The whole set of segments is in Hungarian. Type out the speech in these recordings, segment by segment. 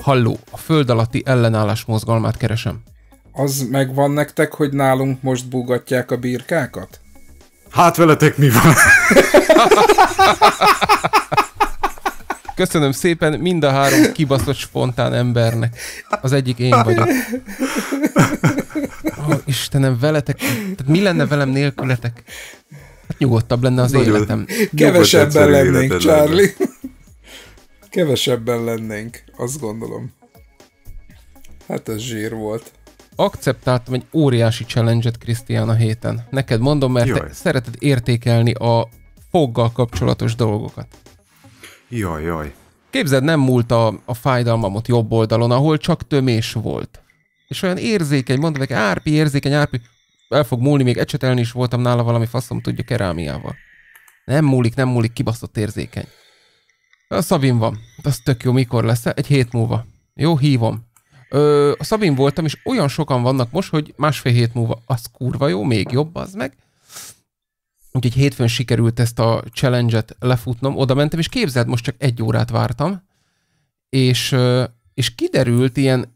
Halló, a föld alatti ellenállás mozgalmát keresem. Az megvan nektek, hogy nálunk most búgatják a birkákat? Hát veletek mi van? Köszönöm szépen mind a három kibaszott spontán embernek. Az egyik én vagyok. Ó, oh, Istenem, veletek, tehát mi lenne velem nélkületek? Hát nyugodtabb lenne az Nagyon életem. Kevesebben lennénk, Charlie. Lenne. Kevesebben lennénk, azt gondolom. Hát ez zsír volt. Akceptáltam egy óriási challenge-et, Krisztián, a héten. Neked mondom, mert Jaj. te szereted értékelni a foggal kapcsolatos dolgokat. Jaj, jaj. Képzeld, nem múlt a, a ott jobb oldalon, ahol csak tömés volt. És olyan érzékeny, mondom neki, árpi, érzékeny, árpi, el fog múlni, még ecsetelni is voltam nála valami faszom tudja kerámiával. Nem múlik, nem múlik, kibaszott érzékeny. A Szabin van. Az tök jó, mikor lesz? Egy hét múlva. Jó, hívom. Ö, a Szabin voltam, és olyan sokan vannak most, hogy másfél hét múlva. Az kurva jó, még jobb az meg. Úgyhogy hétfőn sikerült ezt a challenge-et lefutnom, oda mentem, és képzeld, most csak egy órát vártam, és, és kiderült, ilyen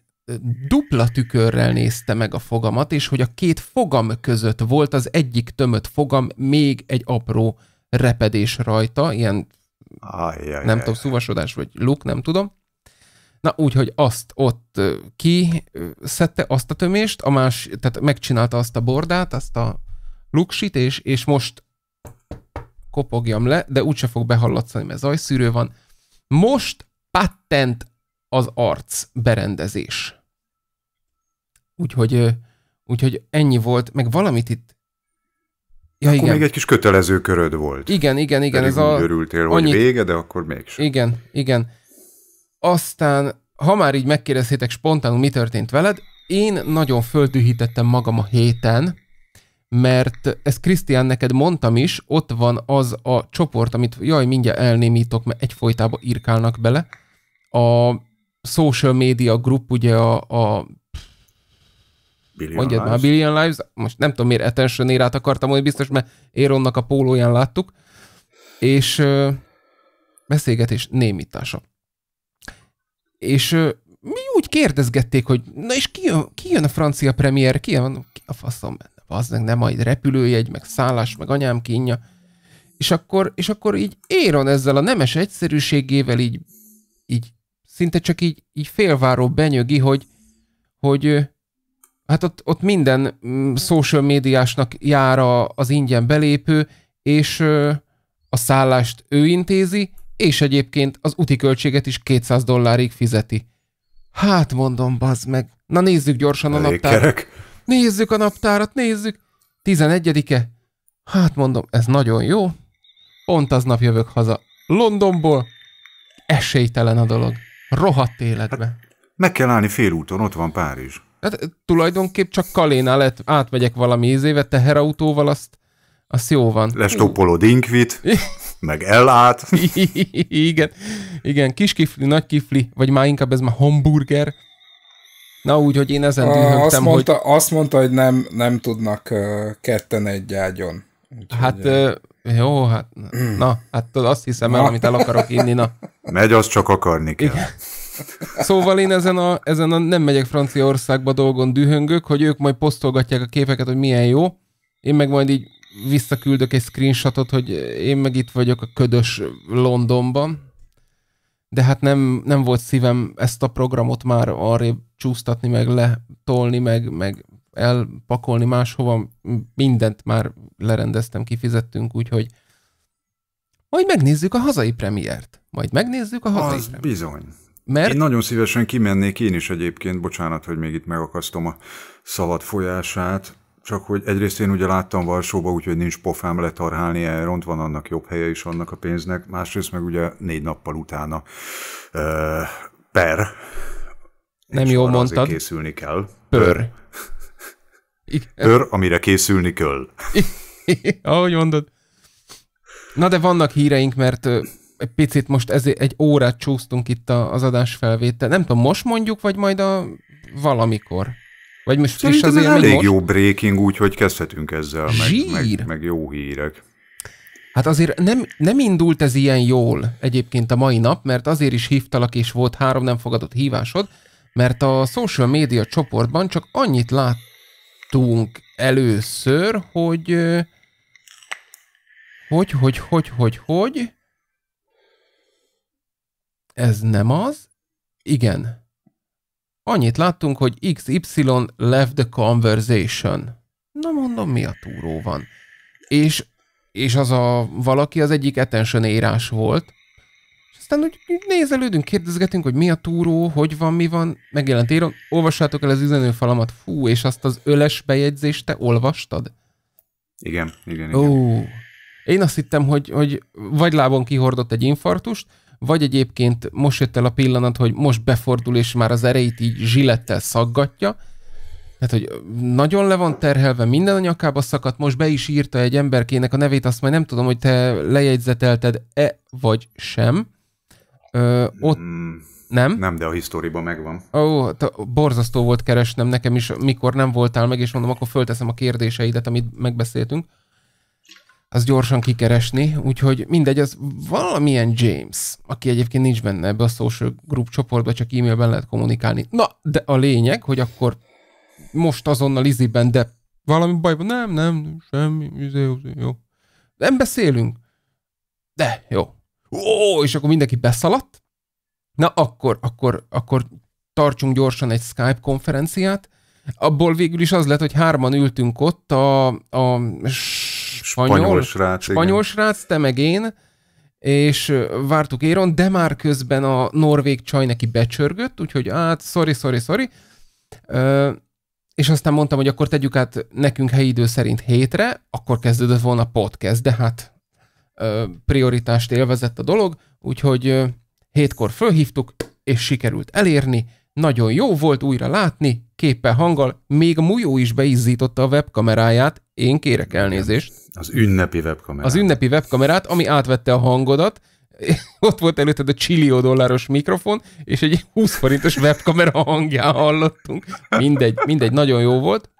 dupla tükörrel nézte meg a fogamat, és hogy a két fogam között volt az egyik tömött fogam, még egy apró repedés rajta, ilyen Ajjajjaj. nem tudom, szuvasodás vagy luk, nem tudom. Na úgyhogy azt ott ki szedte azt a tömést, a más, tehát megcsinálta azt a bordát, azt a luksit, és, és most kopogjam le, de úgyse fog behallatszani, mert zajszűrő van. Most patent az arc berendezés. Úgyhogy, úgyhogy ennyi volt, meg valamit itt Ja, akkor igen. még egy kis kötelező köröd volt. Igen, igen, igen. Pedig ez a... örültél, hogy annyit... vége, de akkor mégsem. Igen, igen. Aztán, ha már így megkérdeztétek spontánul, mi történt veled, én nagyon földühítettem magam a héten, mert ezt Krisztián neked mondtam is, ott van az a csoport, amit jaj, mindjárt elnémítok, mert egyfolytában irkálnak bele. A social media group, ugye a, a Billion mondjad Lives. már, Billion Lives, most nem tudom miért Attention érát akartam, hogy biztos, mert Éronnak a pólóján láttuk, és ö, beszélgetés némítása. És ö, mi úgy kérdezgették, hogy na és ki jön, ki jön a francia premier, ki jön, ki a faszom benne az meg nem majd repülőjegy, meg szállás, meg anyám kínja. És akkor, és akkor így Éron ezzel a nemes egyszerűségével így, így szinte csak így, így félváró benyögi, hogy, hogy hát ott, ott minden mm, social médiásnak jár a, az ingyen belépő, és a szállást ő intézi, és egyébként az úti költséget is 200 dollárig fizeti. Hát mondom, bazd meg. Na nézzük gyorsan a naptárt. Nézzük a naptárat, nézzük! Tizenegyedike? Hát mondom, ez nagyon jó. Pont aznap jövök haza Londonból. Esélytelen a dolog. Rohadt életbe. Hát, meg kell állni félúton, ott van Párizs. Hát tulajdonképp csak Kalénál lett, átmegyek valami ízéve teherautóval, azt, azt jó van. Lestopolod Inkvit, meg ellát. igen, igen, kis kifli, nagy kifli, vagy már inkább ez már hamburger. Na úgy, hogy én ezen dühögtem, azt mondta, hogy... Azt mondta, hogy nem, nem tudnak ketten egy ágyon. Úgy, hát hogy... jó, hát na, hát azt hiszem el, na. amit el akarok inni, na. Megy, az csak akarni kell. Igen. Szóval én ezen a, ezen a nem megyek Franciaországba dolgon dühöngök, hogy ők majd posztolgatják a képeket, hogy milyen jó. Én meg majd így visszaküldök egy screenshotot, hogy én meg itt vagyok a ködös Londonban. De hát nem, nem volt szívem ezt a programot már arrébb csúsztatni, meg letolni, meg, meg elpakolni máshova, mindent már lerendeztem, kifizettünk, úgyhogy majd megnézzük a hazai premiért. Majd megnézzük a hazai Az premiért. bizony. Mert... Én nagyon szívesen kimennék én is egyébként, bocsánat, hogy még itt megakasztom a szabad folyását, csak hogy egyrészt én ugye láttam Varsóba, úgyhogy nincs pofám letarhálni Elront, van annak jobb helye is annak a pénznek, másrészt meg ugye négy nappal utána uh, per nem jó jól mondtad. készülni kell. Pör. Pör. amire készülni kell. Ahogy mondod. Na de vannak híreink, mert egy picit most ez egy órát csúsztunk itt az adás felvétel. Nem tudom, most mondjuk, vagy majd a valamikor? Vagy most friss az élmény elég most? jó breaking, úgyhogy kezdhetünk ezzel, meg, meg, meg jó hírek. Hát azért nem, nem indult ez ilyen jól egyébként a mai nap, mert azért is hívtalak, és volt három nem fogadott hívásod, mert a social media csoportban csak annyit láttunk először, hogy hogy, hogy, hogy, hogy, hogy ez nem az? Igen. Annyit láttunk, hogy XY left the conversation. Na mondom, mi a túró van. És, és az a valaki az egyik attention érás volt, aztán úgy, nézelődünk, kérdezgetünk, hogy mi a túró, hogy van, mi van, megjelent írom, olvassátok el az üzenőfalamat, fú, és azt az öles bejegyzést te olvastad? Igen, igen, igen. Ó, én azt hittem, hogy, hogy vagy lábon kihordott egy infartust, vagy egyébként most jött el a pillanat, hogy most befordul, és már az erejét így zsilettel szaggatja, tehát, hogy nagyon le van terhelve, minden a nyakába szakadt, most be is írta egy emberkének a nevét, azt majd nem tudom, hogy te lejegyzetelted-e vagy sem, Ö, ott mm, nem? Nem, de a historiban megvan. Ó, hát borzasztó volt keresnem nekem is, mikor nem voltál meg, és mondom, akkor fölteszem a kérdéseidet, amit megbeszéltünk. Az gyorsan kikeresni, úgyhogy mindegy, az valamilyen James, aki egyébként nincs benne ebbe a social group csoportba, csak e-mailben lehet kommunikálni. Na, de a lényeg, hogy akkor most azonnal iziben, de valami bajban, nem, nem, semmi, izé, jó, jó. Nem beszélünk. De, jó, ó, és akkor mindenki beszaladt, na akkor, akkor, akkor tartsunk gyorsan egy Skype konferenciát, abból végül is az lett, hogy hárman ültünk ott, a, a spanyol, spanyol srác, spanyol srác, te meg én, és vártuk Éron, de már közben a norvég csaj neki becsörgött, úgyhogy hát, sorry, sorry, sorry. Ö, és aztán mondtam, hogy akkor tegyük át nekünk helyi idő szerint hétre, akkor kezdődött volna podcast, de hát prioritást élvezett a dolog, úgyhogy hétkor fölhívtuk, és sikerült elérni, nagyon jó volt újra látni, Képe hanggal, még Mujó is beizzította a webkameráját, én kérek elnézést. Az ünnepi webkamerát. Az ünnepi webkamerát, ami átvette a hangodat, ott volt előtted a csillió dolláros mikrofon, és egy 20 forintos webkamera hangján hallottunk. Mindegy, mindegy, nagyon jó volt.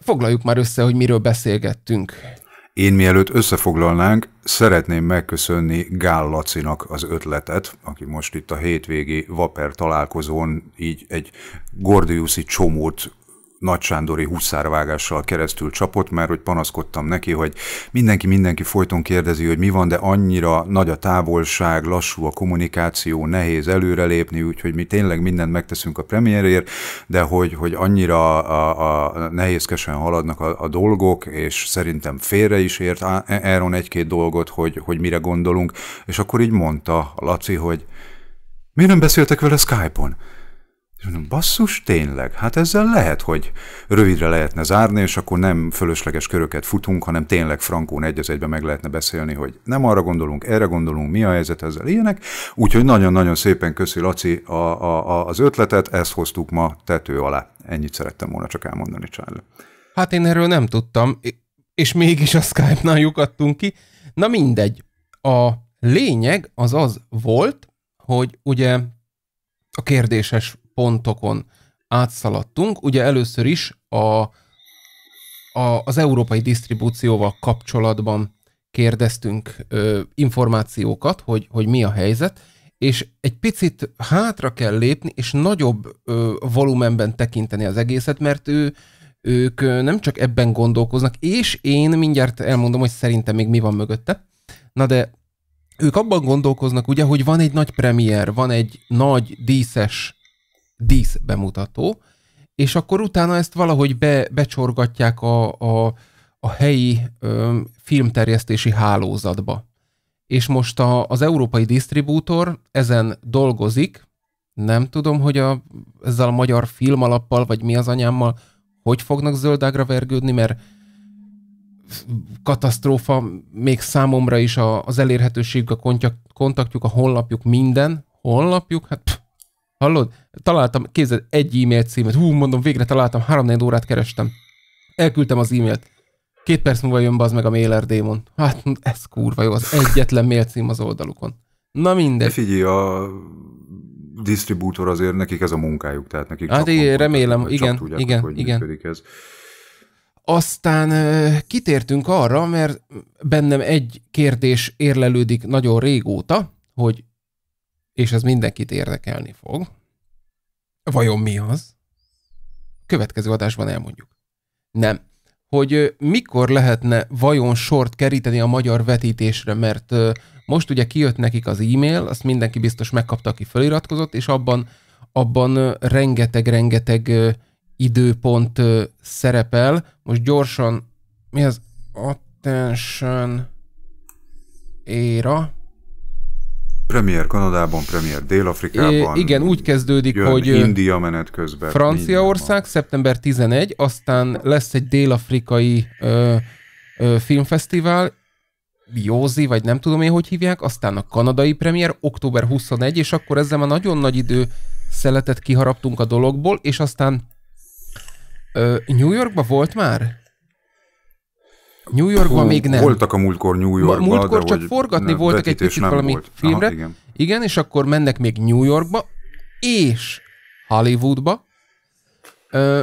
foglaljuk már össze, hogy miről beszélgettünk. Én mielőtt összefoglalnánk, szeretném megköszönni Gál Lacinak az ötletet, aki most itt a hétvégi Vaper találkozón így egy gordiuszi csomót nagy Sándori huszárvágással keresztül csapott, mert hogy panaszkodtam neki, hogy mindenki mindenki folyton kérdezi, hogy mi van, de annyira nagy a távolság, lassú a kommunikáció, nehéz előrelépni, úgyhogy mi tényleg mindent megteszünk a premierért, de hogy, hogy annyira a, a nehézkesen haladnak a, a dolgok, és szerintem félre is ért Aaron egy-két dolgot, hogy, hogy mire gondolunk, és akkor így mondta a Laci, hogy miért nem beszéltek vele Skype-on? És mondom, basszus, tényleg, hát ezzel lehet, hogy rövidre lehetne zárni, és akkor nem fölösleges köröket futunk, hanem tényleg frankón egy az egyben meg lehetne beszélni, hogy nem arra gondolunk, erre gondolunk, mi a helyzet ezzel, ilyenek. Úgyhogy nagyon-nagyon szépen köszi Laci a, a, a, az ötletet, ezt hoztuk ma tető alá. Ennyit szerettem volna csak elmondani, Charlie. Hát én erről nem tudtam, és mégis a Skype-nál lyukadtunk ki. Na mindegy, a lényeg az az volt, hogy ugye a kérdéses pontokon átszaladtunk. Ugye először is a, a, az európai disztribúcióval kapcsolatban kérdeztünk ö, információkat, hogy, hogy mi a helyzet, és egy picit hátra kell lépni, és nagyobb ö, volumenben tekinteni az egészet, mert ő, ők nem csak ebben gondolkoznak, és én mindjárt elmondom, hogy szerintem még mi van mögötte. Na de ők abban gondolkoznak, ugye, hogy van egy nagy premier, van egy nagy díszes dísz bemutató, és akkor utána ezt valahogy be, becsorgatják a, a, a helyi ö, filmterjesztési hálózatba. És most a, az európai disztribútor ezen dolgozik, nem tudom, hogy a, ezzel a magyar filmalappal, vagy mi az anyámmal, hogy fognak zöldágra vergődni, mert katasztrófa még számomra is a, az elérhetőségük, a kontakt, kontaktjuk, a honlapjuk, minden honlapjuk, hát pff, Hallod? Találtam, képzeld, egy e-mail címet. Hú, mondom, végre találtam, három órát kerestem. Elküldtem az e-mailt. Két perc múlva jön be az meg a mailer démon. Hát ez kurva jó, az egyetlen mail cím az oldalukon. Na mindegy. De figyelj, a disztribútor azért nekik ez a munkájuk, tehát nekik Hát én remélem, mondták, igen, tudják, igen, hogy igen. Ez. Aztán kitértünk arra, mert bennem egy kérdés érlelődik nagyon régóta, hogy és ez mindenkit érdekelni fog. Vajon mi az? Következő adásban elmondjuk. Nem. Hogy mikor lehetne vajon sort keríteni a magyar vetítésre, mert most ugye kijött nekik az e-mail, azt mindenki biztos megkapta, aki feliratkozott, és abban, abban rengeteg-rengeteg időpont szerepel. Most gyorsan, mi az? Attention era. Premier Kanadában, Premier Dél-Afrikában. Igen, úgy kezdődik, jön hogy India menet közben. Franciaország, szeptember 11, aztán lesz egy dél-afrikai ö, ö, filmfesztivál, Józi, vagy nem tudom én, hogy hívják, aztán a kanadai premier, október 21, és akkor ezzel a nagyon nagy idő szeletet kiharaptunk a dologból, és aztán ö, New Yorkba volt már? New Yorkban Hú, még nem. Voltak a múltkor New Yorkban. Múltkor csak forgatni nem, voltak egy kicsit valami volt. filmre. Aha, igen. igen, és akkor mennek még New Yorkba és Hollywoodba. Ö,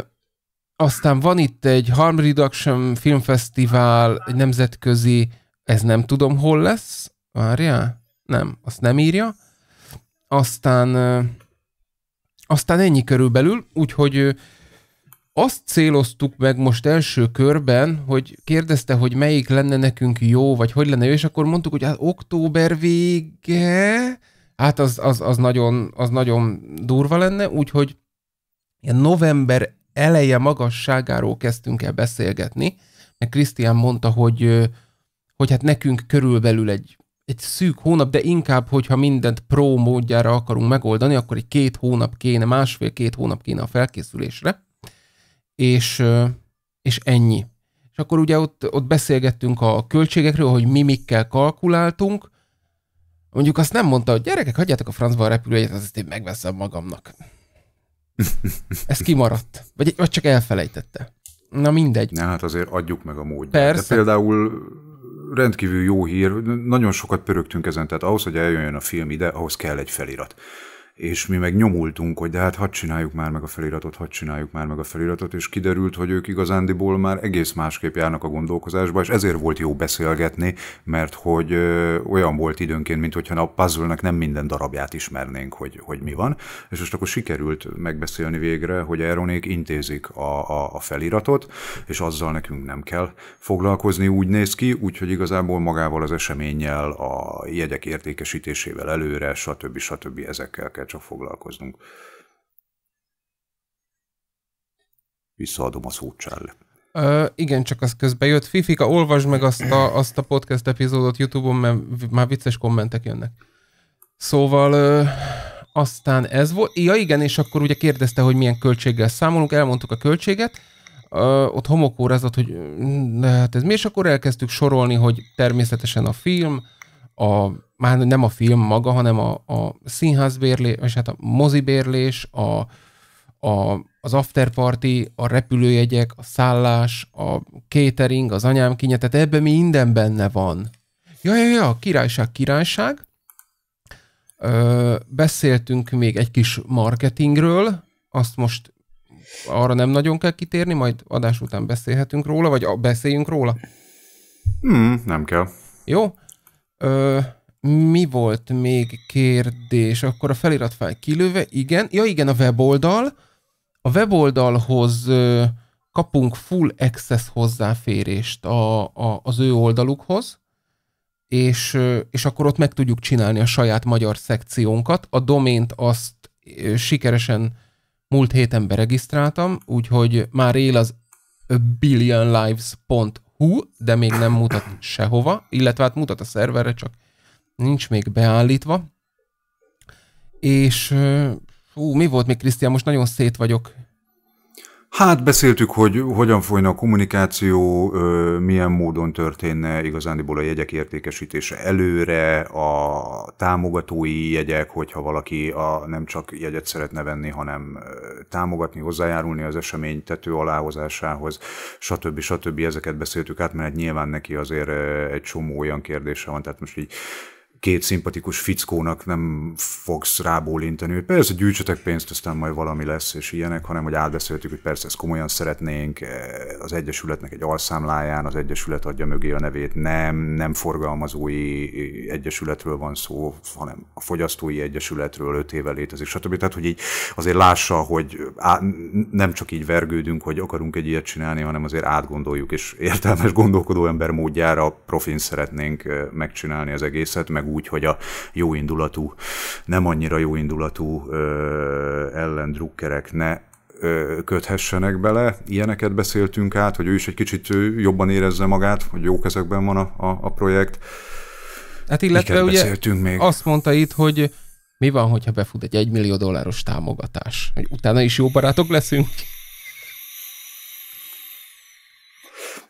aztán van itt egy Harm Reduction filmfesztivál, egy nemzetközi, ez nem tudom hol lesz. Várjál? Nem, azt nem írja. Aztán, ö, aztán ennyi körülbelül, úgyhogy azt céloztuk meg most első körben, hogy kérdezte, hogy melyik lenne nekünk jó, vagy hogy lenne jó, és akkor mondtuk, hogy hát október vége, hát az, az, az, nagyon, az nagyon durva lenne, úgyhogy ilyen november eleje magasságáról kezdtünk el beszélgetni, mert Krisztián mondta, hogy, hogy hát nekünk körülbelül egy, egy szűk hónap, de inkább, hogyha mindent pró módjára akarunk megoldani, akkor egy két hónap kéne, másfél-két hónap kéne a felkészülésre és, és ennyi. És akkor ugye ott, ott beszélgettünk a költségekről, hogy mi mikkel kalkuláltunk, Mondjuk azt nem mondta, hogy gyerekek, hagyjátok a francba a repülőjét, azt én megveszem magamnak. Ez kimaradt. Vagy, vagy csak elfelejtette. Na mindegy. Na hát azért adjuk meg a módját. Persze. De például rendkívül jó hír, nagyon sokat pörögtünk ezen, tehát ahhoz, hogy eljöjjön a film ide, ahhoz kell egy felirat és mi meg nyomultunk, hogy de hát hadd csináljuk már meg a feliratot, hadd csináljuk már meg a feliratot, és kiderült, hogy ők igazándiból már egész másképp járnak a gondolkozásba, és ezért volt jó beszélgetni, mert hogy ö, olyan volt időnként, mint hogyha a puzzle nem minden darabját ismernénk, hogy, hogy mi van, és most akkor sikerült megbeszélni végre, hogy Aeronék intézik a, a, a feliratot, és azzal nekünk nem kell foglalkozni, úgy néz ki, úgyhogy igazából magával az eseménnyel, a jegyek értékesítésével előre, stb. stb. stb. ezekkel kell csak foglalkoznunk. Visszaadom a szót, Charlie. Uh, igen, csak az közbe jött. Fifika, olvasd meg azt a, azt a podcast epizódot Youtube-on, mert már vicces kommentek jönnek. Szóval uh, aztán ez volt. Ja igen, és akkor ugye kérdezte, hogy milyen költséggel számolunk, elmondtuk a költséget, Uh, ott homokórázott, hogy mm, hát ez mi, és akkor elkezdtük sorolni, hogy természetesen a film, a már nem a film maga, hanem a, a színházbérlés, és hát a mozibérlés, a, a, az afterparty, a repülőjegyek, a szállás, a catering, az anyám kinye, tehát ebben minden benne van. Ja, ja, ja, királyság, királyság. Ö, beszéltünk még egy kis marketingről, azt most arra nem nagyon kell kitérni, majd adás után beszélhetünk róla, vagy beszéljünk róla? Hmm, nem kell. Jó. Ö, mi volt még kérdés? Akkor a feliratfáj kilőve, igen. Ja igen, a weboldal. A weboldalhoz kapunk full access hozzáférést a, a, az ő oldalukhoz, és, és akkor ott meg tudjuk csinálni a saját magyar szekciónkat. A domént azt sikeresen múlt héten beregisztráltam, úgyhogy már él az billionlives.hu, de még nem mutat sehova, illetve hát mutat a szerverre, csak nincs még beállítva. És hú, mi volt még, Krisztián? Most nagyon szét vagyok. Hát beszéltük, hogy hogyan folyna a kommunikáció, milyen módon történne igazándiból a jegyek értékesítése előre, a támogatói jegyek, hogyha valaki a, nem csak jegyet szeretne venni, hanem támogatni, hozzájárulni az esemény tető aláhozásához, stb. stb. Ezeket beszéltük át, mert nyilván neki azért egy csomó olyan kérdése van, tehát most így két szimpatikus fickónak nem fogsz rábólintani, hogy persze gyűjtsetek pénzt, aztán majd valami lesz, és ilyenek, hanem hogy átbeszéltük, hogy persze ezt komolyan szeretnénk, e, az Egyesületnek egy alszámláján, az Egyesület adja mögé a nevét, nem, nem forgalmazói e, Egyesületről van szó, hanem a Fogyasztói Egyesületről, öt éve létezik, stb. Tehát, hogy így azért lássa, hogy á, nem csak így vergődünk, hogy akarunk egy ilyet csinálni, hanem azért átgondoljuk, és értelmes gondolkodó ember módjára profin szeretnénk e, megcsinálni az egészet, meg úgy, hogy a jóindulatú, nem annyira jóindulatú ö, ellendrukkerek ne köthessenek bele. Ilyeneket beszéltünk át, hogy ő is egy kicsit jobban érezze magát, hogy jó kezekben van a, a, a projekt. Hát illetve Miket ugye beszéltünk még? azt mondta itt, hogy mi van, hogyha befut egy 1 millió dolláros támogatás? Hogy utána is jó barátok leszünk?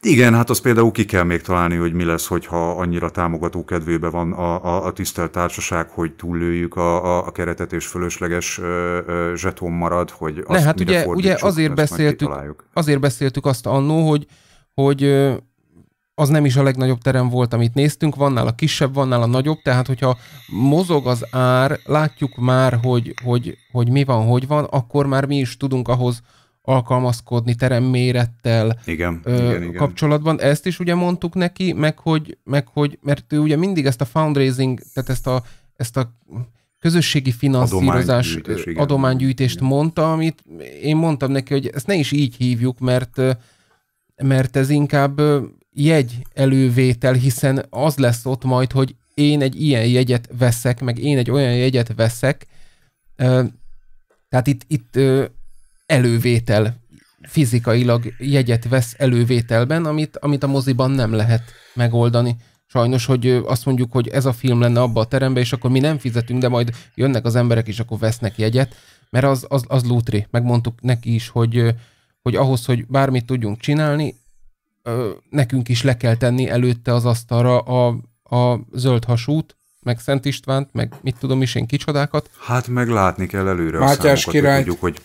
Igen, hát azt például ki kell még találni, hogy mi lesz, hogyha annyira támogató kedvébe van a, a, a tisztelt társaság, hogy túllőjük a, a, a keretet és fölösleges ö, ö, zseton marad, hogy azt ne, hát ugye, ugye azért beszéltük, azért beszéltük azt annó, hogy, hogy az nem is a legnagyobb terem volt, amit néztünk, van nála kisebb, van nála nagyobb, tehát hogyha mozog az ár, látjuk már, hogy, hogy, hogy mi van, hogy van, akkor már mi is tudunk ahhoz alkalmazkodni teremmérettel igen, ö, igen, igen. kapcsolatban. Ezt is ugye mondtuk neki, meg hogy, meg hogy, mert ő ugye mindig ezt a fundraising, tehát ezt a, ezt a közösségi finanszírozás adománygyűjtés, igen. adománygyűjtést igen. mondta, amit én mondtam neki, hogy ezt ne is így hívjuk, mert, mert ez inkább jegy elővétel, hiszen az lesz ott majd, hogy én egy ilyen jegyet veszek, meg én egy olyan jegyet veszek. Tehát itt, itt elővétel fizikailag jegyet vesz elővételben, amit, amit a moziban nem lehet megoldani. Sajnos, hogy azt mondjuk, hogy ez a film lenne abba a terembe, és akkor mi nem fizetünk, de majd jönnek az emberek, és akkor vesznek jegyet, mert az, az, az lútri. Megmondtuk neki is, hogy, hogy ahhoz, hogy bármit tudjunk csinálni, nekünk is le kell tenni előtte az asztalra a, a zöld hasút, meg Szent Istvánt, meg mit tudom is én kicsodákat. Hát meg látni kell előre Mátyás a számokat, hogy tudjuk, hogy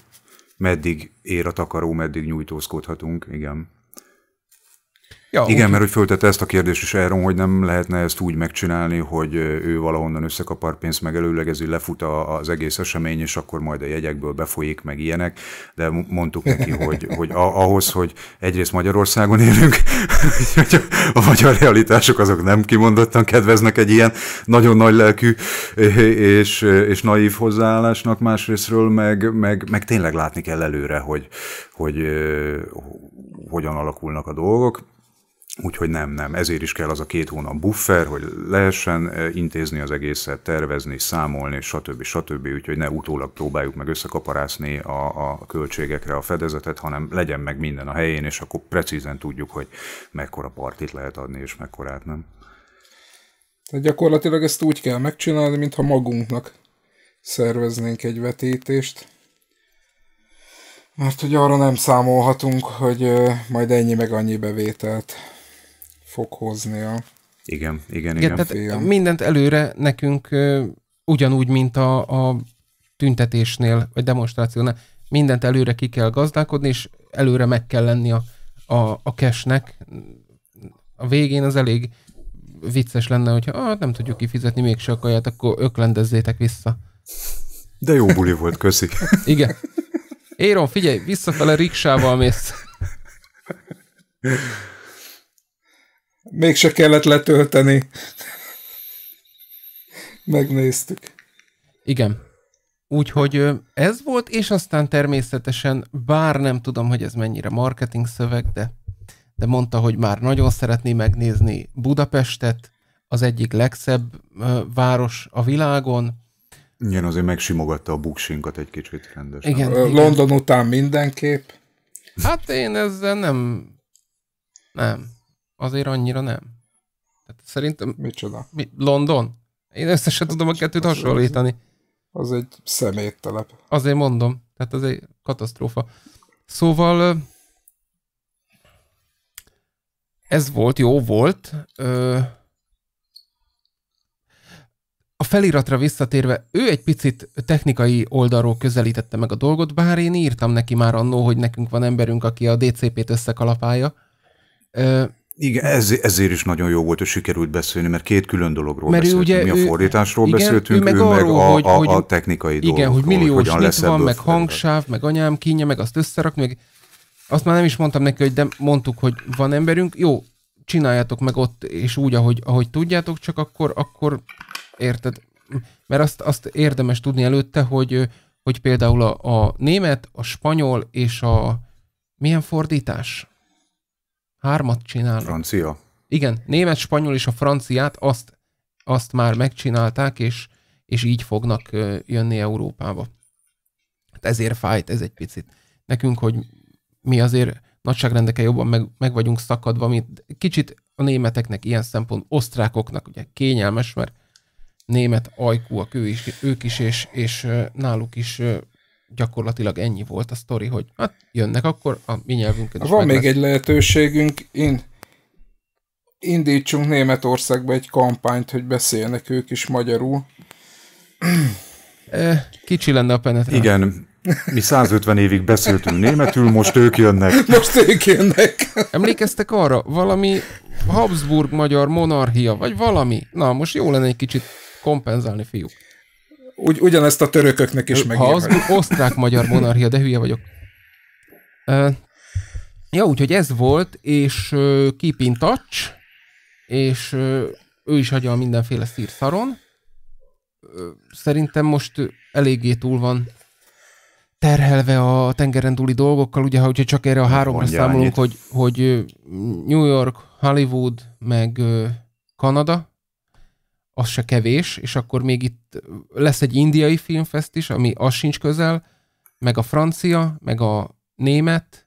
meddig ér a takaró, meddig nyújtózkodhatunk, igen. Ja, Igen, úgy... mert hogy föltette ezt a kérdést is erről, hogy nem lehetne ezt úgy megcsinálni, hogy ő valahonnan összekapar pénzt, meg előlegezi, lefut a, az egész esemény, és akkor majd a jegyekből befolyik, meg ilyenek, de mondtuk neki, hogy, hogy ahhoz, hogy egyrészt Magyarországon élünk, hogy a magyar realitások azok nem kimondottan kedveznek egy ilyen nagyon nagy lelkű és, és naív hozzáállásnak másrésztről, meg, meg, meg tényleg látni kell előre, hogy, hogy, hogy hogyan alakulnak a dolgok. Úgyhogy nem, nem. Ezért is kell az a két hónap buffer, hogy lehessen eh, intézni az egészet, tervezni, számolni, stb. stb. Úgyhogy ne utólag próbáljuk meg összekaparászni a, a költségekre a fedezetet, hanem legyen meg minden a helyén, és akkor precízen tudjuk, hogy mekkora partit lehet adni, és mekkorát nem. Tehát gyakorlatilag ezt úgy kell megcsinálni, mintha magunknak szerveznénk egy vetítést. Mert hogy arra nem számolhatunk, hogy eh, majd ennyi meg annyi bevételt fog hozni a igen, igen, igen. igen tehát mindent előre nekünk ugyanúgy, mint a, a tüntetésnél, vagy demonstrációnál, mindent előre ki kell gazdálkodni, és előre meg kell lenni a, a, a cashnek. A végén az elég vicces lenne, hogyha ah, hát nem tudjuk kifizetni mégse a kaját, akkor öklendezzétek vissza. De jó buli volt, köszi. Igen. Éron, figyelj, visszafele riksával mész. Mégse kellett letölteni. Megnéztük. Igen. Úgyhogy ez volt, és aztán természetesen, bár nem tudom, hogy ez mennyire marketing szöveg, de, de mondta, hogy már nagyon szeretné megnézni Budapestet, az egyik legszebb város a világon. Igen, azért megsimogatta a buksinkat egy kicsit rendesen. Igen, London igen. London után mindenképp. Hát én ezzel nem, nem, azért annyira nem. Tehát szerintem... Micsoda? Mi, London? Én összesen hát tudom a kettőt hasonlítani. Az egy szeméttelep. Azért mondom. Tehát az egy katasztrófa. Szóval ez volt, jó volt. A feliratra visszatérve, ő egy picit technikai oldalról közelítette meg a dolgot, bár én írtam neki már annó, hogy nekünk van emberünk, aki a DCP-t összekalapálja. Igen, ez, ezért is nagyon jó volt, hogy sikerült beszélni, mert két külön dologról mert beszéltünk. Ugye, Mi a fordításról igen, beszéltünk, ő meg, ő meg a, hogy, a, a technikai dolgokról. Igen, hogy milliós hogy lesz van, meg hangsáv, meg anyám kínja, meg azt összerak, meg azt már nem is mondtam neki, hogy de mondtuk, hogy van emberünk, jó, csináljátok meg ott, és úgy, ahogy, ahogy tudjátok, csak akkor, akkor érted, mert azt, azt érdemes tudni előtte, hogy, hogy például a, a német, a spanyol és a milyen fordítás? Hármat csinálnak. Francia. Igen, német, spanyol és a franciát, azt, azt már megcsinálták, és, és így fognak jönni Európába. Hát ezért fájt ez egy picit. Nekünk, hogy mi azért nagyságrendekkel jobban meg, meg vagyunk szakadva, mint kicsit a németeknek ilyen szempont, osztrákoknak ugye kényelmes, mert német ajkúak ő is, ők is, és, és náluk is gyakorlatilag ennyi volt a sztori, hogy hát jönnek akkor a mi nyelvünkön is Van még lesz. egy lehetőségünk, én indítsunk Németországba egy kampányt, hogy beszélnek ők is magyarul. Eh, kicsi lenne a penetráció. Igen, mi 150 évig beszéltünk németül, most ők jönnek. Most ők jönnek. Emlékeztek arra? Valami Habsburg magyar monarchia, vagy valami? Na, most jó lenne egy kicsit kompenzálni, fiúk ugy, ugyanezt a törököknek is meg. Ha az osztrák-magyar monarchia, de hülye vagyok. Uh, ja, úgyhogy ez volt, és uh, keep in touch, és uh, ő is hagyja mindenféle szírszaron. Uh, szerintem most eléggé túl van terhelve a tengeren túli dolgokkal, ugye, ha úgyhogy csak erre a hát háromra Mondja számolunk, hogy, hogy New York, Hollywood, meg Kanada, az se kevés, és akkor még itt lesz egy indiai filmfest is, ami az sincs közel, meg a francia, meg a német,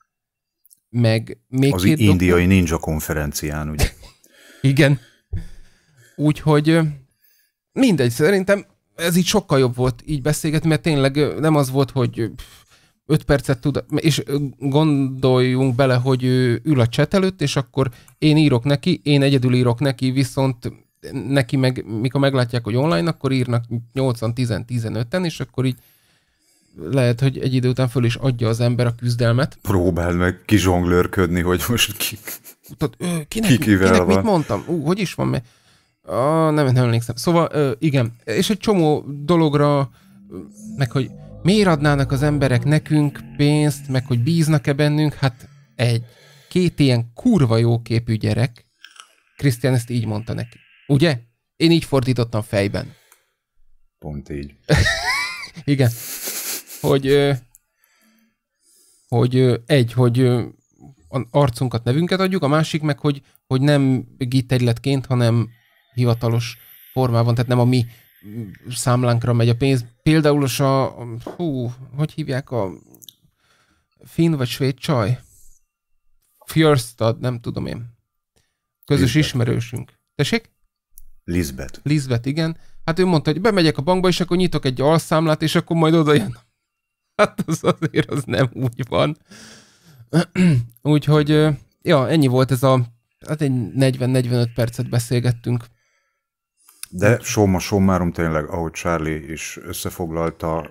meg még Az két indiai dokum- ninja konferencián, ugye? Igen. Úgyhogy mindegy, szerintem ez így sokkal jobb volt így beszélgetni, mert tényleg nem az volt, hogy öt percet tud, és gondoljunk bele, hogy ő ül a cset előtt, és akkor én írok neki, én egyedül írok neki, viszont neki meg, mikor meglátják, hogy online, akkor írnak 80-10-15-en, és akkor így lehet, hogy egy idő után föl is adja az ember a küzdelmet. Próbál meg kizsonglőrködni, hogy most ki... Tehát, kinek, ki kivel kinek van. mit mondtam? Ú, hogy is van? Mert... Ah, nem, nem emlékszem. Szóval ö, igen, és egy csomó dologra, meg hogy miért adnának az emberek nekünk pénzt, meg hogy bíznak-e bennünk, hát egy, két ilyen kurva jóképű gyerek, Krisztián ezt így mondta neki. Ugye? Én így fordítottam fejben. Pont így. Igen. Hogy, hogy egy, hogy arcunkat, nevünket adjuk, a másik meg, hogy, hogy nem gitterületként, hanem hivatalos formában, tehát nem a mi számlánkra megy a pénz. Például is a, hú, hogy hívják a finn vagy svéd csaj? Fjörstad, nem tudom én. Közös Fjörstad. ismerősünk. Tessék? Lizbet. Lizbet, igen. Hát ő mondta, hogy bemegyek a bankba, és akkor nyitok egy alszámlát, és akkor majd oda jön. Hát az azért az nem úgy van. Úgyhogy, ja, ennyi volt ez a, hát egy 40-45 percet beszélgettünk. De Soma sommárom tényleg, ahogy Charlie is összefoglalta,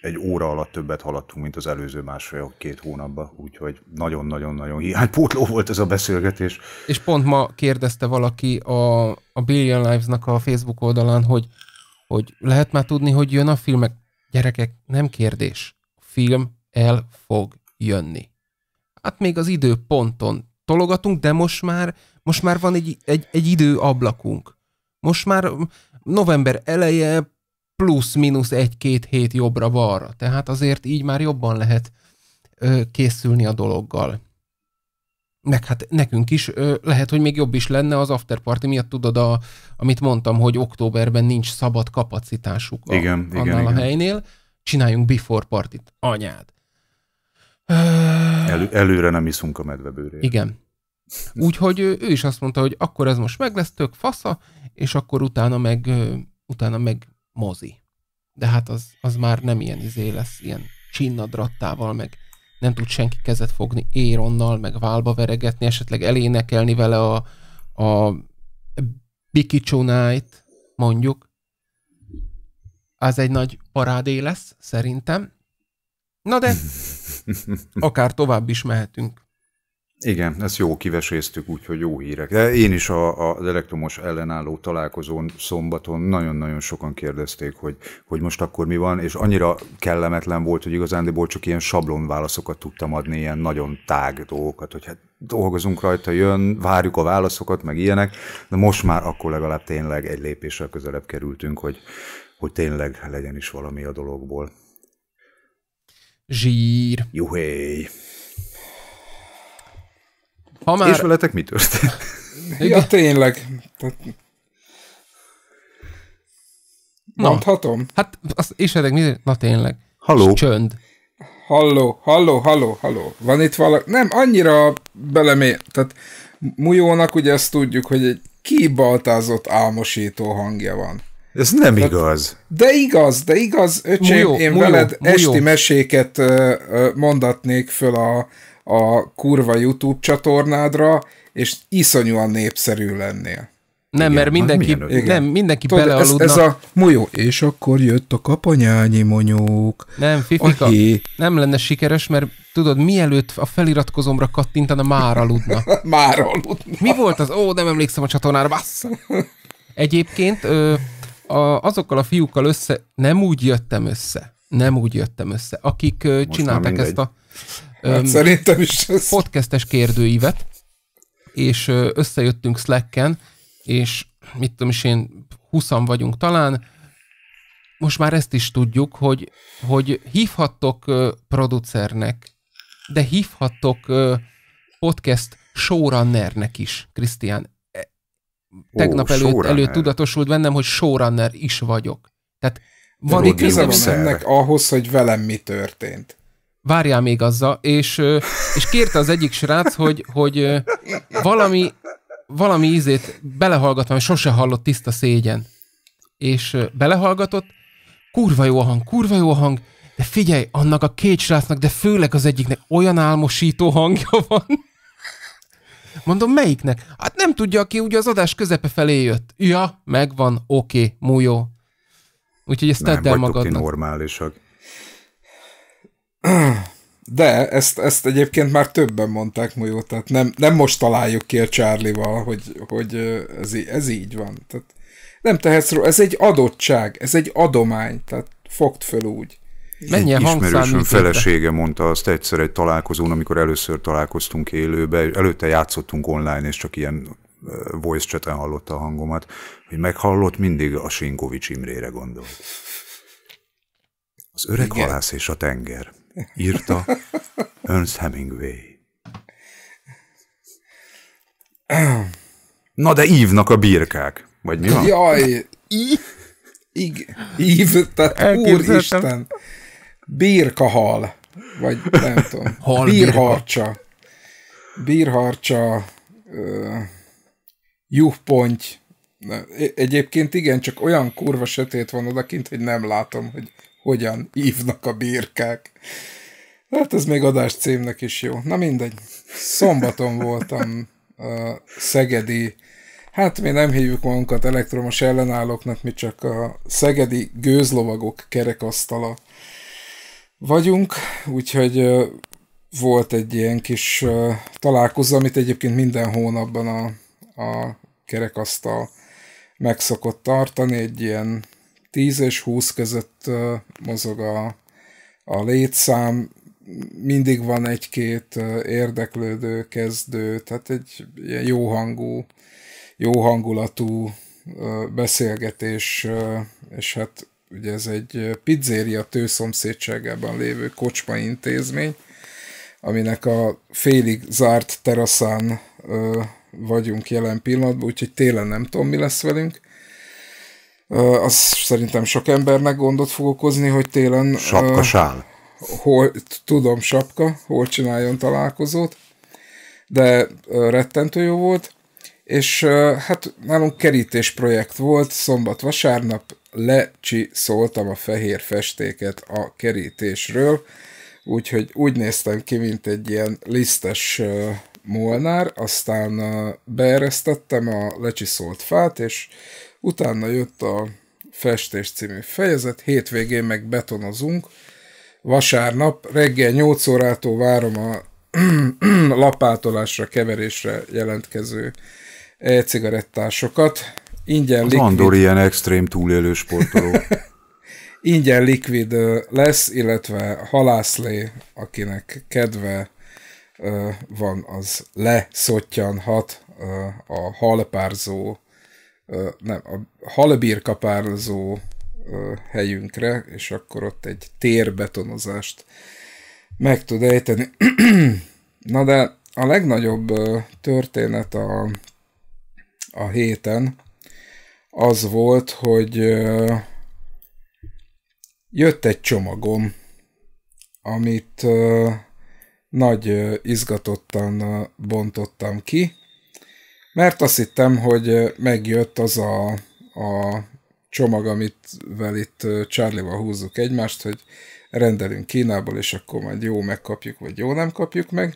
egy óra alatt többet haladtunk, mint az előző másfél-két hónapban, úgyhogy nagyon-nagyon-nagyon hiánypótló volt ez a beszélgetés. És pont ma kérdezte valaki a, a Billion Lives-nak a Facebook oldalán, hogy, hogy lehet már tudni, hogy jön a filmek. Gyerekek, nem kérdés. A film el fog jönni. Hát még az időponton tologatunk, de most már, most már van egy, egy, egy időablakunk. Most már november eleje, plusz-minusz egy-két hét jobbra-balra. Tehát azért így már jobban lehet ö, készülni a dologgal. Meg hát nekünk is ö, lehet, hogy még jobb is lenne az afterparty miatt, tudod, a, amit mondtam, hogy októberben nincs szabad kapacitásuk a, igen, annál igen, a igen. helynél. Csináljunk before partit. Anyád. El, előre nem iszunk a medvebőrét. Igen. Úgyhogy ő, ő is azt mondta, hogy akkor ez most meg lesz tök fasza, és akkor utána meg, utána meg mozi. De hát az, az már nem ilyen izé lesz, ilyen csinnadrattával, meg nem tud senki kezet fogni éronnal, meg válba veregetni, esetleg elénekelni vele a, a Bikicsónájt, mondjuk. Az egy nagy parádé lesz, szerintem. Na de, akár tovább is mehetünk. Igen, ezt jó kiveséztük, úgyhogy jó hírek. De én is a, az elektromos ellenálló találkozón szombaton nagyon-nagyon sokan kérdezték, hogy, hogy most akkor mi van, és annyira kellemetlen volt, hogy igazándiból csak ilyen sablon válaszokat tudtam adni, ilyen nagyon tág dolgokat, hogy hát dolgozunk rajta, jön, várjuk a válaszokat, meg ilyenek, de most már akkor legalább tényleg egy lépéssel közelebb kerültünk, hogy, hogy tényleg legyen is valami a dologból. Zsír. Juhéj! Ha már... És veletek mi történt? Ja, tényleg. Na. Hát, az, és veletek mi? Na tényleg. Halló. csönd. Halló, halló, halló, halló. Van itt valaki? Nem, annyira belemé... Tehát Mujónak ugye ezt tudjuk, hogy egy kibaltázott álmosító hangja van. Ez nem Tehát, igaz. De igaz, de igaz, öcsém, Mujó, én Mujó, veled Mujó. esti meséket ö, ö, mondatnék föl a a kurva YouTube csatornádra, és iszonyúan népszerű lennél. Nem, igen, mert hát mindenki, hát nem, mindenki Tudod, belealudna. Ez, ez a molyó, és akkor jött a kapanyányi monyók. Nem, Fifika, a nem lenne sikeres, mert tudod, mielőtt a feliratkozomra kattintana, már aludna. már aludna. Mi volt az? Ó, nem emlékszem a csatornára, bassz. Egyébként ö, a, azokkal a fiúkkal össze, nem úgy jöttem össze, nem úgy jöttem össze, akik ö, csinálták ezt a Hát szerintem is Podcastes kérdőívet, és összejöttünk Slacken, és mit tudom is én, 20 vagyunk talán, most már ezt is tudjuk, hogy, hogy hívhattok producernek, de hívhattok podcast showrunnernek is, Krisztián. E, tegnap Ó, előtt, előtt tudatosult bennem, hogy showrunner is vagyok. Tehát van itt ennek ahhoz, hogy velem mi történt várjál még azzal, és, és kérte az egyik srác, hogy, hogy valami, valami ízét belehallgatva, mert sose hallott tiszta szégyen. És belehallgatott, kurva jó a hang, kurva jó a hang, de figyelj, annak a két srácnak, de főleg az egyiknek olyan álmosító hangja van. Mondom, melyiknek? Hát nem tudja, aki ugye az adás közepe felé jött. Ja, megvan, oké, okay, mújó. Úgyhogy ezt tedd el magadnak. normálisak. De ezt, ezt egyébként már többen mondták, Mujó, tehát nem, nem most találjuk ki a Charlie-val, hogy, hogy ez, ez így van. Tehát nem tehetsz róla, ez egy adottság, ez egy adomány, tehát fogd föl úgy. Mennyi egy ismerősöm felesége mondta azt egyszer egy találkozón, amikor először találkoztunk élőbe, előtte játszottunk online, és csak ilyen voice chat hallotta a hangomat, hogy meghallott mindig a Sinkovics Imrére gondolt. Az öreg Igen. halász és a tenger írta Ernst Hemingway. Na de ívnak a birkák, vagy mi van? Jaj, ív, ig, ív, tehát úristen, birkahal, vagy nem tudom, Hal, bírharcsa, bírharcsa, uh, juhponty, e, egyébként igen, csak olyan kurva sötét van odakint, hogy nem látom, hogy hogyan ívnak a birkák. Hát ez még adás címnek is jó. Na mindegy. Szombaton voltam a Szegedi, hát mi nem hívjuk magunkat elektromos ellenállóknak, mi csak a Szegedi gőzlovagok kerekasztala vagyunk, úgyhogy volt egy ilyen kis találkozó, amit egyébként minden hónapban a, a kerekasztal megszokott tartani, egy ilyen 10 és 20 között mozog a, a létszám, mindig van egy-két érdeklődő, kezdő, tehát egy ilyen jó hangú, jó hangulatú beszélgetés, és hát ugye ez egy pizzéria tőszomszédságában lévő kocsma intézmény, aminek a félig zárt teraszán vagyunk jelen pillanatban, úgyhogy télen nem tudom, mi lesz velünk az szerintem sok embernek gondot fog okozni, hogy télen... Sapkasál. Uh, hol, tudom, sapka, hol csináljon találkozót, de uh, rettentő jó volt, és uh, hát nálunk kerítés projekt volt, szombat-vasárnap lecsiszoltam a fehér festéket a kerítésről, úgyhogy úgy néztem ki, mint egy ilyen lisztes uh, molnár, aztán uh, beeresztettem a lecsiszolt fát, és Utána jött a Festés című fejezet, hétvégén meg betonozunk. Vasárnap reggel 8 órától várom a lapátolásra, keverésre jelentkező cigarettásokat. Ingyen likvid... Andor ilyen extrém túlélő sportoló. Ingyen likvid lesz, illetve halászlé, akinek kedve van, az leszottyanhat a halpárzó nem, a halbírkapárzó helyünkre, és akkor ott egy térbetonozást meg tud ejteni. Na de a legnagyobb történet a, a héten az volt, hogy jött egy csomagom, amit nagy izgatottan bontottam ki, mert azt hittem, hogy megjött az a, a csomag, amit vel itt Charlie-val húzzuk egymást, hogy rendelünk Kínából, és akkor majd jó megkapjuk, vagy jó nem kapjuk meg.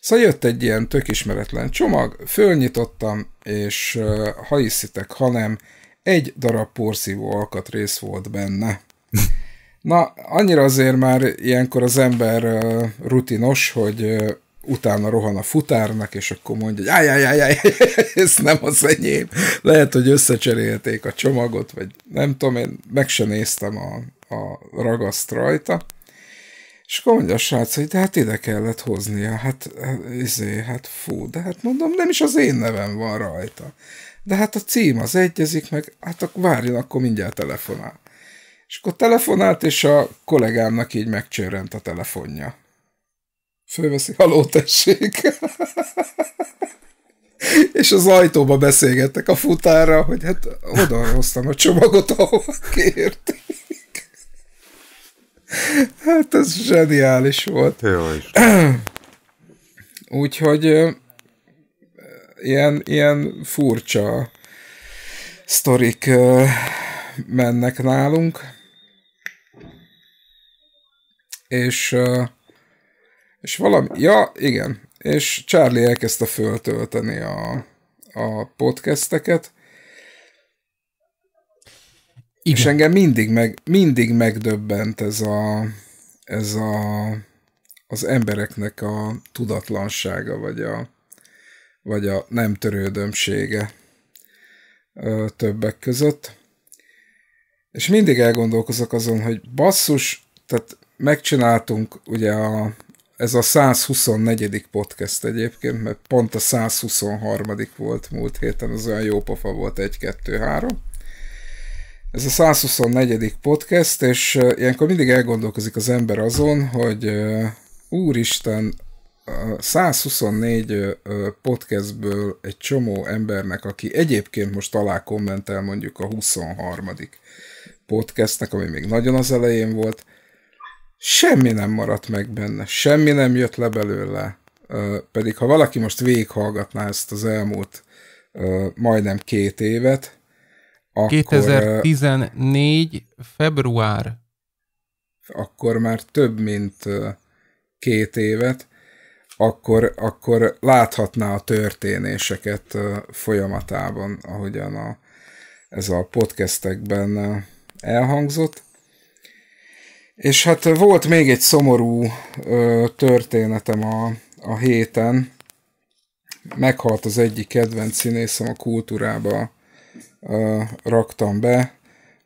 Szóval jött egy ilyen tök ismeretlen csomag, fölnyitottam, és ha hiszitek, ha nem, egy darab porszívó alkatrész volt benne. Na, annyira azért már ilyenkor az ember rutinos, hogy utána rohan a futárnak, és akkor mondja, hogy áj, áj, áj, ez nem az enyém. Lehet, hogy összecserélték a csomagot, vagy nem tudom, én meg se néztem a, a ragaszt rajta. És akkor mondja a srác, hogy de hát ide kellett hoznia, hát izé, hát fú, de hát mondom, nem is az én nevem van rajta. De hát a cím az egyezik, meg hát akkor várjon, akkor mindjárt telefonál. És akkor telefonált, és a kollégámnak így megcsörrent a telefonja fölveszi, haló tessék. és az ajtóba beszélgettek a futára, hogy hát oda hoztam a csomagot, ahova kérték. Hát ez zseniális volt. Jó is. Úgyhogy ilyen, ilyen furcsa sztorik mennek nálunk. És és valami, ja, igen, és Charlie elkezdte föltölteni a, a podcasteket, igen. És engem mindig, meg, mindig megdöbbent ez a, ez a, az embereknek a tudatlansága, vagy a, vagy a nem törődömsége többek között. És mindig elgondolkozok azon, hogy basszus, tehát megcsináltunk ugye a, ez a 124. podcast egyébként, mert pont a 123. volt múlt héten, az olyan jó pofa volt, 1-2-3. Ez a 124. podcast, és ilyenkor mindig elgondolkozik az ember azon, hogy úristen, 124 podcastből egy csomó embernek, aki egyébként most alá kommentel mondjuk a 23. podcastnek, ami még nagyon az elején volt, semmi nem maradt meg benne, semmi nem jött le belőle. Pedig ha valaki most végighallgatná ezt az elmúlt majdnem két évet, akkor... 2014. február. Akkor már több, mint két évet, akkor, akkor láthatná a történéseket folyamatában, ahogyan a, ez a podcastekben elhangzott és hát volt még egy szomorú ö, történetem a, a héten. Meghalt az egyik kedvenc színészem a kultúrába, ö, raktam be.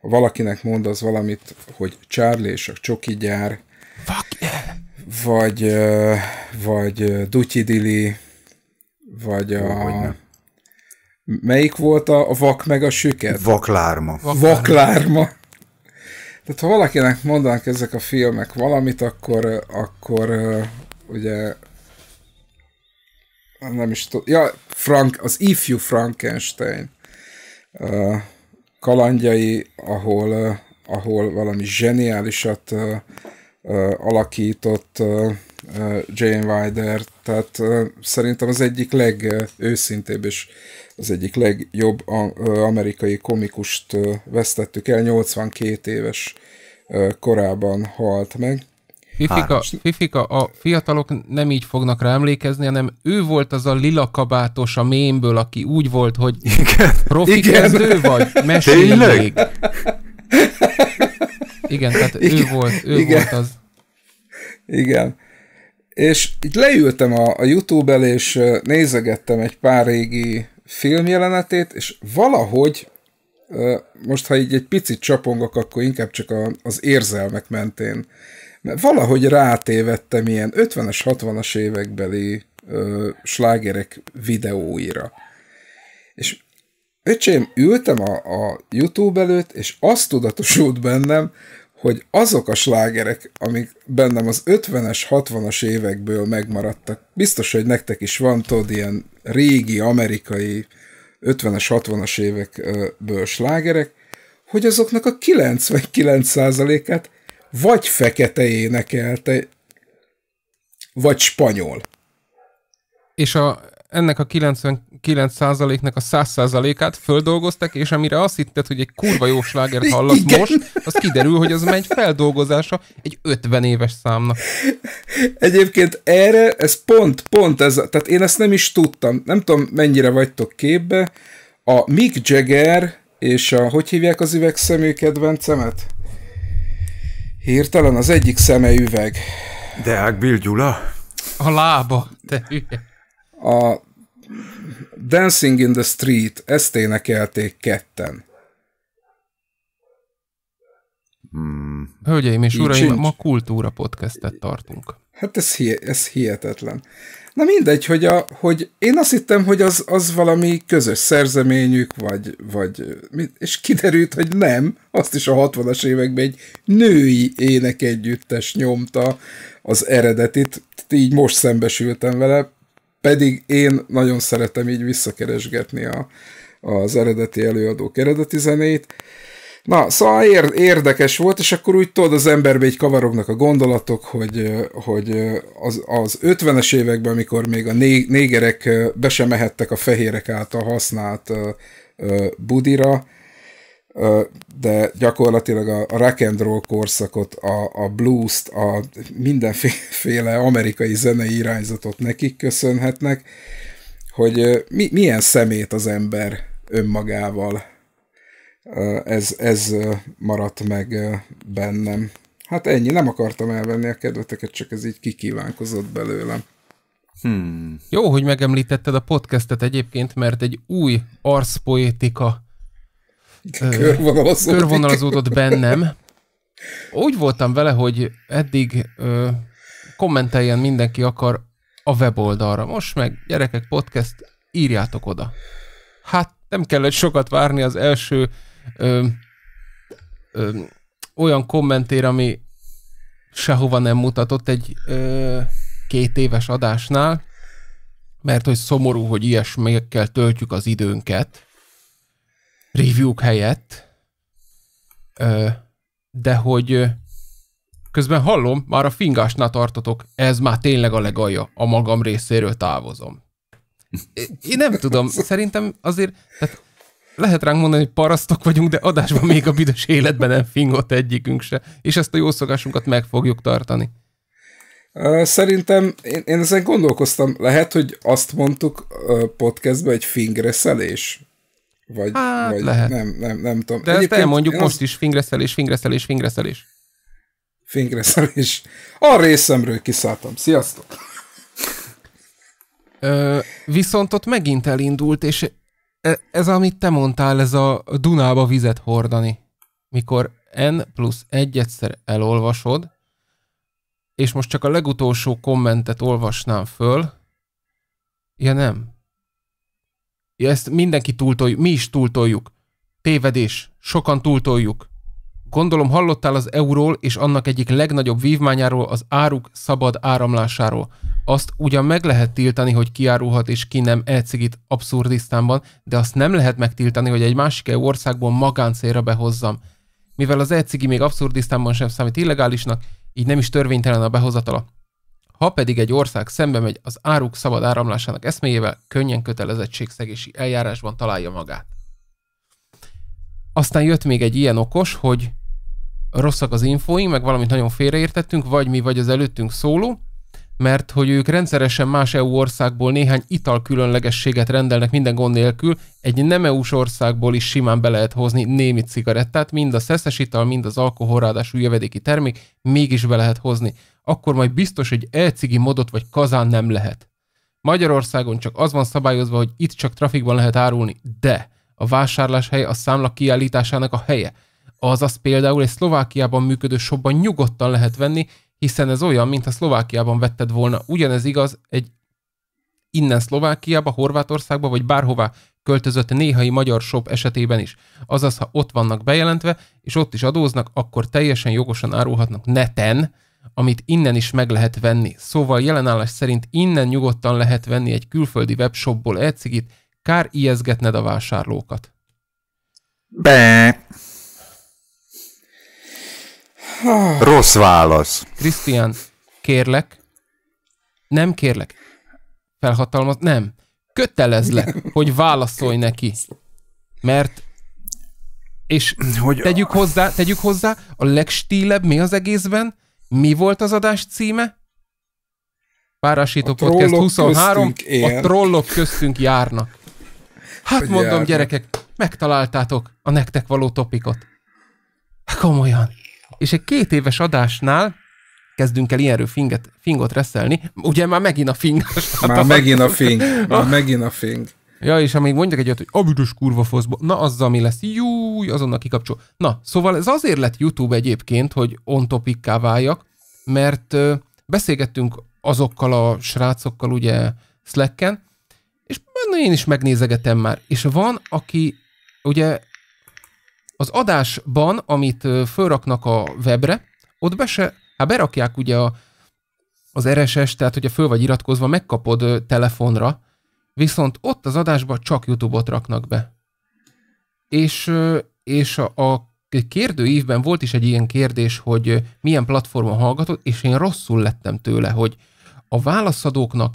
Ha valakinek mond az valamit, hogy Charlie és a csoki gyár, Fuck yeah. vagy, ö, vagy Dutyi Dili, vagy a... Melyik volt a, a vak meg a süket? Vaklárma. Vaklárma. Vaklárma. Tehát ha valakinek mondanak ezek a filmek valamit, akkor, akkor ugye nem is tudom, ja, Frank, az ifjú Frankenstein kalandjai, ahol, ahol valami zseniálisat alakított Jane Wilder, tehát szerintem az egyik legőszintébb és az egyik legjobb amerikai komikust vesztettük el, 82 éves korában halt meg. Fifika, Fifika, a fiatalok nem így fognak rá emlékezni, hanem ő volt az a lila kabátos a mémből, aki úgy volt, hogy igen, profi igen. kezdő vagy, mesélj Igen, tehát igen, ő volt, ő igen. volt az. Igen. És így leültem a, a YouTube-el, és nézegettem egy pár régi filmjelenetét, és valahogy most, ha így egy picit csapongok, akkor inkább csak az érzelmek mentén. Mert valahogy rátévedtem ilyen 50-es, 60-as évekbeli slágerek videóira. És öcsém, ültem a, a YouTube előtt, és azt tudatosult bennem, hogy azok a slágerek, amik bennem az 50-es, 60-as évekből megmaradtak, biztos, hogy nektek is van, tudod, ilyen régi amerikai 50-es, 60-as évekből slágerek, hogy azoknak a 99%-át vagy fekete énekelte, vagy spanyol. És a ennek a 99%-nak a 100%-át földolgozták, és amire azt hitted, hogy egy kurva jó slágert hallasz Igen. most, az kiderül, hogy az megy feldolgozása egy 50 éves számnak. Egyébként erre, ez pont, pont ez, tehát én ezt nem is tudtam, nem tudom mennyire vagytok képbe, a Mick Jagger és a, hogy hívják az szemű kedvencemet? Hirtelen az egyik szeme üveg. Deák Bill Gyula? A lába, te hülye. A Dancing in the Street, ezt énekelték ketten. Hmm. Hölgyeim és Így uraim, sincs. ma kultúra podcastet tartunk. Hát ez, ez hihetetlen. Na mindegy, hogy, a, hogy én azt hittem, hogy az, az valami közös szerzeményük, vagy, vagy, és kiderült, hogy nem, azt is a 60-as években egy női énekegyüttes nyomta az eredetit, így most szembesültem vele, pedig én nagyon szeretem így visszakeresgetni a, az eredeti előadók eredeti zenét. Na, szóval ér, érdekes volt, és akkor úgy tudod, az emberbe így kavarognak a gondolatok, hogy, hogy az, az 50-es években, amikor még a négerek be sem mehettek a fehérek által használt budira, de gyakorlatilag a, rock and roll korszakot, a, a blues-t, a mindenféle amerikai zenei irányzatot nekik köszönhetnek, hogy mi, milyen szemét az ember önmagával. Ez, ez maradt meg bennem. Hát ennyi, nem akartam elvenni a kedveteket, csak ez így kikívánkozott belőlem. Hmm. Jó, hogy megemlítetted a podcastet egyébként, mert egy új arszpoétika körvonalazódott. körvonalazódott bennem. Úgy voltam vele, hogy eddig ö, kommenteljen mindenki akar a weboldalra. Most meg, gyerekek, podcast, írjátok oda. Hát nem kellett sokat várni az első ö, ö, olyan kommentér, ami sehova nem mutatott egy ö, két éves adásnál, mert hogy szomorú, hogy ilyesmékkel töltjük az időnket review-k helyett, de hogy közben hallom, már a fingásnál tartotok, ez már tényleg a legalja, a magam részéről távozom. Én nem tudom, szerintem azért, tehát lehet ránk mondani, hogy parasztok vagyunk, de adásban még a büdös életben nem fingott egyikünk se, és ezt a jó szokásunkat meg fogjuk tartani. Szerintem, én, én ezen gondolkoztam, lehet, hogy azt mondtuk podcastben, hogy fingreszelés. Vagy, hát vagy lehet. Nem, nem, nem tudom. De Egyébként ezt mondjuk most az... is, fingreszelés, fingreszelés, fingreszelés. Fingreszelés. A részemről kiszálltam. Sziasztok! Ö, viszont ott megint elindult, és e, ez, amit te mondtál, ez a Dunába vizet hordani. Mikor N plusz egy egyszer elolvasod, és most csak a legutolsó kommentet olvasnám föl. Ja nem, Ja, ezt mindenki túltoljuk, mi is túltoljuk. Tévedés, sokan túltoljuk. Gondolom hallottál az euról és annak egyik legnagyobb vívmányáról, az áruk szabad áramlásáról. Azt ugyan meg lehet tiltani, hogy kiárulhat és ki nem elcigit abszurdisztánban, de azt nem lehet megtiltani, hogy egy másik EU országból magáncélra behozzam. Mivel az elcigi még abszurdisztánban sem számít illegálisnak, így nem is törvénytelen a behozatala. Ha pedig egy ország szembe megy az áruk szabad áramlásának eszméjével, könnyen kötelezettségszegési eljárásban találja magát. Aztán jött még egy ilyen okos, hogy rosszak az infóink, meg valamit nagyon félreértettünk, vagy mi, vagy az előttünk szóló, mert hogy ők rendszeresen más EU országból néhány ital különlegességet rendelnek minden gond nélkül, egy nem EU-s országból is simán be lehet hozni némi cigarettát, mind a szeszes ital, mind az alkohol, ráadásul jövedéki termék, mégis be lehet hozni akkor majd biztos egy elcigi modot vagy kazán nem lehet. Magyarországon csak az van szabályozva, hogy itt csak trafikban lehet árulni, de a vásárláshely a számla kiállításának a helye. Azaz például egy Szlovákiában működő shopban nyugodtan lehet venni, hiszen ez olyan, mintha Szlovákiában vetted volna. Ugyanez igaz egy innen Szlovákiába, Horvátországba vagy bárhová költözött néhai magyar shop esetében is. Azaz, ha ott vannak bejelentve, és ott is adóznak, akkor teljesen jogosan árulhatnak neten, amit innen is meg lehet venni. Szóval jelenállás szerint innen nyugodtan lehet venni egy külföldi webshopból e-cigit, kár ijeszgetned a vásárlókat. Be. Rossz válasz. Krisztián, kérlek, nem kérlek, felhatalmaz, nem, kötelezlek, hogy válaszolj neki. Mert és hogy tegyük hozzá, tegyük hozzá, a legstílebb mi az egészben, mi volt az adás címe? Párásító Podcast 23, a trollok köztünk járnak. Hát Hogy mondom, járnak. gyerekek, megtaláltátok a nektek való topikot. Komolyan. És egy két éves adásnál kezdünk el ilyenről finget, fingot reszelni. Ugye már megint a fing. Már megint a fing. Már megint a fing. Ja, és ha még mondjak egyet, hogy a büdös kurva foszba, na az, ami lesz, júj, azonnal kikapcsol. Na, szóval ez azért lett YouTube egyébként, hogy on topikká váljak, mert ö, beszélgettünk azokkal a srácokkal ugye Slacken, és benne én is megnézegetem már. És van, aki ugye az adásban, amit fölraknak a webre, ott be se, hát berakják ugye a, az RSS, er tehát hogyha föl vagy iratkozva, megkapod telefonra, viszont ott az adásban csak YouTube-ot raknak be. És, és a, a kérdőívben volt is egy ilyen kérdés, hogy milyen platformon hallgatod, és én rosszul lettem tőle, hogy a válaszadóknak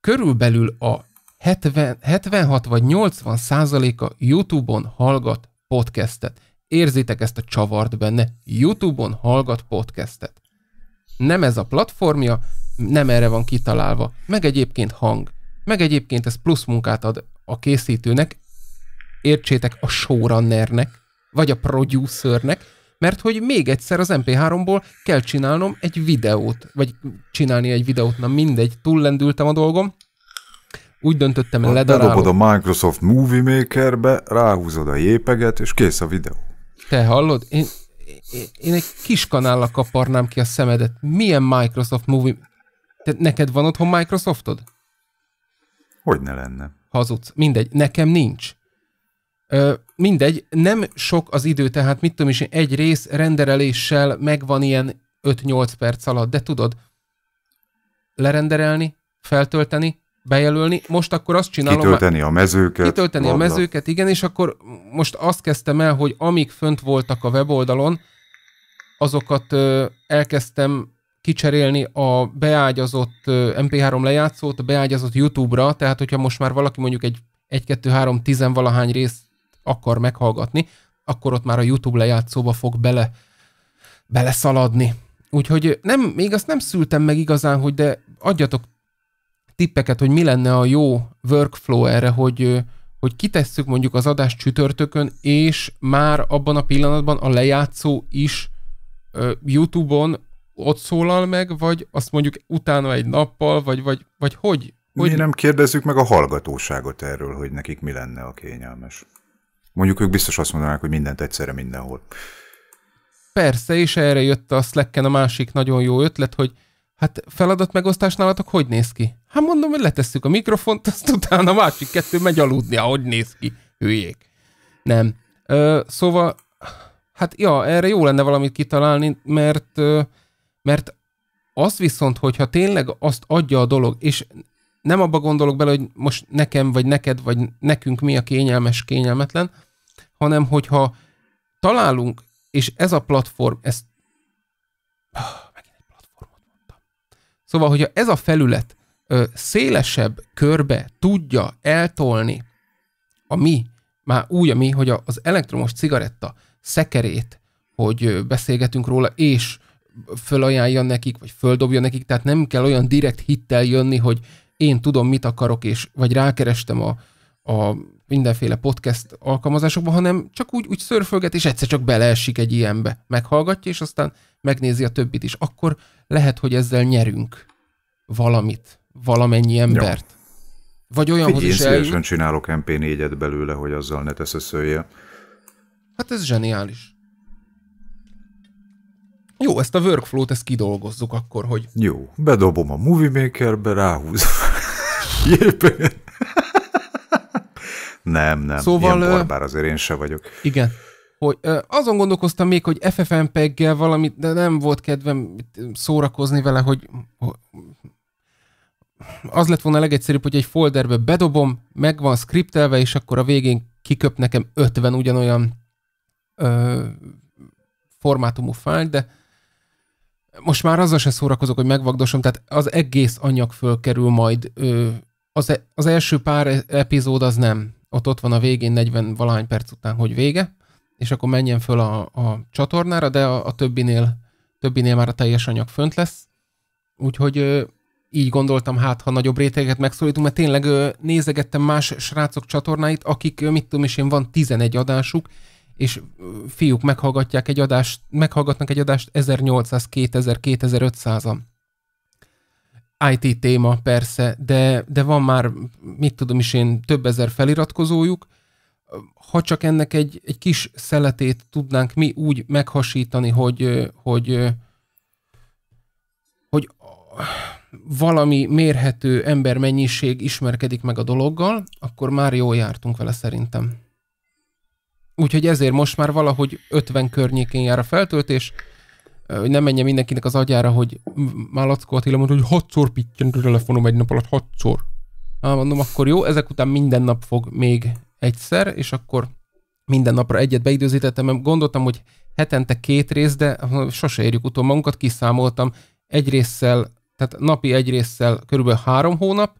körülbelül a 70, 76 vagy 80 százaléka YouTube-on hallgat podcastet. Érzitek ezt a csavart benne? YouTube-on hallgat podcastet. Nem ez a platformja, nem erre van kitalálva, meg egyébként hang meg egyébként ez plusz munkát ad a készítőnek, értsétek a showrunnernek, vagy a producernek, mert hogy még egyszer az MP3-ból kell csinálnom egy videót, vagy csinálni egy videót, na mindegy, túllendültem a dolgom, úgy döntöttem, hogy ledarálom. Bedobod a Microsoft Movie Makerbe, ráhúzod a jépeget, és kész a videó. Te hallod? Én, én, én egy kis kanállal kaparnám ki a szemedet. Milyen Microsoft Movie... Te, neked van otthon Microsoftod? Hogy ne lenne? Hazudsz. Mindegy, nekem nincs. Ö, mindegy, nem sok az idő, tehát mit tudom is, egy rész rendereléssel megvan ilyen 5-8 perc alatt, de tudod, lerenderelni, feltölteni, bejelölni, most akkor azt csinálom... Kitölteni a mezőket. Kitölteni labda. a mezőket, igen, és akkor most azt kezdtem el, hogy amik fönt voltak a weboldalon, azokat ö, elkezdtem kicserélni a beágyazott MP3 lejátszót, a beágyazott YouTube-ra, tehát hogyha most már valaki mondjuk egy 1-2-3 tizenvalahány részt akar meghallgatni, akkor ott már a YouTube lejátszóba fog bele, beleszaladni. Úgyhogy nem, még azt nem szültem meg igazán, hogy de adjatok tippeket, hogy mi lenne a jó workflow erre, hogy, hogy kitesszük mondjuk az adást csütörtökön, és már abban a pillanatban a lejátszó is YouTube-on ott szólal meg, vagy azt mondjuk utána egy nappal, vagy, vagy, vagy hogy? hogy? Mi nem kérdezzük meg a hallgatóságot erről, hogy nekik mi lenne a kényelmes. Mondjuk ők biztos azt mondanák, hogy mindent egyszerre mindenhol. Persze, és erre jött a slack a másik nagyon jó ötlet, hogy hát feladatmegosztás nálatok hogy néz ki? Hát mondom, hogy letesszük a mikrofont, azt utána a másik kettő megy aludni, ahogy néz ki, hülyék. Nem. Ö, szóval, hát ja, erre jó lenne valamit kitalálni, mert ö, mert az viszont, hogyha tényleg azt adja a dolog, és nem abba gondolok bele, hogy most nekem, vagy neked, vagy nekünk mi a kényelmes, kényelmetlen, hanem hogyha találunk, és ez a platform, ez ah, megint egy platformot Szóval, hogyha ez a felület ö, szélesebb körbe tudja eltolni a mi, már úgy a mi, hogy az elektromos cigaretta szekerét, hogy beszélgetünk róla, és fölajánlja nekik, vagy földobja nekik, tehát nem kell olyan direkt hittel jönni, hogy én tudom, mit akarok, és vagy rákerestem a, a mindenféle podcast alkalmazásokban, hanem csak úgy, úgy szörfölget, és egyszer csak beleesik egy ilyenbe. Meghallgatja, és aztán megnézi a többit is. Akkor lehet, hogy ezzel nyerünk valamit, valamennyi embert. Ja. Vagy olyan, hogy is eljut. csinálok MP4-et belőle, hogy azzal ne szője. Hát ez zseniális. Jó, ezt a workflow-t, ezt kidolgozzuk akkor, hogy... Jó, bedobom a Movie Makerbe, ráhúzom. nem, nem, szóval, ilyen barbár azért én se vagyok. Igen, hogy azon gondolkoztam még, hogy FFmpeg-gel valamit, de nem volt kedvem szórakozni vele, hogy az lett volna a legegyszerűbb, hogy egy folderbe bedobom, meg van skriptelve, és akkor a végén kiköp nekem 50 ugyanolyan ö, formátumú fájl, de most már azzal se szórakozok, hogy megvagdosom, tehát az egész anyag fölkerül majd. Az, e, az első pár e, epizód az nem. Ott ott van a végén 40 valahány perc után, hogy vége, és akkor menjen föl a, a csatornára, de a, a többinél, többinél már a teljes anyag fönt lesz. Úgyhogy így gondoltam, hát ha nagyobb réteget megszólítunk, mert tényleg nézegettem más srácok csatornáit, akik, mit tudom is én, van 11 adásuk, és fiúk meghallgatják egy adást, meghallgatnak egy adást 1800, 2000, 2500-an. IT téma persze, de, de van már, mit tudom is én, több ezer feliratkozójuk, ha csak ennek egy, egy kis szeletét tudnánk mi úgy meghasítani, hogy, hogy, hogy valami mérhető embermennyiség ismerkedik meg a dologgal, akkor már jól jártunk vele szerintem. Úgyhogy ezért most már valahogy 50 környékén jár a feltöltés, hogy ne menjen mindenkinek az agyára, hogy már Lackó Attila mondta, hogy hatszor pittyent a telefonom egy nap alatt, hát hatszor. Hát mondom, akkor jó, ezek után minden nap fog még egyszer, és akkor minden napra egyet beidőzítettem, mert gondoltam, hogy hetente két rész, de sose érjük utol magunkat, kiszámoltam egy résszel, tehát napi egy résszel körülbelül három hónap,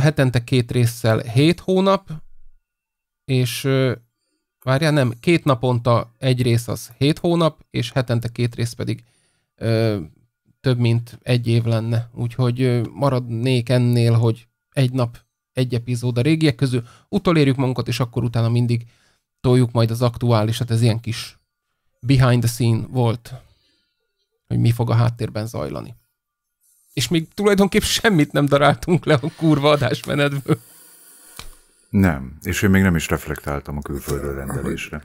hetente két résszel hét hónap, és Várjál, nem, két naponta egy rész az hét hónap, és hetente két rész pedig ö, több mint egy év lenne. Úgyhogy ö, maradnék ennél, hogy egy nap egy epizód a régiek közül, utolérjük magunkat, és akkor utána mindig toljuk majd az aktuálisat, hát ez ilyen kis behind the scene volt, hogy mi fog a háttérben zajlani. És még tulajdonképp semmit nem daráltunk le a kurva adásmenetből. Nem, és én még nem is reflektáltam a külföldről rendelésre.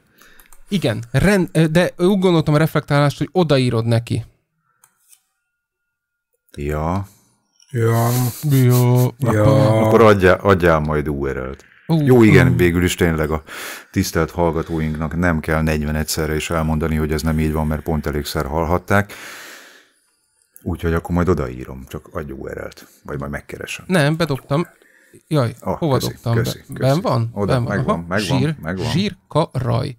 Igen, rend, de úgy gondoltam a reflektálást, hogy odaírod neki. Ja. Ja. Ja. ja. Akkor adjál, adjál majd URL-t. Uh, Jó, igen, uh. végül is tényleg a tisztelt hallgatóinknak nem kell 41-szerre is elmondani, hogy ez nem így van, mert pont elégszer hallhatták. Úgyhogy akkor majd odaírom, csak adj url Vagy majd megkeresem. Nem, bedobtam. Jaj, oh, hova köszi, dobtam? Köszi, köszi. Ben van? Oda, ben van. Megvan, Aha, megvan, zsír, megvan. Zsírka raj.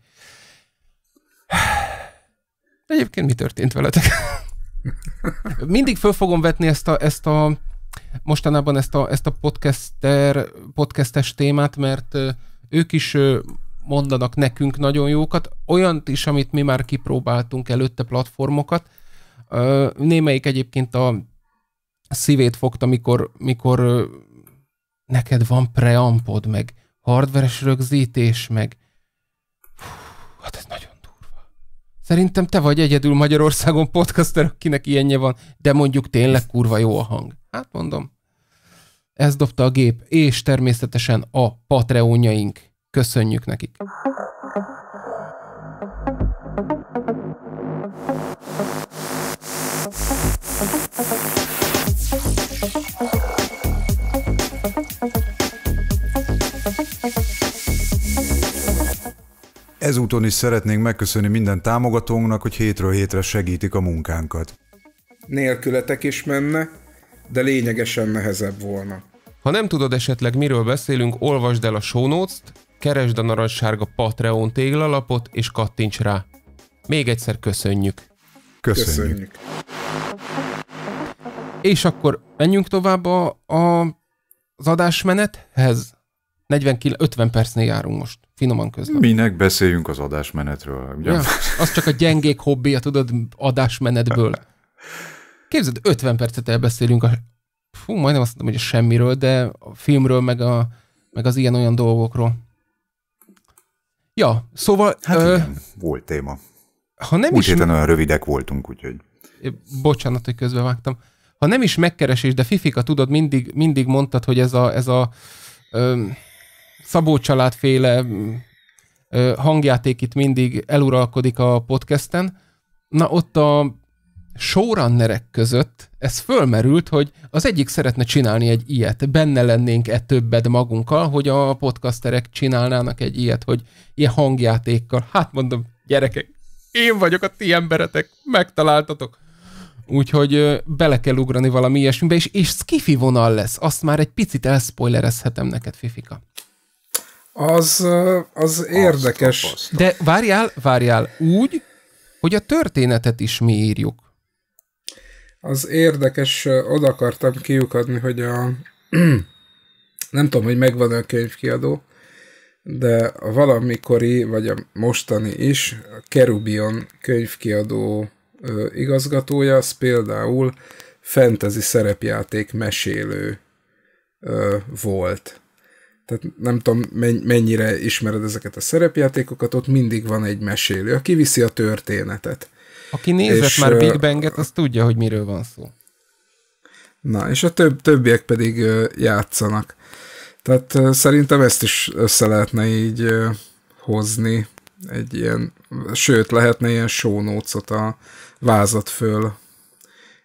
Egyébként mi történt veletek? Mindig föl fogom vetni ezt a, ezt a mostanában ezt a, ezt a podcaster, podcastes témát, mert ők is mondanak nekünk nagyon jókat, olyant is, amit mi már kipróbáltunk előtte platformokat. Némelyik egyébként a szívét fogta, mikor, mikor neked van preampod, meg hardveres rögzítés, meg... Puh, hát ez nagyon durva. Szerintem te vagy egyedül Magyarországon podcaster, akinek ilyenje van, de mondjuk tényleg kurva jó a hang. Hát mondom, ez dobta a gép, és természetesen a Patreonjaink. Köszönjük nekik! Thank you. Ezúton is szeretnénk megköszönni minden támogatónknak, hogy hétről hétre segítik a munkánkat. Nélkületek is menne, de lényegesen nehezebb volna. Ha nem tudod esetleg miről beszélünk, olvasd el a show notes keresd a narancssárga Patreon téglalapot és kattints rá. Még egyszer köszönjük. Köszönjük. köszönjük. És akkor menjünk tovább a, a, az adásmenethez. 49, 50 percnél járunk most finoman közlöm. Minek beszéljünk az adásmenetről? Ugye? Ja, az csak a gyengék hobbija, tudod, adásmenetből. Képzeld, 50 percet elbeszélünk a... Fú, majdnem azt mondom, hogy semmiről, de a filmről, meg, a, meg az ilyen-olyan dolgokról. Ja, szóval... Hát ö, igen, volt téma. Ha nem Úgy is... héten olyan rövidek voltunk, úgyhogy... Bocsánat, hogy közbevágtam. Ha nem is megkeresés, de Fifika, tudod, mindig, mindig mondtad, hogy ez a, ez a ö, Szabó családféle hangjáték itt mindig eluralkodik a podcasten. Na ott a showrunnerek között ez fölmerült, hogy az egyik szeretne csinálni egy ilyet, benne lennénk-e többet magunkkal, hogy a podcasterek csinálnának egy ilyet, hogy ilyen hangjátékkal. Hát mondom, gyerekek, én vagyok a ti emberetek, megtaláltatok. Úgyhogy bele kell ugrani valami ilyesmibe, és, és skifi vonal lesz. Azt már egy picit elspoilerezhetem neked, Fifika. Az, az érdekes. Aztán, de várjál, várjál, úgy, hogy a történetet is mi írjuk. Az érdekes, oda akartam kiukadni, hogy a... Nem tudom, hogy megvan a könyvkiadó, de a valamikori, vagy a mostani is, a Kerubion könyvkiadó igazgatója, az például fantasy szerepjáték mesélő volt tehát nem tudom mennyire ismered ezeket a szerepjátékokat, ott mindig van egy mesélő, aki viszi a történetet. Aki nézett és, már Big Bang-et, az tudja, hogy miről van szó. Na, és a több, többiek pedig játszanak. Tehát szerintem ezt is össze lehetne így hozni egy ilyen, sőt, lehetne ilyen sónócot a vázat föl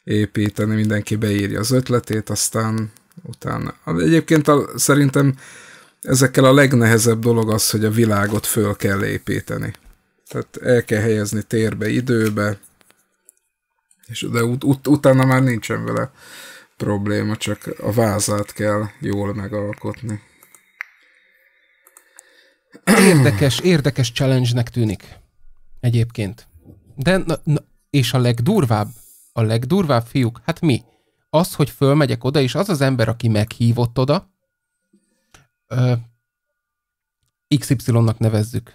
építeni, mindenki beírja az ötletét, aztán utána. Egyébként a, szerintem ezekkel a legnehezebb dolog az, hogy a világot föl kell építeni. Tehát el kell helyezni térbe, időbe, és de ut- ut- utána már nincsen vele probléma, csak a vázát kell jól megalkotni. Érdekes, érdekes challenge-nek tűnik egyébként. De na, na, és a legdurvább, a legdurvább fiúk, hát mi? Az, hogy fölmegyek oda, és az az ember, aki meghívott oda, ö, XY-nak nevezzük.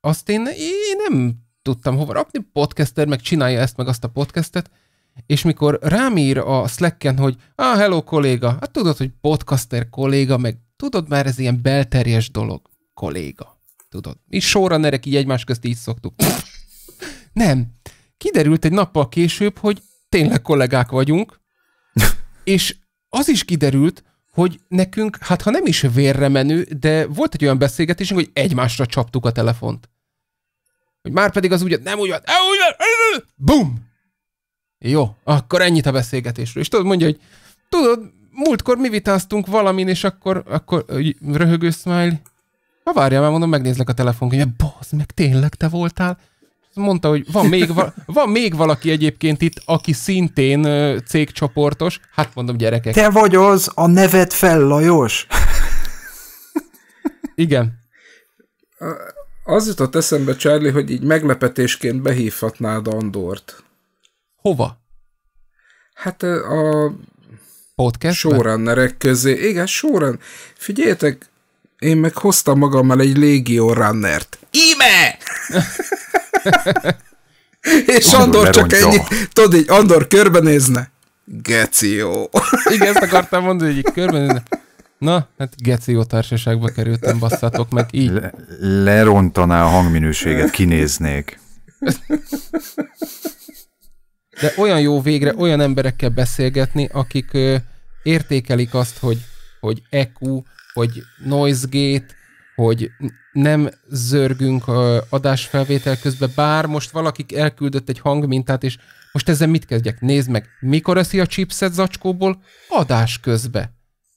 Azt én, én nem tudtam hova rakni, podcaster meg csinálja ezt, meg azt a podcastet, és mikor rám ír a Slacken, hogy ah, hello kolléga, hát tudod, hogy podcaster kolléga, meg tudod már, ez ilyen belterjes dolog, kolléga, tudod. Mi sorra nerek így egymás közt így szoktuk. nem. Kiderült egy nappal később, hogy tényleg kollégák vagyunk, és az is kiderült, hogy nekünk, hát ha nem is vérre menő, de volt egy olyan beszélgetésünk, hogy egymásra csaptuk a telefont. Hogy már pedig az úgy, nem úgy van, e, úgy van, bum! Jó, akkor ennyit a beszélgetésről. És tudod, mondja, hogy tudod, múltkor mi vitáztunk valamin, és akkor, akkor röhögő smile. Ha várjál, már mondom, megnézlek a hogy Bazd meg, tényleg te voltál? mondta, hogy van még, va- van még valaki egyébként itt, aki szintén cégcsoportos. Hát mondom, gyerekek. Te vagy az a neved fel, Lajos. Igen. Az jutott eszembe, Charlie, hogy így meglepetésként behívhatnád Andort. Hova? Hát a Podcast? Showrunnerek közé. Igen, showrun. Figyeljetek, én meg hoztam magammal egy Légió Runnert. Íme! És Andor csak ennyit, tudod így, Andor körbenézne. Geci jó. Igen, ezt akartam mondani, hogy így körbenézne. Na, hát jó társaságba kerültem, basszatok meg így. Le- lerontaná a hangminőséget, kinéznék. De olyan jó végre olyan emberekkel beszélgetni, akik ö, értékelik azt, hogy, hogy EQ, hogy noise gate, hogy nem zörgünk a adásfelvétel közben, bár most valaki elküldött egy hangmintát, és most ezzel mit kezdjek? Nézd meg, mikor eszi a chipset zacskóból? Adás közbe.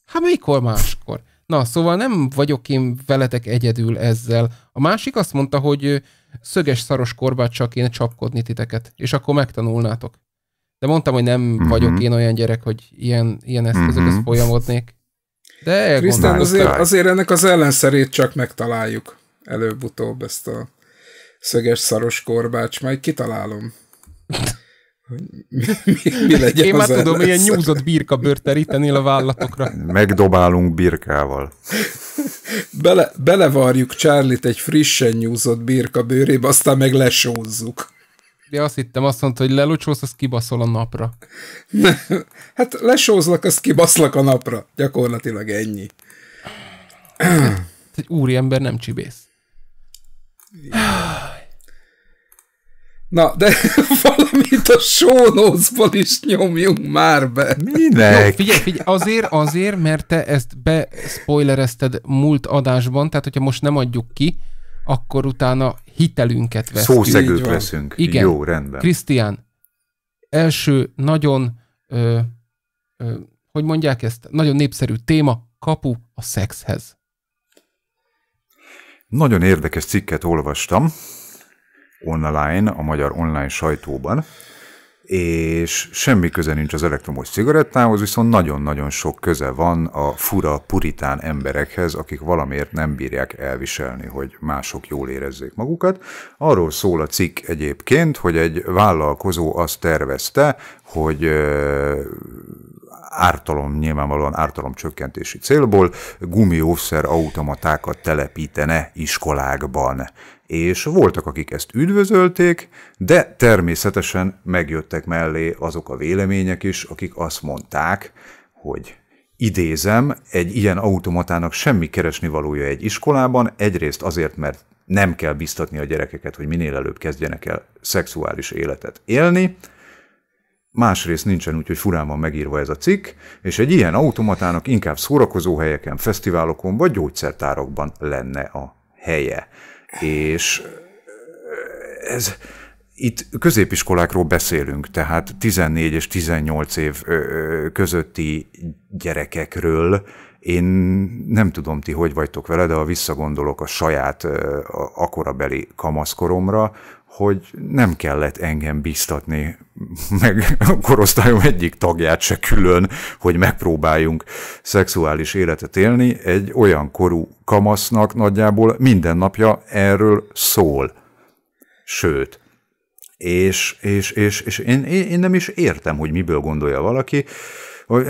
Hát mikor máskor? Na, szóval nem vagyok én veletek egyedül ezzel. A másik azt mondta, hogy szöges szaros korbát csak én csapkodni titeket, és akkor megtanulnátok. De mondtam, hogy nem mm-hmm. vagyok mhm. én olyan gyerek, hogy ilyen, ilyen eszközökhöz mm-hmm. folyamodnék. De Krisztán, azért, azért ennek az ellenszerét csak megtaláljuk előbb-utóbb ezt a szöges szaros korbács, majd kitalálom. mi, mi, mi legyen Én már tudom, ilyen nyúzott birka bőrt a vállatokra. Megdobálunk birkával. Bele, belevarjuk charlie egy frissen nyúzott birka bőrébe, aztán meg lesózzuk. De azt hittem, azt mondta, hogy lelucsózsz, az kibaszol a napra. hát lesózlak, az kibaszlak a napra. Gyakorlatilag ennyi. Egy úriember nem csibész. Na, de valamit a show is nyomjunk már be. Minek? Jó, figyelj, figyelj, azért, azért, mert te ezt bespoilerezted múlt adásban, tehát hogyha most nem adjuk ki, akkor utána hitelünket veszünk. Szószegőt veszünk. Igen. Jó, rendben. Krisztián, első nagyon, ö, ö, hogy mondják ezt, nagyon népszerű téma, kapu a szexhez. Nagyon érdekes cikket olvastam online, a magyar online sajtóban, és semmi köze nincs az elektromos cigarettához, viszont nagyon-nagyon sok köze van a fura puritán emberekhez, akik valamiért nem bírják elviselni, hogy mások jól érezzék magukat. Arról szól a cikk egyébként, hogy egy vállalkozó azt tervezte, hogy ártalom, nyilvánvalóan ártalom csökkentési célból gumiószer automatákat telepítene iskolákban és voltak, akik ezt üdvözölték, de természetesen megjöttek mellé azok a vélemények is, akik azt mondták, hogy idézem, egy ilyen automatának semmi keresni valója egy iskolában, egyrészt azért, mert nem kell biztatni a gyerekeket, hogy minél előbb kezdjenek el szexuális életet élni, másrészt nincsen úgy, hogy furán van megírva ez a cikk, és egy ilyen automatának inkább szórakozó helyeken, fesztiválokon vagy gyógyszertárokban lenne a helye és ez itt középiskolákról beszélünk, tehát 14 és 18 év közötti gyerekekről. Én nem tudom, ti hogy vagytok vele, de ha visszagondolok a saját akorabeli kamaszkoromra, hogy nem kellett engem biztatni, meg a korosztályom egyik tagját se külön, hogy megpróbáljunk szexuális életet élni, egy olyan korú kamasznak nagyjából minden napja erről szól. Sőt, és, és, és, és én, én nem is értem, hogy miből gondolja valaki,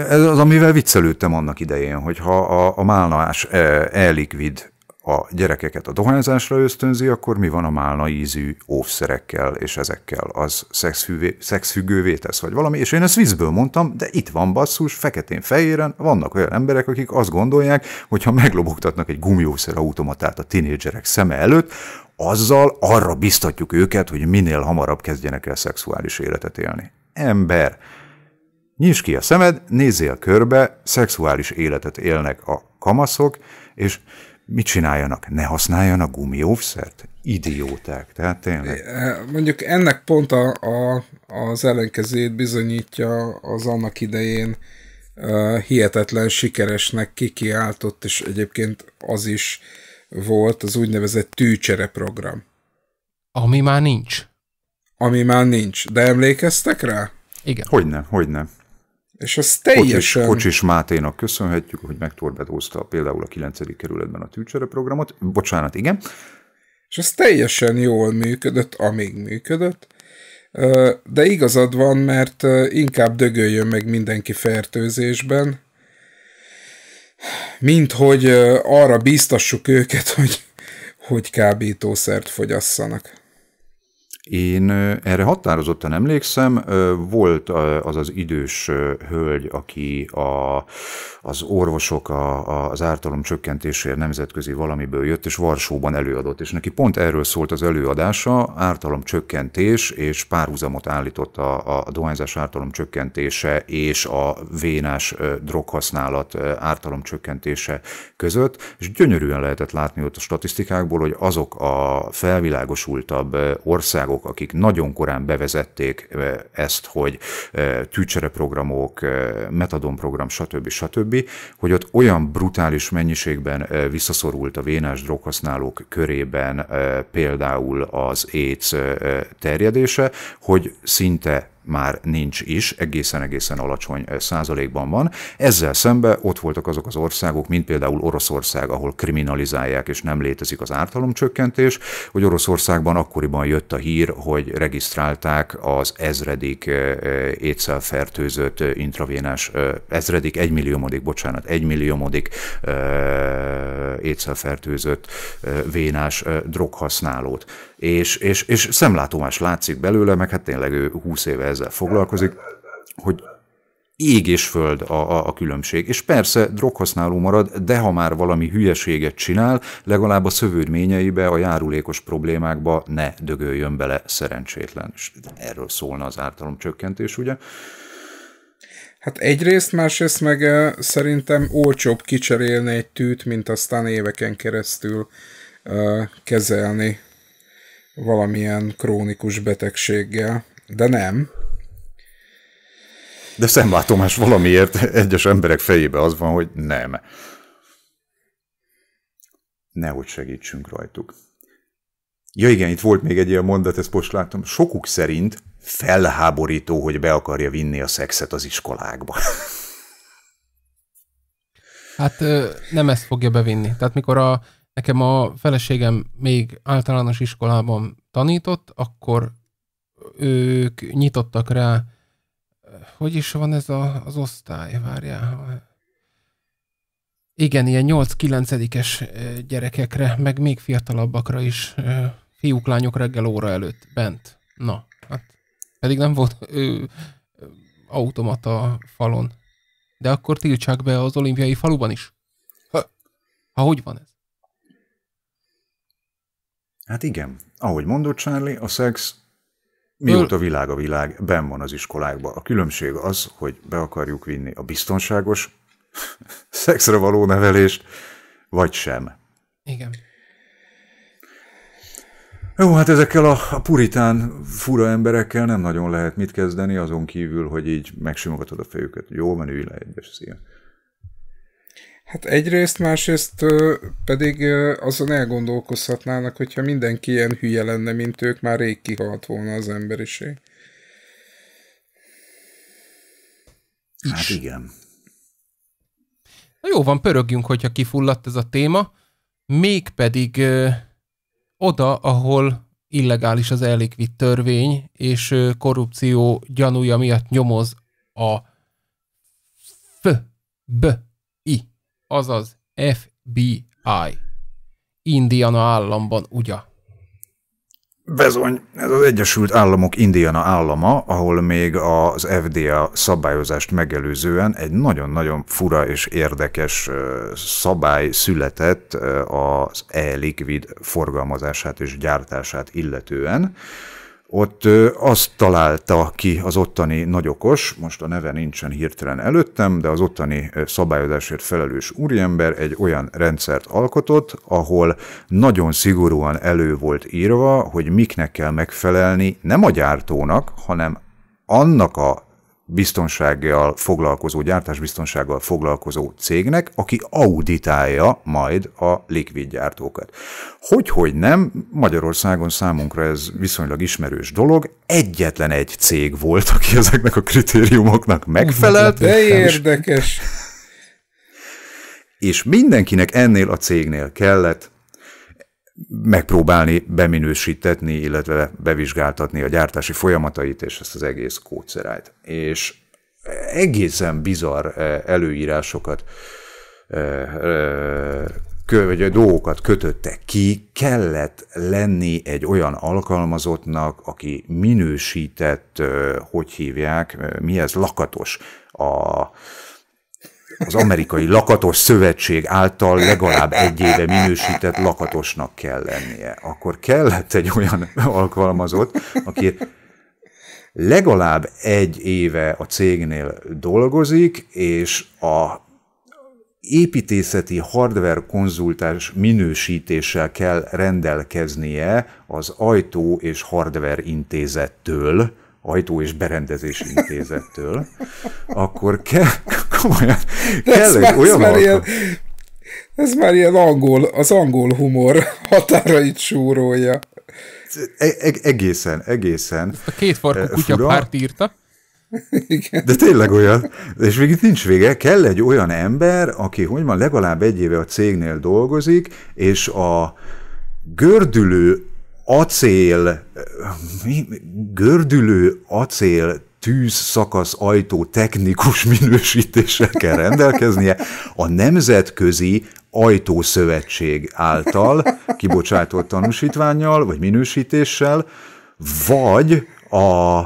ez az, amivel viccelődtem annak idején, hogy ha a, a málnás e, eh, e a gyerekeket a dohányzásra ösztönzi, akkor mi van a málna ízű óvszerekkel és ezekkel? Az szexfüggővé tesz, vagy valami? És én ezt vízből mondtam, de itt van basszus, feketén fehéren vannak olyan emberek, akik azt gondolják, hogy ha meglobogtatnak egy gumiószer automatát a tinédzserek szeme előtt, azzal arra biztatjuk őket, hogy minél hamarabb kezdjenek el szexuális életet élni. Ember! Nyisd ki a szemed, nézzél körbe, szexuális életet élnek a kamaszok, és mit csináljanak? Ne használjanak gumióvszert? Idióták, tehát tényleg. Mondjuk ennek pont a, a, az ellenkezőjét bizonyítja az annak idején uh, hihetetlen sikeresnek kikiáltott, és egyébként az is volt az úgynevezett tűcsere program. Ami már nincs. Ami már nincs. De emlékeztek rá? Igen. Hogyne, hogyne. És az teljesen... Kocsis, Kocsis Máténak köszönhetjük, hogy megtorbedózta például a 9. kerületben a tűcsere programot. Bocsánat, igen. És ez teljesen jól működött, amíg működött. De igazad van, mert inkább dögöljön meg mindenki fertőzésben, mint hogy arra bíztassuk őket, hogy, hogy kábítószert fogyasszanak. Én erre határozottan emlékszem, volt az az idős hölgy, aki a, az orvosok a, a, az ártalom csökkentésért nemzetközi valamiből jött, és Varsóban előadott, és neki pont erről szólt az előadása, ártalom csökkentés, és párhuzamot állított a, a dohányzás ártalom csökkentése és a vénás droghasználat ártalom csökkentése között, és gyönyörűen lehetett látni ott a statisztikákból, hogy azok a felvilágosultabb országok, országok, akik nagyon korán bevezették ezt, hogy tűcsereprogramok, metadonprogram, stb. stb., hogy ott olyan brutális mennyiségben visszaszorult a vénás droghasználók körében például az AIDS terjedése, hogy szinte már nincs is, egészen-egészen alacsony eh, százalékban van. Ezzel szembe ott voltak azok az országok, mint például Oroszország, ahol kriminalizálják és nem létezik az ártalomcsökkentés, hogy Oroszországban akkoriban jött a hír, hogy regisztrálták az ezredik eh, eh, étszerfertőzött intravénás, ezredik, egymilliómodik, bocsánat, egymilliomodik étszerfertőzött vénás droghasználót. És, és, és szemlátomás látszik belőle, meg hát tényleg ő 20 éve ezzel foglalkozik, hogy ég és föld a, a, a különbség. És persze droghasználó marad, de ha már valami hülyeséget csinál, legalább a szövődményeibe, a járulékos problémákba ne dögöljön bele szerencsétlen. És erről szólna az ártalomcsökkentés, ugye? Hát egyrészt, másrészt meg eh, szerintem olcsóbb kicserélni egy tűt, mint aztán éveken keresztül uh, kezelni valamilyen krónikus betegséggel. De nem, de szemlátomás valamiért egyes emberek fejébe az van, hogy nem. Nehogy segítsünk rajtuk. Ja igen, itt volt még egy ilyen mondat, ezt most láttam. Sokuk szerint felháborító, hogy be akarja vinni a szexet az iskolákba. Hát nem ezt fogja bevinni. Tehát mikor a, nekem a feleségem még általános iskolában tanított, akkor ők nyitottak rá hogy is van ez a, az osztály, várjál. Igen, ilyen 8-9-es gyerekekre, meg még fiatalabbakra is, fiúk, lányok reggel óra előtt, bent. Na, hát pedig nem volt ő, automata falon. De akkor tiltsák be az olimpiai faluban is. Ha, ha hogy van ez? Hát igen, ahogy mondott Charlie, a szex Mióta világ a világ, ben van az iskolákba. A különbség az, hogy be akarjuk vinni a biztonságos szexre való nevelést, vagy sem. Igen. Jó, hát ezekkel a, puritán fura emberekkel nem nagyon lehet mit kezdeni, azon kívül, hogy így megsimogatod a fejüket. Jó, menő le egyes, szín. Hát egyrészt, másrészt pedig azon elgondolkozhatnának, hogyha mindenki ilyen hülye lenne, mint ők, már rég kihalt volna az emberiség. Hát igen. Na jó van, pörögjünk, hogyha kifulladt ez a téma, mégpedig ö, oda, ahol illegális az elikvid törvény, és ö, korrupció gyanúja miatt nyomoz a F, B, azaz FBI. Indiana államban, ugye? Bezony, ez az Egyesült Államok Indiana állama, ahol még az FDA szabályozást megelőzően egy nagyon-nagyon fura és érdekes szabály született az e-liquid forgalmazását és gyártását illetően ott azt találta ki az ottani nagyokos, most a neve nincsen hirtelen előttem, de az ottani szabályozásért felelős úriember egy olyan rendszert alkotott, ahol nagyon szigorúan elő volt írva, hogy miknek kell megfelelni nem a gyártónak, hanem annak a biztonsággal foglalkozó, gyártásbiztonsággal foglalkozó cégnek, aki auditálja majd a likvid gyártókat. Hogy, hogy nem, Magyarországon számunkra ez viszonylag ismerős dolog, egyetlen egy cég volt, aki ezeknek a kritériumoknak megfelelt. De érdekes! És mindenkinek ennél a cégnél kellett megpróbálni beminősítetni, illetve bevizsgáltatni a gyártási folyamatait és ezt az egész kódszerájt. És egészen bizarr eh, előírásokat eh, eh, vagy dolgokat kötöttek ki, kellett lenni egy olyan alkalmazottnak, aki minősített, hogy hívják, mi ez, lakatos a az amerikai lakatos szövetség által legalább egy éve minősített lakatosnak kell lennie. Akkor kellett egy olyan alkalmazott, aki legalább egy éve a cégnél dolgozik, és a építészeti hardware konzultás minősítéssel kell rendelkeznie az ajtó és hardware intézettől, ajtó és berendezés intézettől, akkor kell, komolyan. Kell egy olyan már ilyen, ez már ilyen angol, az angol humor határait súrolja. E-, e- egészen, egészen. Ezt a két farkú e, kutya fura. párt írta. Igen. De tényleg olyan. És még itt nincs vége. Kell egy olyan ember, aki, hogy van, legalább egy éve a cégnél dolgozik, és a gördülő acél, gördülő acél tűzszakasz ajtó technikus minősítéssel kell rendelkeznie a Nemzetközi Ajtószövetség által kibocsátott tanúsítványjal vagy minősítéssel, vagy a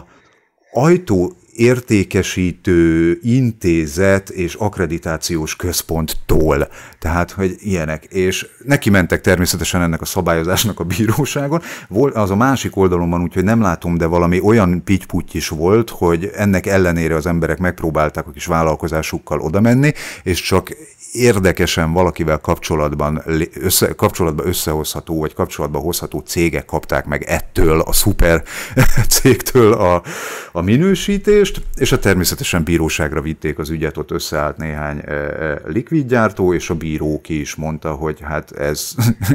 ajtó értékesítő intézet és akkreditációs központtól. Tehát, hogy ilyenek. És neki mentek természetesen ennek a szabályozásnak a bíróságon. Volt, az a másik oldalon van, úgyhogy nem látom, de valami olyan pitty is volt, hogy ennek ellenére az emberek megpróbálták a kis vállalkozásukkal oda menni, és csak érdekesen valakivel kapcsolatban össze, kapcsolatban összehozható, vagy kapcsolatban hozható cégek kapták meg ettől a szuper cégtől a, a minősítés, döntést, és a természetesen bíróságra vitték az ügyet, ott összeállt néhány e, e, likvidgyártó, és a bíró ki is mondta, hogy hát ez,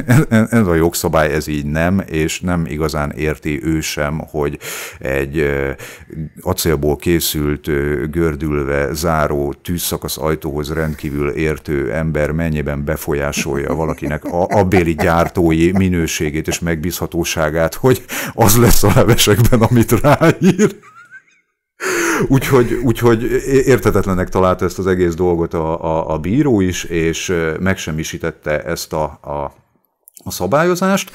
ez a jogszabály, ez így nem, és nem igazán érti ő sem, hogy egy e, acélból készült, gördülve záró tűzszakasz ajtóhoz rendkívül értő ember mennyiben befolyásolja valakinek a, a béli gyártói minőségét és megbízhatóságát, hogy az lesz a levesekben, amit ráír. Úgyhogy, úgyhogy értetetlenek találta ezt az egész dolgot a, a, a bíró is, és megsemmisítette ezt a, a, a szabályozást.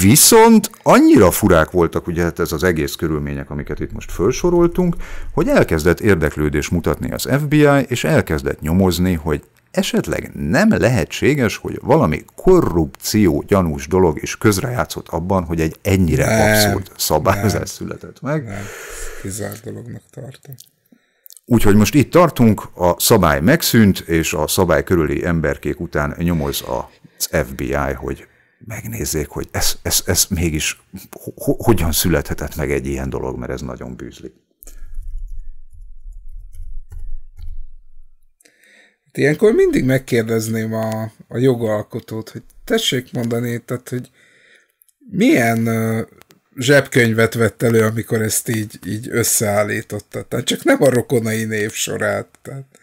Viszont annyira furák voltak ugye hát ez az egész körülmények, amiket itt most felsoroltunk, hogy elkezdett érdeklődés mutatni az FBI, és elkezdett nyomozni, hogy esetleg nem lehetséges, hogy valami korrupció gyanús dolog is közrejátszott abban, hogy egy ennyire nem, abszurd szabályozás született meg? Nem, kizárt dolognak tartom. Úgyhogy most itt tartunk, a szabály megszűnt, és a szabály körüli emberkék után nyomoz az FBI, hogy megnézzék, hogy ez, ez, ez mégis hogyan születhetett meg egy ilyen dolog, mert ez nagyon bűzlik. Ilyenkor mindig megkérdezném a, a jogalkotót, hogy tessék mondani, tehát, hogy milyen zsebkönyvet vett elő, amikor ezt így, így összeállította. Tehát csak nem a rokonai név sorát. Tehát.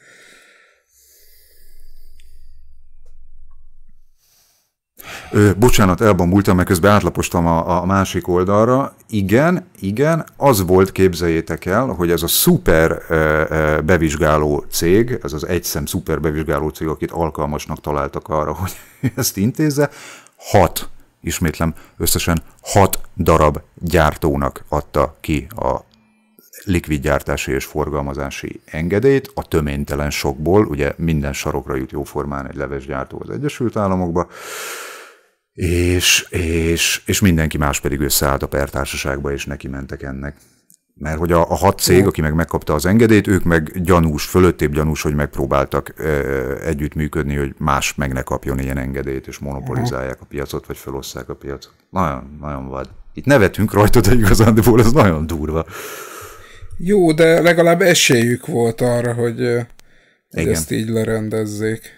Ö, bocsánat, elbomultam, mert közben átlapostam a, a másik oldalra. Igen, igen, az volt, képzeljétek el, hogy ez a szuper ö, ö, bevizsgáló cég, ez az egyszem szuper bevizsgáló cég, akit alkalmasnak találtak arra, hogy ezt intézze, hat, ismétlem, összesen hat darab gyártónak adta ki a likvid gyártási és forgalmazási engedélyt a töménytelen sokból, ugye minden sarokra jut jóformán egy levesgyártó az Egyesült Államokba, és, és, és mindenki más pedig összeállt a pertársaságba, és neki mentek ennek. Mert hogy a, a hat cég, aki meg megkapta az engedélyt, ők meg gyanús, fölöttébb gyanús, hogy megpróbáltak ö, együttműködni, hogy más meg ne kapjon ilyen engedélyt, és monopolizálják a piacot, vagy felosszák a piacot. Nagyon, nagyon vad. Itt nevetünk rajta, de de ez nagyon durva. Jó, de legalább esélyük volt arra, hogy, hogy ezt így lerendezzék.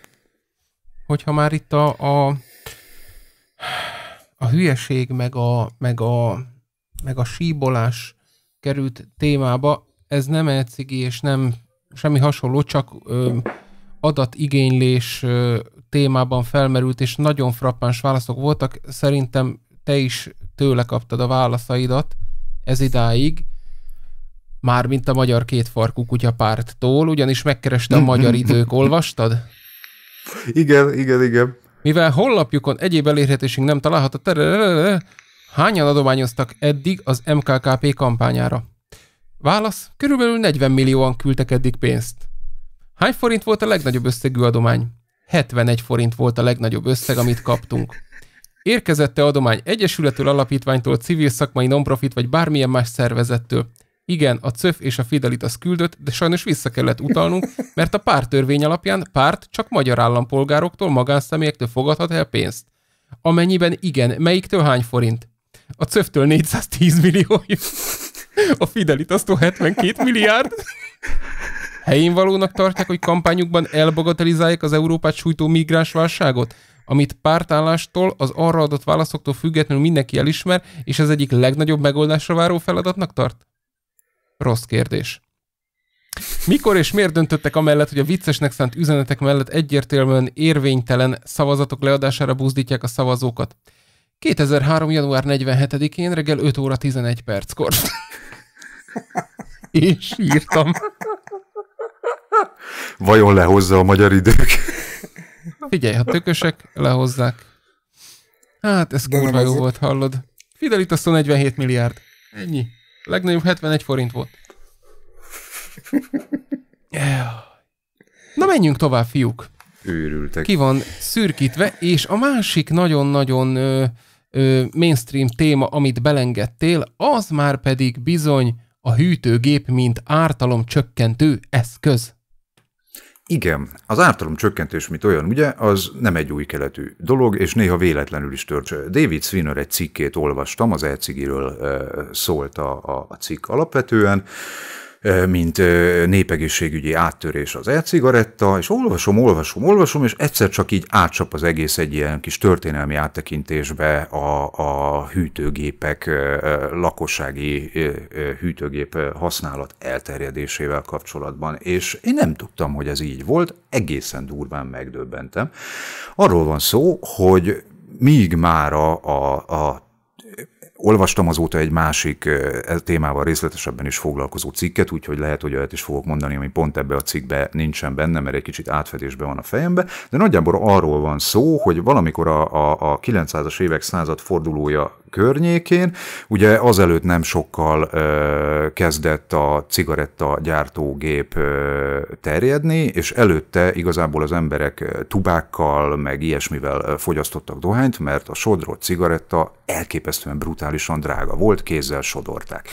Hogyha már itt a, a a hülyeség, meg a, meg a, meg a síbolás került témába. Ez nem elcigi, és nem semmi hasonló, csak ö, adatigénylés ö, témában felmerült, és nagyon frappáns válaszok voltak. Szerintem te is tőle kaptad a válaszaidat ez idáig, mármint a magyar kétfarkú kutyapárttól, ugyanis megkerestem a magyar idők, olvastad? Igen, igen, igen. Mivel hollapjukon egyéb elérhetésünk nem található, hányan adományoztak eddig az MKKP kampányára? Válasz, körülbelül 40 millióan küldtek eddig pénzt. Hány forint volt a legnagyobb összegű adomány? 71 forint volt a legnagyobb összeg, amit kaptunk. Érkezette adomány egyesületől, alapítványtól, civil szakmai nonprofit vagy bármilyen más szervezettől igen, a CÖF és a Fidelitas küldött, de sajnos vissza kellett utalnunk, mert a törvény alapján párt csak magyar állampolgároktól, magánszemélyektől fogadhat el pénzt. Amennyiben igen, melyiktől hány forint? A CÖF-től 410 millió A Fidelitasztól 72 milliárd. Helyén valónak tartják, hogy kampányukban elbagatelizálják az Európát sújtó migránsválságot, amit pártállástól, az arra adott válaszoktól függetlenül mindenki elismer, és ez egyik legnagyobb megoldásra váró feladatnak tart? Rossz kérdés. Mikor és miért döntöttek amellett, hogy a viccesnek szánt üzenetek mellett egyértelműen érvénytelen szavazatok leadására buzdítják a szavazókat? 2003. január 47-én reggel 5 óra 11 perckor. Én sírtam. Vajon lehozza a magyar idők? Figyelj, ha tökösek, lehozzák. Hát ez kurva jó volt, hallod. Fidelitasztó 47 milliárd. Ennyi. A legnagyobb 71 forint volt. Na menjünk tovább, fiúk. Őrültek. Ki van szürkítve, és a másik nagyon-nagyon ö, ö, mainstream téma, amit belengedtél, az már pedig bizony a hűtőgép, mint ártalom csökkentő eszköz. Igen, az ártalom csökkentés, mint olyan, ugye, az nem egy új keletű dolog, és néha véletlenül is tört. David Swinner egy cikkét olvastam, az e szólt a, a, a cikk alapvetően, mint népegészségügyi áttörés az e-cigaretta, és olvasom, olvasom, olvasom, és egyszer csak így átcsap az egész egy ilyen kis történelmi áttekintésbe a, a hűtőgépek, lakossági hűtőgép használat elterjedésével kapcsolatban, és én nem tudtam, hogy ez így volt, egészen durván megdöbbentem. Arról van szó, hogy míg már a, a, a Olvastam azóta egy másik e, témával részletesebben is foglalkozó cikket, úgyhogy lehet, hogy olyat is fogok mondani, ami pont ebbe a cikkbe nincsen benne, mert egy kicsit átfedésben van a fejembe, de nagyjából arról van szó, hogy valamikor a, a, a 900-as évek századfordulója környékén. Ugye azelőtt nem sokkal ö, kezdett a cigaretta gyártógép ö, terjedni, és előtte igazából az emberek tubákkal, meg ilyesmivel fogyasztottak dohányt, mert a sodrott cigaretta elképesztően brutálisan drága volt, kézzel sodorták.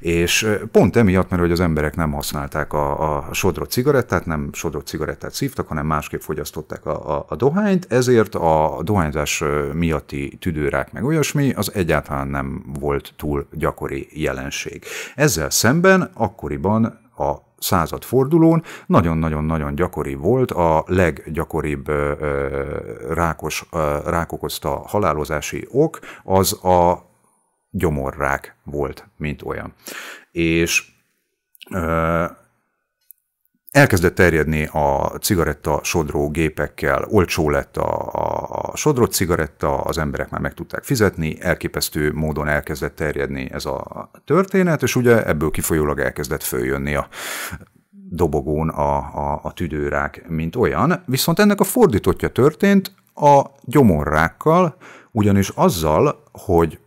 És pont emiatt, mert hogy az emberek nem használták a, a sodrott cigarettát, nem sodrott cigarettát szívtak, hanem másképp fogyasztották a, a, a dohányt, ezért a dohányzás miatti tüdőrák meg olyasmi az egyáltalán nem volt túl gyakori jelenség. Ezzel szemben akkoriban a századfordulón nagyon-nagyon-nagyon gyakori volt, a leggyakoribb rákos, rákokozta halálozási ok az a gyomorrák volt, mint olyan. És elkezdett terjedni a cigaretta sodró gépekkel, olcsó lett a, a, a sodrott cigaretta, az emberek már meg tudták fizetni, elképesztő módon elkezdett terjedni ez a történet, és ugye ebből kifolyólag elkezdett följönni a dobogón a, a, a tüdőrák, mint olyan. Viszont ennek a fordítotja történt a gyomorrákkal, ugyanis azzal, hogy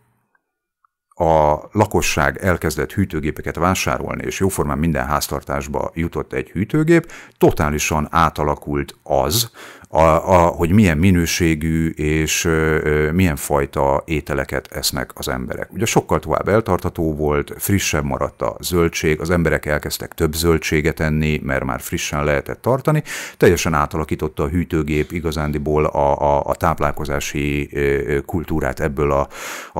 a lakosság elkezdett hűtőgépeket vásárolni, és jóformán minden háztartásba jutott egy hűtőgép, totálisan átalakult az, a, a, hogy milyen minőségű és ö, milyen fajta ételeket esznek az emberek. Ugye sokkal tovább eltartható volt, frissen maradt a zöldség, az emberek elkezdtek több zöldséget enni, mert már frissen lehetett tartani, teljesen átalakította a hűtőgép igazándiból a, a, a táplálkozási kultúrát ebből a,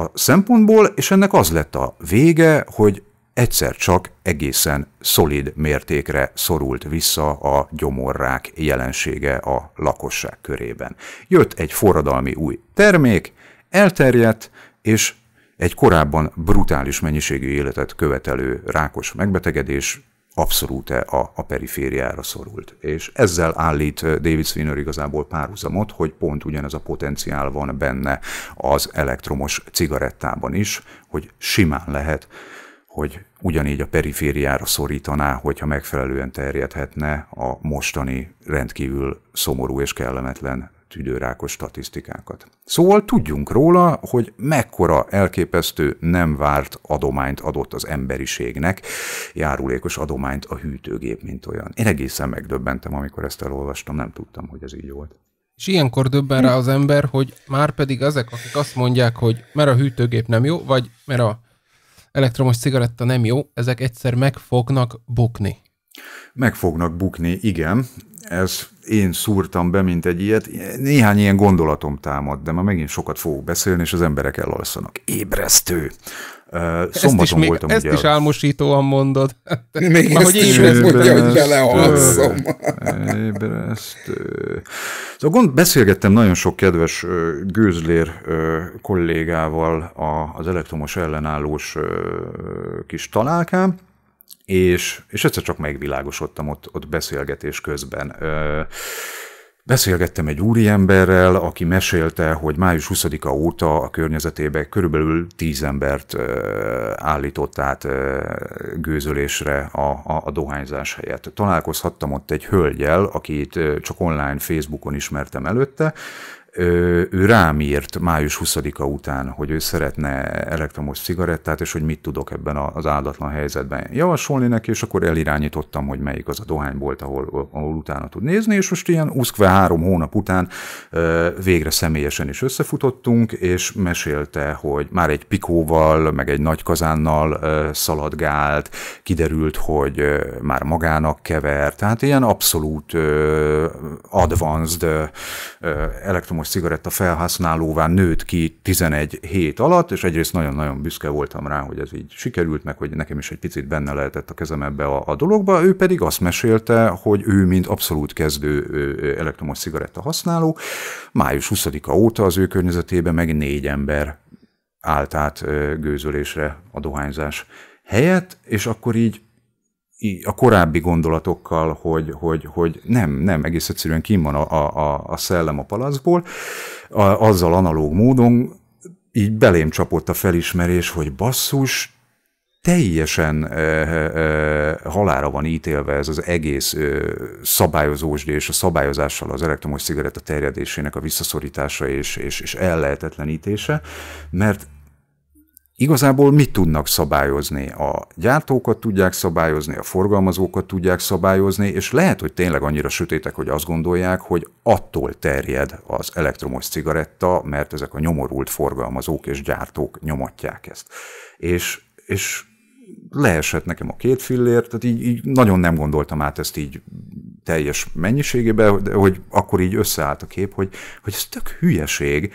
a szempontból, és ennek az lett a vége, hogy egyszer csak egészen szolid mértékre szorult vissza a gyomorrák jelensége a lakosság körében. Jött egy forradalmi új termék, elterjedt, és egy korábban brutális mennyiségű életet követelő rákos megbetegedés abszolút a, a perifériára szorult. És ezzel állít David Swinner igazából párhuzamot, hogy pont ugyanez a potenciál van benne az elektromos cigarettában is, hogy simán lehet hogy ugyanígy a perifériára szorítaná, hogyha megfelelően terjedhetne a mostani rendkívül szomorú és kellemetlen tüdőrákos statisztikákat. Szóval tudjunk róla, hogy mekkora elképesztő nem várt adományt adott az emberiségnek, járulékos adományt a hűtőgép, mint olyan. Én egészen megdöbbentem, amikor ezt elolvastam, nem tudtam, hogy ez így volt. És ilyenkor döbben rá az ember, hogy már pedig ezek, akik azt mondják, hogy mert a hűtőgép nem jó, vagy mert a elektromos cigaretta nem jó, ezek egyszer meg fognak bukni. Meg fognak bukni, igen. Ez én szúrtam be, mint egy ilyet. Néhány ilyen gondolatom támad, de már megint sokat fogok beszélni, és az emberek elalszanak. Ébresztő! szombaton ezt is voltam még, Ezt ugye is álmosítóan mondod. Még Ahogy ezt is mondja, hogy belealszom. Ébresztő. Szóval gond, beszélgettem nagyon sok kedves gőzlér kollégával az elektromos ellenállós kis találkám, és, és egyszer csak megvilágosodtam ott, ott beszélgetés közben. Beszélgettem egy úriemberrel, aki mesélte, hogy május 20-a óta a környezetébe körülbelül 10 embert állított át gőzölésre a, a, a dohányzás helyett. Találkozhattam ott egy hölgyel, akit csak online Facebookon ismertem előtte, ő, ő rám írt május 20-a után, hogy ő szeretne elektromos cigarettát, és hogy mit tudok ebben az áldatlan helyzetben javasolni neki, és akkor elirányítottam, hogy melyik az a dohánybolt, ahol, ahol utána tud nézni, és most ilyen úszkve három hónap után végre személyesen is összefutottunk, és mesélte, hogy már egy pikóval, meg egy nagy kazánnal szaladgált, kiderült, hogy már magának kever, tehát ilyen abszolút advanced elektromos elektromos cigaretta felhasználóvá nőtt ki 11 hét alatt, és egyrészt nagyon-nagyon büszke voltam rá, hogy ez így sikerült, meg hogy nekem is egy picit benne lehetett a kezem ebbe a, a dologba. Ő pedig azt mesélte, hogy ő, mint abszolút kezdő elektromos cigaretta használó, május 20-a óta az ő környezetében meg négy ember állt át gőzölésre a dohányzás helyett, és akkor így a korábbi gondolatokkal, hogy, hogy, hogy nem, nem, egész egyszerűen kim van a, a, a szellem a palacból, a, azzal analóg módon így belém csapott a felismerés, hogy basszus, teljesen e, e, halára van ítélve ez az egész e, szabályozós és a szabályozással az elektromos cigaretta terjedésének a visszaszorítása és, és, és ellehetetlenítése, mert igazából mit tudnak szabályozni? A gyártókat tudják szabályozni, a forgalmazókat tudják szabályozni, és lehet, hogy tényleg annyira sötétek, hogy azt gondolják, hogy attól terjed az elektromos cigaretta, mert ezek a nyomorult forgalmazók és gyártók nyomatják ezt. És, és leesett nekem a két fillért, tehát így, így nagyon nem gondoltam át ezt így teljes mennyiségében, de hogy akkor így összeállt a kép, hogy, hogy ez tök hülyeség,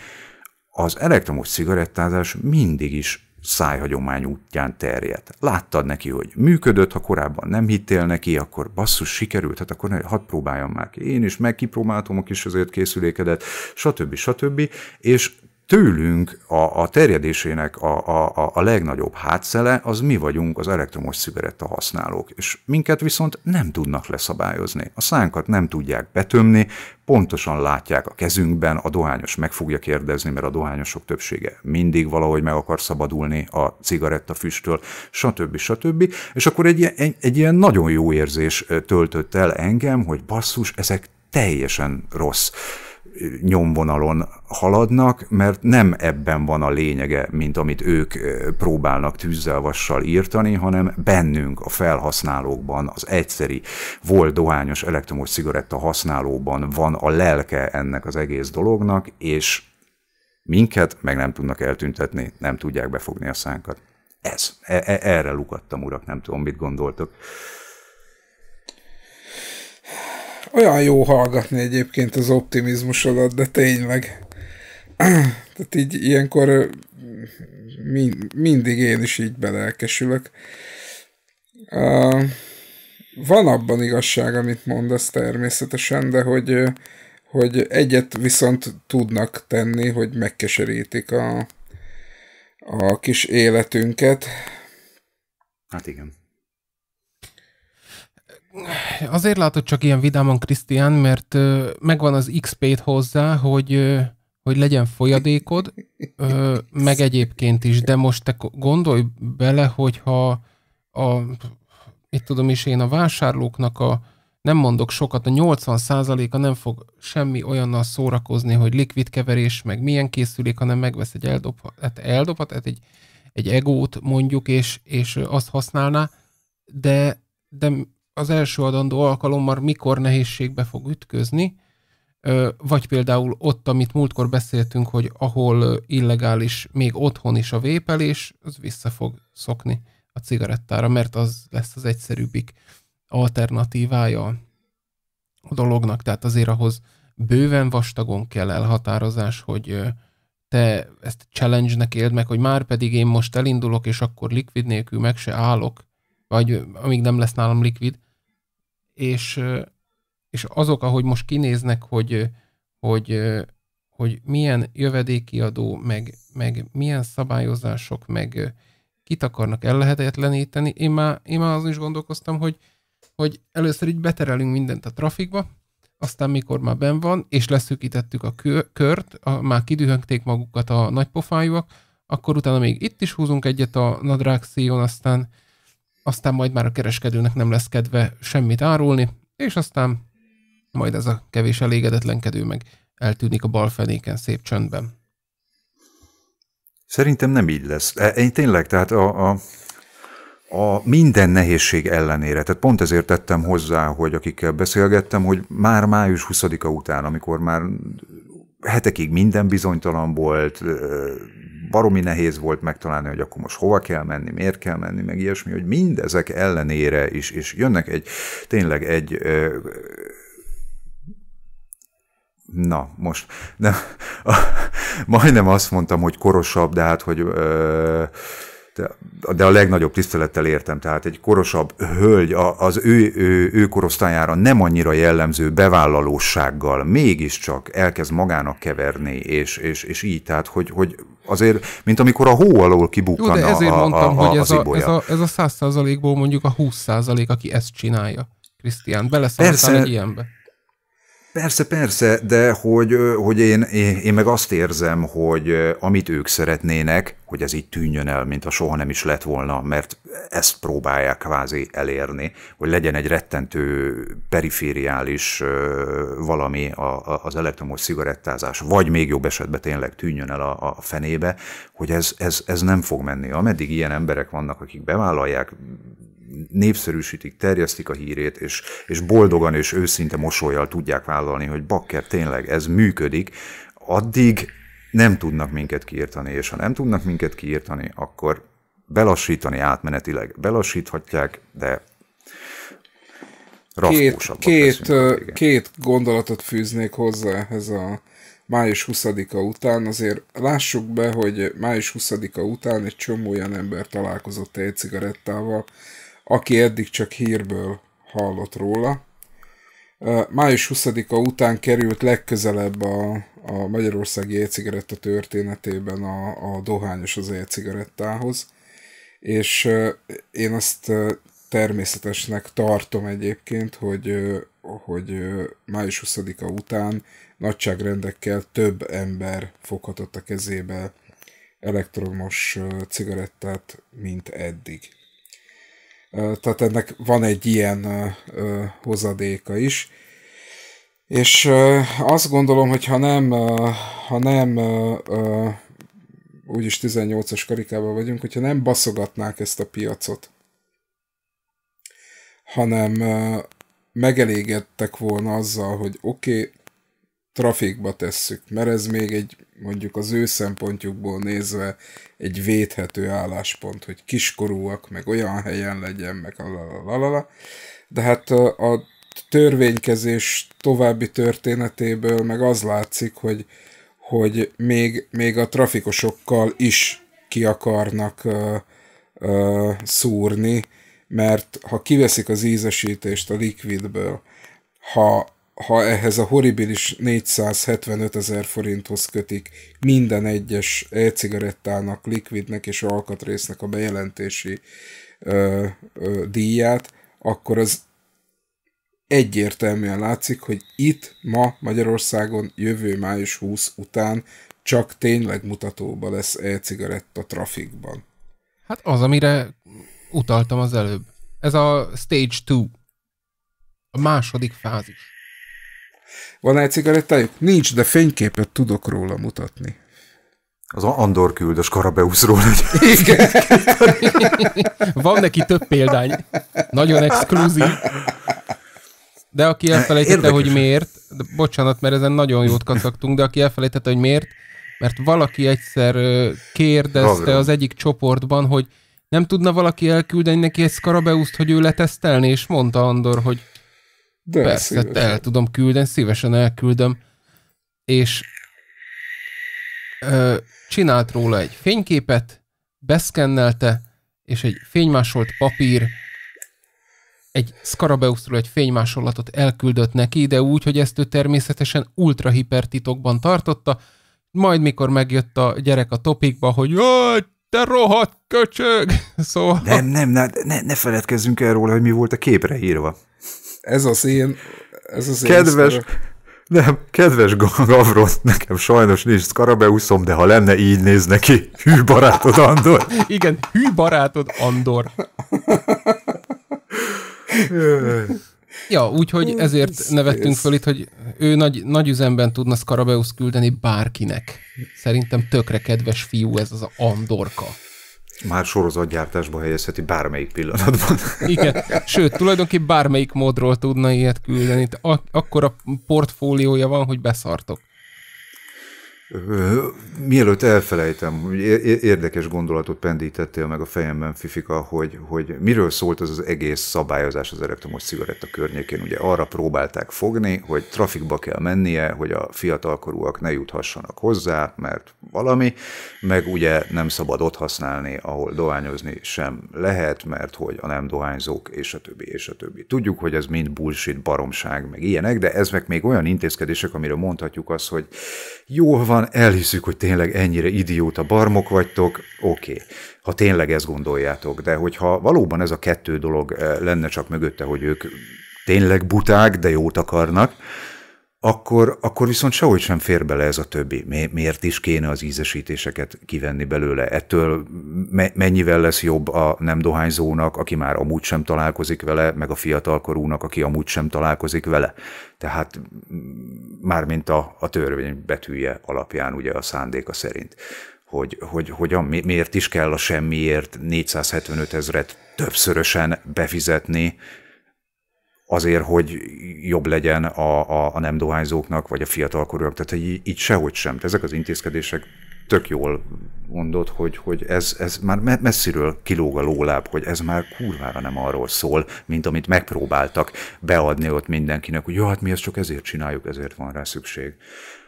az elektromos cigarettázás mindig is szájhagyomány útján terjedt. Láttad neki, hogy működött, ha korábban nem hittél neki, akkor basszus sikerült, hát akkor hadd próbáljam már ki. Én is megkipróbáltam a kis azért készülékedet, stb. stb. És tőlünk a, a terjedésének a, a, a legnagyobb hátszele az mi vagyunk az elektromos cigaretta használók, és minket viszont nem tudnak leszabályozni. A szánkat nem tudják betömni, pontosan látják a kezünkben, a dohányos meg fogja kérdezni, mert a dohányosok többsége mindig valahogy meg akar szabadulni a cigaretta füsttől, stb. stb. És akkor egy, egy, egy ilyen nagyon jó érzés töltött el engem, hogy basszus, ezek teljesen rossz nyomvonalon haladnak, mert nem ebben van a lényege, mint amit ők próbálnak tűzzel, vassal írtani, hanem bennünk, a felhasználókban, az egyszeri volt dohányos elektromos cigaretta használóban van a lelke ennek az egész dolognak, és minket meg nem tudnak eltüntetni, nem tudják befogni a szánkat. Ez. E-, e erre lukadtam, urak, nem tudom, mit gondoltok. Olyan jó hallgatni egyébként az optimizmusodat, de tényleg. Tehát így ilyenkor min- mindig én is így belelkesülök. Uh, van abban igazság, amit mondasz természetesen, de hogy, hogy egyet viszont tudnak tenni, hogy megkeserítik a, a kis életünket. Hát igen. Azért látod csak ilyen vidáman Krisztián, mert ö, megvan az XP-t hozzá, hogy, ö, hogy legyen folyadékod, ö, meg egyébként is, de most te gondolj bele, hogyha a, itt tudom is én, a vásárlóknak a, nem mondok sokat, a 80%-a nem fog semmi olyannal szórakozni, hogy likvid keverés, meg milyen készülék, hanem megvesz egy eldobhat, hát eldobhat hát egy, egy egót mondjuk, és, és azt használná, de, de az első adandó alkalommal mikor nehézségbe fog ütközni, vagy például ott, amit múltkor beszéltünk, hogy ahol illegális, még otthon is a vépelés, az vissza fog szokni a cigarettára, mert az lesz az egyszerűbbik alternatívája a dolognak, tehát azért ahhoz bőven vastagon kell elhatározás, hogy te ezt challenge-nek éld meg, hogy már pedig én most elindulok, és akkor likvid nélkül meg se állok, vagy amíg nem lesz nálam likvid, és, és azok, ahogy most kinéznek, hogy, hogy, hogy milyen jövedéki adó, meg, meg milyen szabályozások, meg kit akarnak ellehetetleníteni, én már, én már azon is gondolkoztam, hogy, hogy először így beterelünk mindent a trafikba, aztán mikor már ben van, és leszűkítettük a kört, a, már kidühöngték magukat a nagypofájúak, akkor utána még itt is húzunk egyet a nadrág szíjon, aztán aztán majd már a kereskedőnek nem lesz kedve semmit árulni, és aztán majd ez a kevés elégedetlenkedő meg eltűnik a bal fenéken szép csöndben. Szerintem nem így lesz. E, én tényleg, tehát a, a, a minden nehézség ellenére, tehát pont ezért tettem hozzá, hogy akikkel beszélgettem, hogy már május 20-a után, amikor már hetekig minden bizonytalan volt, baromi nehéz volt megtalálni, hogy akkor most hova kell menni, miért kell menni, meg ilyesmi, hogy mindezek ellenére is, és jönnek egy, tényleg egy na, most nem, majdnem azt mondtam, hogy korosabb, de hát, hogy ö, de a legnagyobb tisztelettel értem, tehát egy korosabb hölgy az ő, ő, ő korosztályára nem annyira jellemző bevállalósággal mégiscsak elkezd magának keverni, és, és, és így, tehát hogy, hogy azért, mint amikor a hó alól kibukkan Jó, de ezért a, mondtam, a, a, hogy ez, a, ez, a, ez a 100 ból mondjuk a 20 aki ezt csinálja. Krisztián, beleszálltál egy ilyenbe. Persze, persze, de hogy, hogy én, én meg azt érzem, hogy amit ők szeretnének, hogy ez így tűnjön el, mint a soha nem is lett volna, mert ezt próbálják kvázi elérni, hogy legyen egy rettentő perifériális valami az elektromos cigarettázás, vagy még jobb esetben tényleg tűnjön el a fenébe, hogy ez, ez, ez nem fog menni. Ameddig ilyen emberek vannak, akik bevállalják, népszerűsítik, terjesztik a hírét, és, és boldogan és őszinte mosolyjal tudják vállalni, hogy bakker, tényleg ez működik, addig nem tudnak minket kiirtani, és ha nem tudnak minket kiirtani, akkor belassítani átmenetileg belassíthatják, de két, két, teszünk, két gondolatot fűznék hozzá ehhez a május 20-a után. Azért lássuk be, hogy május 20-a után egy csomó olyan ember találkozott egy cigarettával, aki eddig csak hírből hallott róla. Május 20-a után került legközelebb a, a magyarországi e-cigaretta történetében a, a dohányos az e-cigarettához, és én azt természetesnek tartom egyébként, hogy, hogy május 20-a után nagyságrendekkel több ember foghatott a kezébe elektromos cigarettát, mint eddig. Tehát ennek van egy ilyen hozadéka is. És azt gondolom, hogy ha nem, ha nem úgyis 18-as karikában vagyunk, hogyha nem baszogatnák ezt a piacot, hanem megelégedtek volna azzal, hogy oké, okay, trafikba tesszük, mert ez még egy mondjuk az ő szempontjukból nézve egy védhető álláspont, hogy kiskorúak, meg olyan helyen legyen, meg lalala. De hát a, a törvénykezés további történetéből meg az látszik, hogy, hogy még, még a trafikosokkal is ki akarnak uh, uh, szúrni, mert ha kiveszik az ízesítést a likvidből, ha ha ehhez a horribilis 475 ezer forinthoz kötik minden egyes e-cigarettának, likvidnek és alkatrésznek a bejelentési ö, ö, díját, akkor az egyértelműen látszik, hogy itt ma Magyarországon jövő május 20 után csak tényleg mutatóba lesz e-cigaretta trafikban. Hát az, amire utaltam az előbb. Ez a stage 2. A második fázis. Van egy cigarettájuk? Nincs, de fényképet tudok róla mutatni. Az Andor küld a Skarabeuszról egy Igen. Van neki több példány. Nagyon exkluzív. De aki elfelejtette, Érdekes. hogy miért, de bocsánat, mert ezen nagyon jót kacagtunk, de aki elfelejtette, hogy miért, mert valaki egyszer kérdezte az egyik csoportban, hogy nem tudna valaki elküldeni neki egy Skarabeuszt, hogy ő letesztelni, és mondta Andor, hogy de Persze, szívesen. el tudom küldeni, szívesen elküldöm, és ö, csinált róla egy fényképet, beszkennelte, és egy fénymásolt papír, egy Scarabeusról egy fénymásolatot elküldött neki, de úgy, hogy ezt ő természetesen ultra titokban tartotta, majd mikor megjött a gyerek a topikba, hogy jaj, te rohadt köcsög! Szóval... Nem, nem, ne, ne, ne feledkezzünk el róla, hogy mi volt a képre írva ez az én... Ez az Kedves... Én nem, kedves Gavron, nekem sajnos nincs szkarabeuszom, de ha lenne, így néz neki. Hű barátod, Andor. Igen, hű barátod, Andor. Ja, úgyhogy ezért nevettünk föl itt, hogy ő nagy, nagy üzemben tudna Scarabeus küldeni bárkinek. Szerintem tökre kedves fiú ez az a Andorka. Már sorozatgyártásba helyezheti bármelyik pillanatban. Igen, sőt, tulajdonképpen bármelyik módról tudna ilyet küldeni. Akkor a portfóliója van, hogy beszartok. Mielőtt elfelejtem, érdekes gondolatot pendítettél meg a fejemben, Fifika, hogy, hogy miről szólt az az egész szabályozás az elektromos cigaretta környékén. Ugye arra próbálták fogni, hogy trafikba kell mennie, hogy a fiatalkorúak ne juthassanak hozzá, mert valami, meg ugye nem szabad ott használni, ahol dohányozni sem lehet, mert hogy a nem dohányzók, és a többi, és a többi. Tudjuk, hogy ez mind bullshit, baromság, meg ilyenek, de ezek még olyan intézkedések, amiről mondhatjuk azt, hogy jó van, van, elhiszük, hogy tényleg ennyire idióta barmok vagytok, oké, okay. ha tényleg ezt gondoljátok, de hogyha valóban ez a kettő dolog eh, lenne csak mögötte, hogy ők tényleg buták, de jót akarnak, akkor, akkor viszont sehogy sem fér bele ez a többi. miért is kéne az ízesítéseket kivenni belőle? Ettől me, mennyivel lesz jobb a nem dohányzónak, aki már amúgy sem találkozik vele, meg a fiatalkorúnak, aki amúgy sem találkozik vele? Tehát mármint a, a törvény betűje alapján, ugye a szándéka szerint hogy, hogy, hogy a, miért is kell a semmiért 475 ezret többszörösen befizetni, azért, hogy jobb legyen a, a, a nem dohányzóknak, vagy a fiatalkorúak. Tehát hogy így, így sehogy sem. Tehát ezek az intézkedések tök jól mondod, hogy, hogy ez, ez már messziről kilóg a lóláb, hogy ez már kurvára nem arról szól, mint amit megpróbáltak beadni ott mindenkinek, hogy jó, hát mi ezt csak ezért csináljuk, ezért van rá szükség.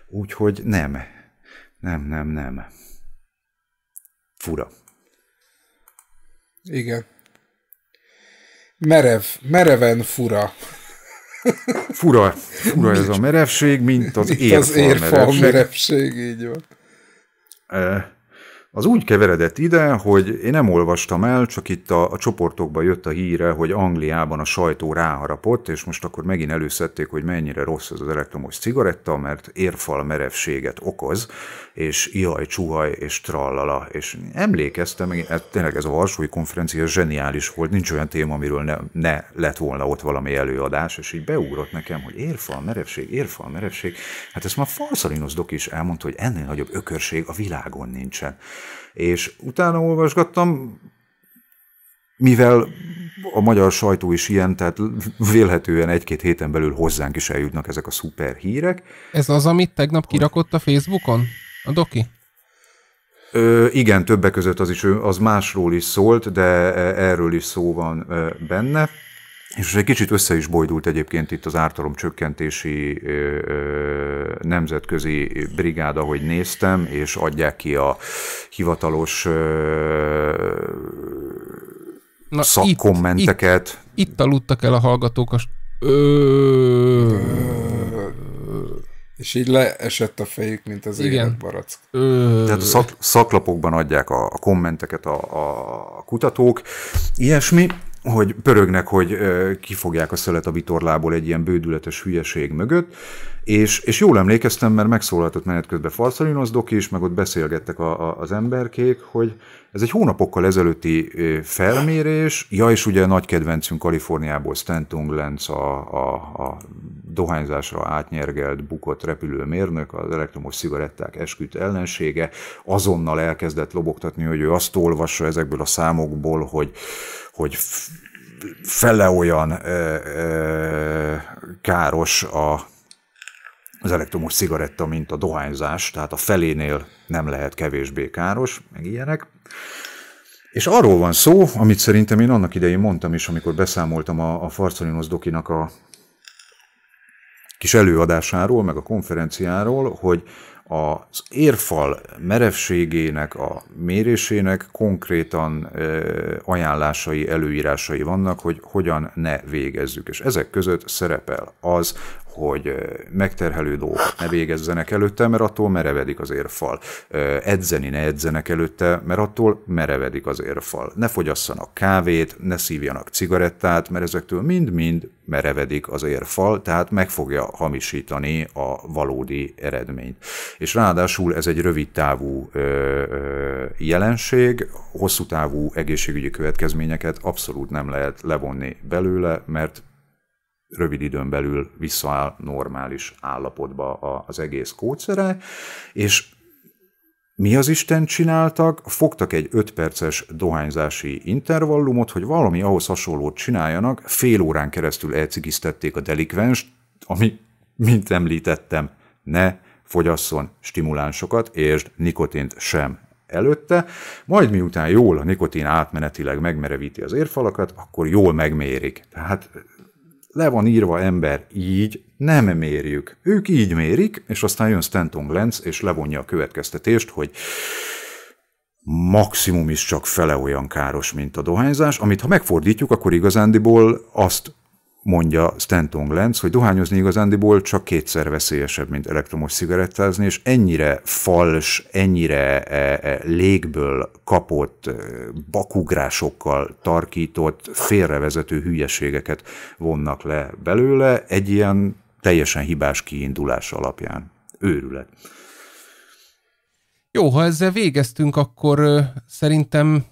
Úgyhogy nem, nem, nem, nem. Fura. Igen. Merev, mereven fura. Fura, fura ez a merevség, mint az mint az érfal merevség. merevség, így van. Eh, az úgy keveredett ide, hogy én nem olvastam el, csak itt a, a csoportokba jött a híre, hogy Angliában a sajtó ráharapott, és most akkor megint előszedték, hogy mennyire rossz ez az elektromos cigaretta, mert érfal merevséget okoz, és ihaj, csuhaj, és trallala. És emlékeztem, hát tényleg ez a Varsói konferencia zseniális volt, nincs olyan téma, amiről ne, ne lett volna ott valami előadás, és így beugrott nekem, hogy érfal merevség, érfal merevség. Hát ezt már Farszalinos Doki is elmondta, hogy ennél nagyobb ökörség a világon nincsen és utána olvasgattam, mivel a magyar sajtó is ilyen, tehát vélhetően egy-két héten belül hozzánk is eljutnak ezek a szuper hírek. Ez az, amit tegnap kirakott a Facebookon? A doki? Ö, igen, többek között az is, az másról is szólt, de e, erről is szó van benne. És egy kicsit össze is bojdult egyébként itt az ártalom csökkentési nemzetközi brigáda, ahogy néztem, és adják ki a hivatalos Na, szakkommenteket. Itt, itt, itt aludtak el a hallgatók a... Ö... És így leesett a fejük, mint az Igen. élet barack. Ö... Tehát a szak, szaklapokban adják a, a kommenteket a, a kutatók. Ilyesmi hogy pörögnek, hogy kifogják a szelet a vitorlából egy ilyen bődületes hülyeség mögött, és, és jól emlékeztem, mert megszólaltott menet közben Farszalinos Doki is, meg ott beszélgettek a, a, az emberkék, hogy ez egy hónapokkal ezelőtti felmérés, ja, és ugye nagy kedvencünk Kaliforniából Stanton Lenz, a, a, a dohányzásra átnyergelt, bukott repülőmérnök, az elektromos szigaretták esküt ellensége, azonnal elkezdett lobogtatni, hogy ő azt olvassa ezekből a számokból, hogy hogy fele olyan ö, ö, káros a, az elektromos cigaretta, mint a dohányzás, tehát a felénél nem lehet kevésbé káros, meg ilyenek. És arról van szó, amit szerintem én annak idején mondtam is, amikor beszámoltam a, a Farcolinos Dokinak a kis előadásáról, meg a konferenciáról, hogy az érfal merevségének, a mérésének konkrétan ajánlásai, előírásai vannak, hogy hogyan ne végezzük. És ezek között szerepel az, hogy megterhelő dolgokat ne végezzenek előtte, mert attól merevedik az érfal. Edzeni ne edzenek előtte, mert attól merevedik az érfal. Ne fogyasszanak kávét, ne szívjanak cigarettát, mert ezektől mind-mind merevedik az érfal, tehát meg fogja hamisítani a valódi eredményt. És ráadásul ez egy rövid távú jelenség, hosszú távú egészségügyi következményeket abszolút nem lehet levonni belőle, mert rövid időn belül visszaáll normális állapotba az egész kódszere, és mi az Isten csináltak? Fogtak egy 5 perces dohányzási intervallumot, hogy valami ahhoz hasonlót csináljanak, fél órán keresztül elcigisztették a delikvenst, ami, mint említettem, ne fogyasszon stimulánsokat és nikotint sem előtte, majd miután jól a nikotin átmenetileg megmerevíti az érfalakat, akkor jól megmérik. Tehát le van írva ember így, nem mérjük. Ők így mérik, és aztán jön Stanton Glenz, és levonja a következtetést, hogy maximum is csak fele olyan káros, mint a dohányzás, amit ha megfordítjuk, akkor igazándiból azt mondja Stanton Glantz, hogy dohányozni igazándiból csak kétszer veszélyesebb, mint elektromos cigarettázni, és ennyire fals, ennyire e, e, légből kapott, e, bakugrásokkal tarkított, félrevezető hülyeségeket vonnak le belőle egy ilyen teljesen hibás kiindulás alapján. Őrület. Jó, ha ezzel végeztünk, akkor szerintem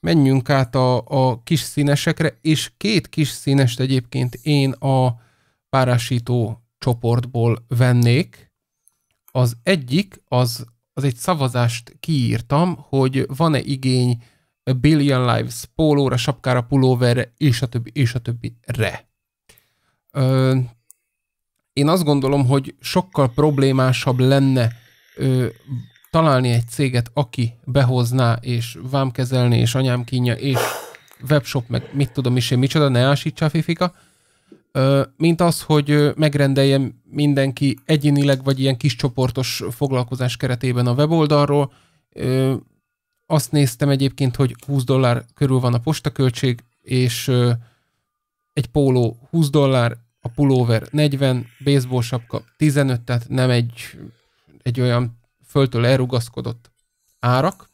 menjünk át a, a kis színesekre, és két kis színest egyébként én a párásító csoportból vennék. Az egyik, az, az egy szavazást kiírtam, hogy van-e igény a Billion Lives pólóra, sapkára, pulóverre, és a többi, és a többi re. Ö, én azt gondolom, hogy sokkal problémásabb lenne ö, találni egy céget, aki behozná, és vámkezelni, és anyám kínja, és webshop, meg mit tudom is én, micsoda, ne ásítsa a fifika, mint az, hogy megrendeljen mindenki egyénileg, vagy ilyen kis csoportos foglalkozás keretében a weboldalról. Azt néztem egyébként, hogy 20 dollár körül van a postaköltség, és egy póló 20 dollár, a pulóver 40, baseball sapka 15, tehát nem egy, egy olyan föltől elrugaszkodott árak,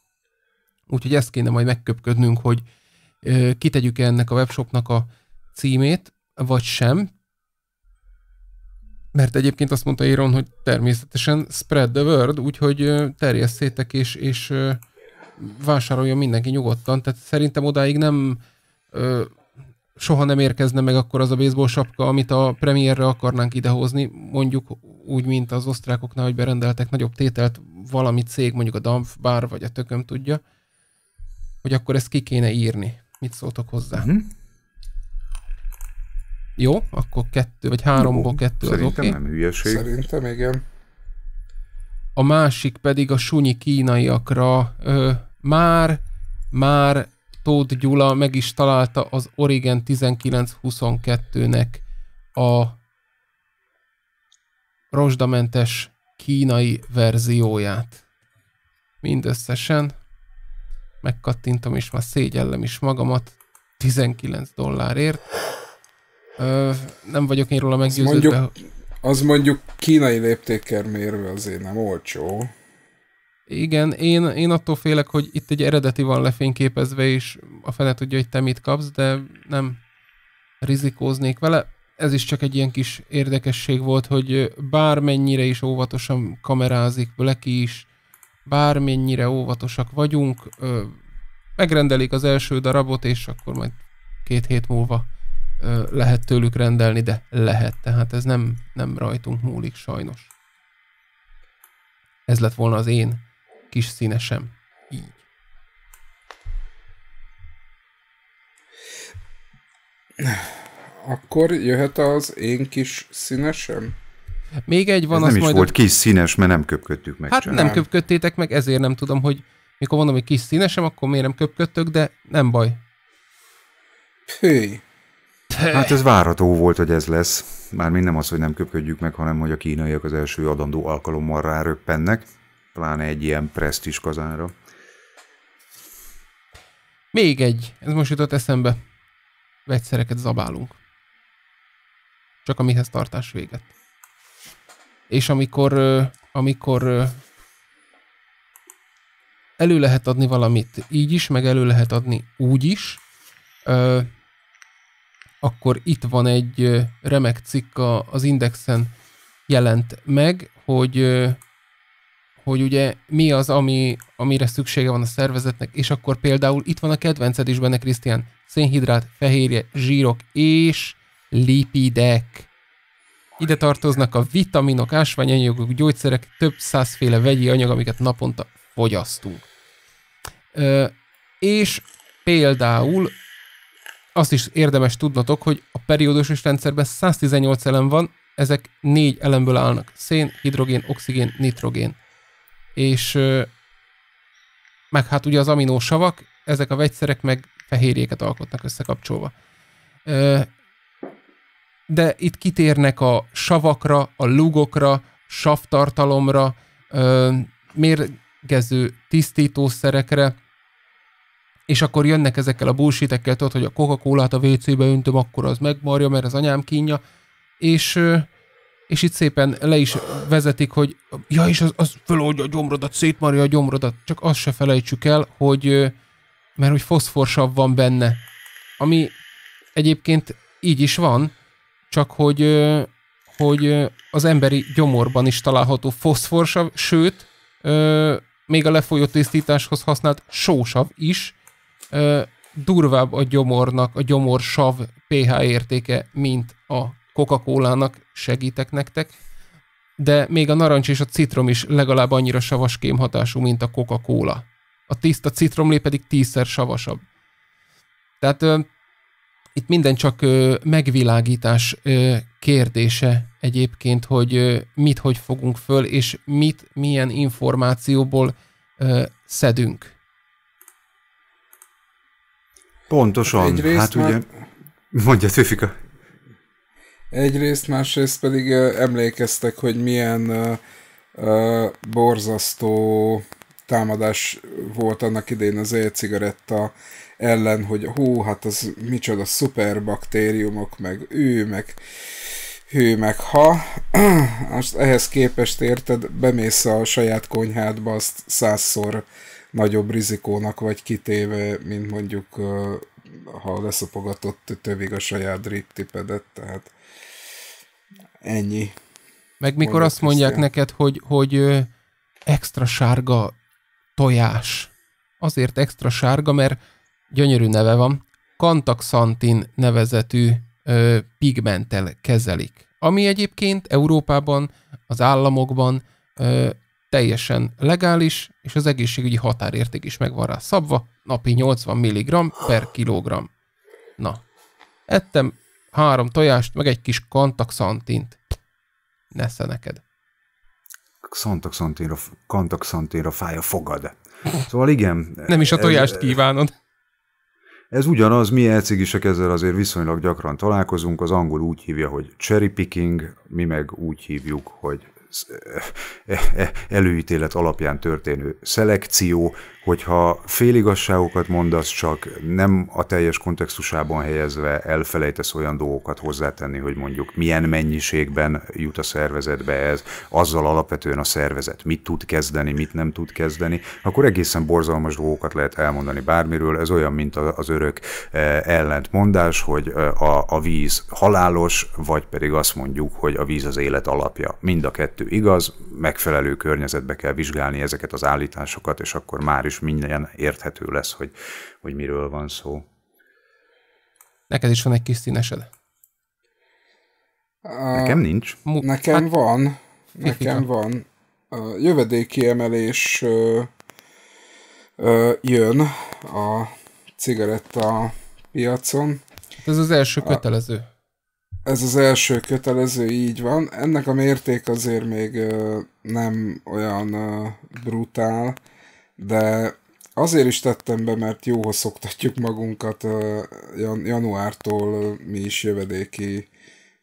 úgyhogy ezt kéne majd megköpködnünk, hogy kitegyük -e ennek a webshopnak a címét, vagy sem. Mert egyébként azt mondta Iron, hogy természetesen spread the word, úgyhogy terjesszétek és, és vásároljon mindenki nyugodtan. Tehát szerintem odáig nem soha nem érkezne meg akkor az a baseball sapka, amit a premierre akarnánk idehozni, mondjuk úgy, mint az osztrákoknál, hogy berendeltek nagyobb tételt valami cég, mondjuk a Dampf bár vagy a tököm tudja, hogy akkor ezt ki kéne írni. Mit szóltok hozzá? Uh-huh. Jó, akkor kettő, vagy háromból kettő Szerintem az oké. Szerintem nem hülyeség. Szerintem igen. A másik pedig a sunyi kínaiakra ö, már, már Tóth Gyula meg is találta az Origen 1922-nek a rozsdamentes kínai verzióját. Mindösszesen megkattintom, és már szégyellem is magamat 19 dollárért. Ö, nem vagyok én róla meggyőződve. Az mondjuk, az mondjuk kínai léptékkel mérve azért nem olcsó. Igen, én, én attól félek, hogy itt egy eredeti van lefényképezve, és a fene tudja, hogy te mit kapsz, de nem rizikóznék vele. Ez is csak egy ilyen kis érdekesség volt, hogy bármennyire is óvatosan kamerázik Blacky is, bármennyire óvatosak vagyunk, ö, megrendelik az első darabot, és akkor majd két hét múlva ö, lehet tőlük rendelni, de lehet, tehát ez nem, nem rajtunk múlik sajnos. Ez lett volna az én kis színe sem. Így. Akkor jöhet az én kis színesem? Még egy van, Ez az nem is majd... volt kis színes, mert nem köpködtük meg. Hát csinál. nem köpködtétek meg, ezért nem tudom, hogy mikor mondom, hogy kis színesem, akkor miért nem köpködtök, de nem baj. Hű. Hát ez várható volt, hogy ez lesz. Már nem az, hogy nem köpködjük meg, hanem hogy a kínaiak az első adandó alkalommal ráröppennek pláne egy ilyen presztis kazánra. Még egy, ez most jutott eszembe. Vegyszereket zabálunk. Csak amihez tartás véget. És amikor, amikor elő lehet adni valamit így is, meg elő lehet adni úgy is, akkor itt van egy remek cikk az Indexen jelent meg, hogy hogy ugye mi az, ami, amire szüksége van a szervezetnek, és akkor például itt van a kedvenced is benne, Krisztián, szénhidrát, fehérje, zsírok és lipidek. Ide tartoznak a vitaminok, ásványanyagok, gyógyszerek, több százféle vegyi anyag, amiket naponta fogyasztunk. Ö, és például azt is érdemes tudnotok, hogy a periódusos rendszerben 118 elem van, ezek négy elemből állnak. Szén, hidrogén, oxigén, nitrogén és meg hát ugye az aminósavak, ezek a vegyszerek meg fehérjéket alkotnak összekapcsolva. De itt kitérnek a savakra, a lugokra, savtartalomra, mérgező tisztítószerekre, és akkor jönnek ezekkel a búsítekkel, tudod, hogy a Coca-Cola-t a WC-be öntöm, akkor az megmarja, mert az anyám kínja, és és itt szépen le is vezetik, hogy ja, és az, az föloldja a gyomrodat, szétmarja a gyomrodat, csak azt se felejtsük el, hogy mert hogy foszforsav van benne, ami egyébként így is van, csak hogy, hogy az emberi gyomorban is található foszforsav, sőt, még a lefolyó tisztításhoz használt sósav is durvább a gyomornak, a gyomorsav pH értéke, mint a coca cola segítek nektek, de még a narancs és a citrom is legalább annyira savas kémhatású, mint a Coca-Cola. A tiszta citromlé pedig tízszer savasabb. Tehát ö, itt minden csak ö, megvilágítás ö, kérdése egyébként, hogy ö, mit hogy fogunk föl, és mit milyen információból ö, szedünk. Pontosan. Hát, hát ugye... Mondja, Tőfika. Egyrészt, másrészt pedig emlékeztek, hogy milyen uh, borzasztó támadás volt annak idén az e-cigaretta ellen, hogy hú, hát az micsoda szuperbaktériumok, meg ő, meg hű, meg ha. Most ehhez képest érted, bemész a saját konyhádba, azt százszor nagyobb rizikónak vagy kitéve, mint mondjuk ha leszopogatott tövig a saját drip tipedet, tehát Ennyi. Meg mikor azt mondják Krisztián. neked, hogy, hogy extra sárga tojás. Azért extra sárga, mert gyönyörű neve van. Kantaxantin nevezetű ö, pigmenttel kezelik. Ami egyébként Európában, az államokban ö, teljesen legális, és az egészségügyi határérték is megvan rá szabva, napi 80 mg per kilogram. Na, ettem három tojást, meg egy kis kantaxantint. Nesze neked. Kantaxantinra, fáj a fogad. Szóval igen. Nem is a tojást ez, kívánod. Ez ugyanaz, mi elcigisek ezzel azért viszonylag gyakran találkozunk, az angol úgy hívja, hogy cherry picking, mi meg úgy hívjuk, hogy e- e- e- előítélet alapján történő szelekció, hogyha féligasságokat mondasz, csak nem a teljes kontextusában helyezve elfelejtesz olyan dolgokat hozzátenni, hogy mondjuk milyen mennyiségben jut a szervezetbe ez, azzal alapvetően a szervezet mit tud kezdeni, mit nem tud kezdeni, akkor egészen borzalmas dolgokat lehet elmondani bármiről. Ez olyan, mint az örök eh, ellentmondás, hogy eh, a, a víz halálos, vagy pedig azt mondjuk, hogy a víz az élet alapja. Mind a kettő igaz, megfelelő környezetbe kell vizsgálni ezeket az állításokat, és akkor már is és minden érthető lesz, hogy, hogy miről van szó. Neked is van egy kis színesed? Nekem nincs. Nekem hát... van. Nekem van. A jövedéki emelés ö, ö, jön a cigaretta piacon. Hát ez az első kötelező. ez az első kötelező, így van. Ennek a mérték azért még ö, nem olyan ö, brutál, de azért is tettem be, mert jóhoz szoktatjuk magunkat januártól mi is jövedéki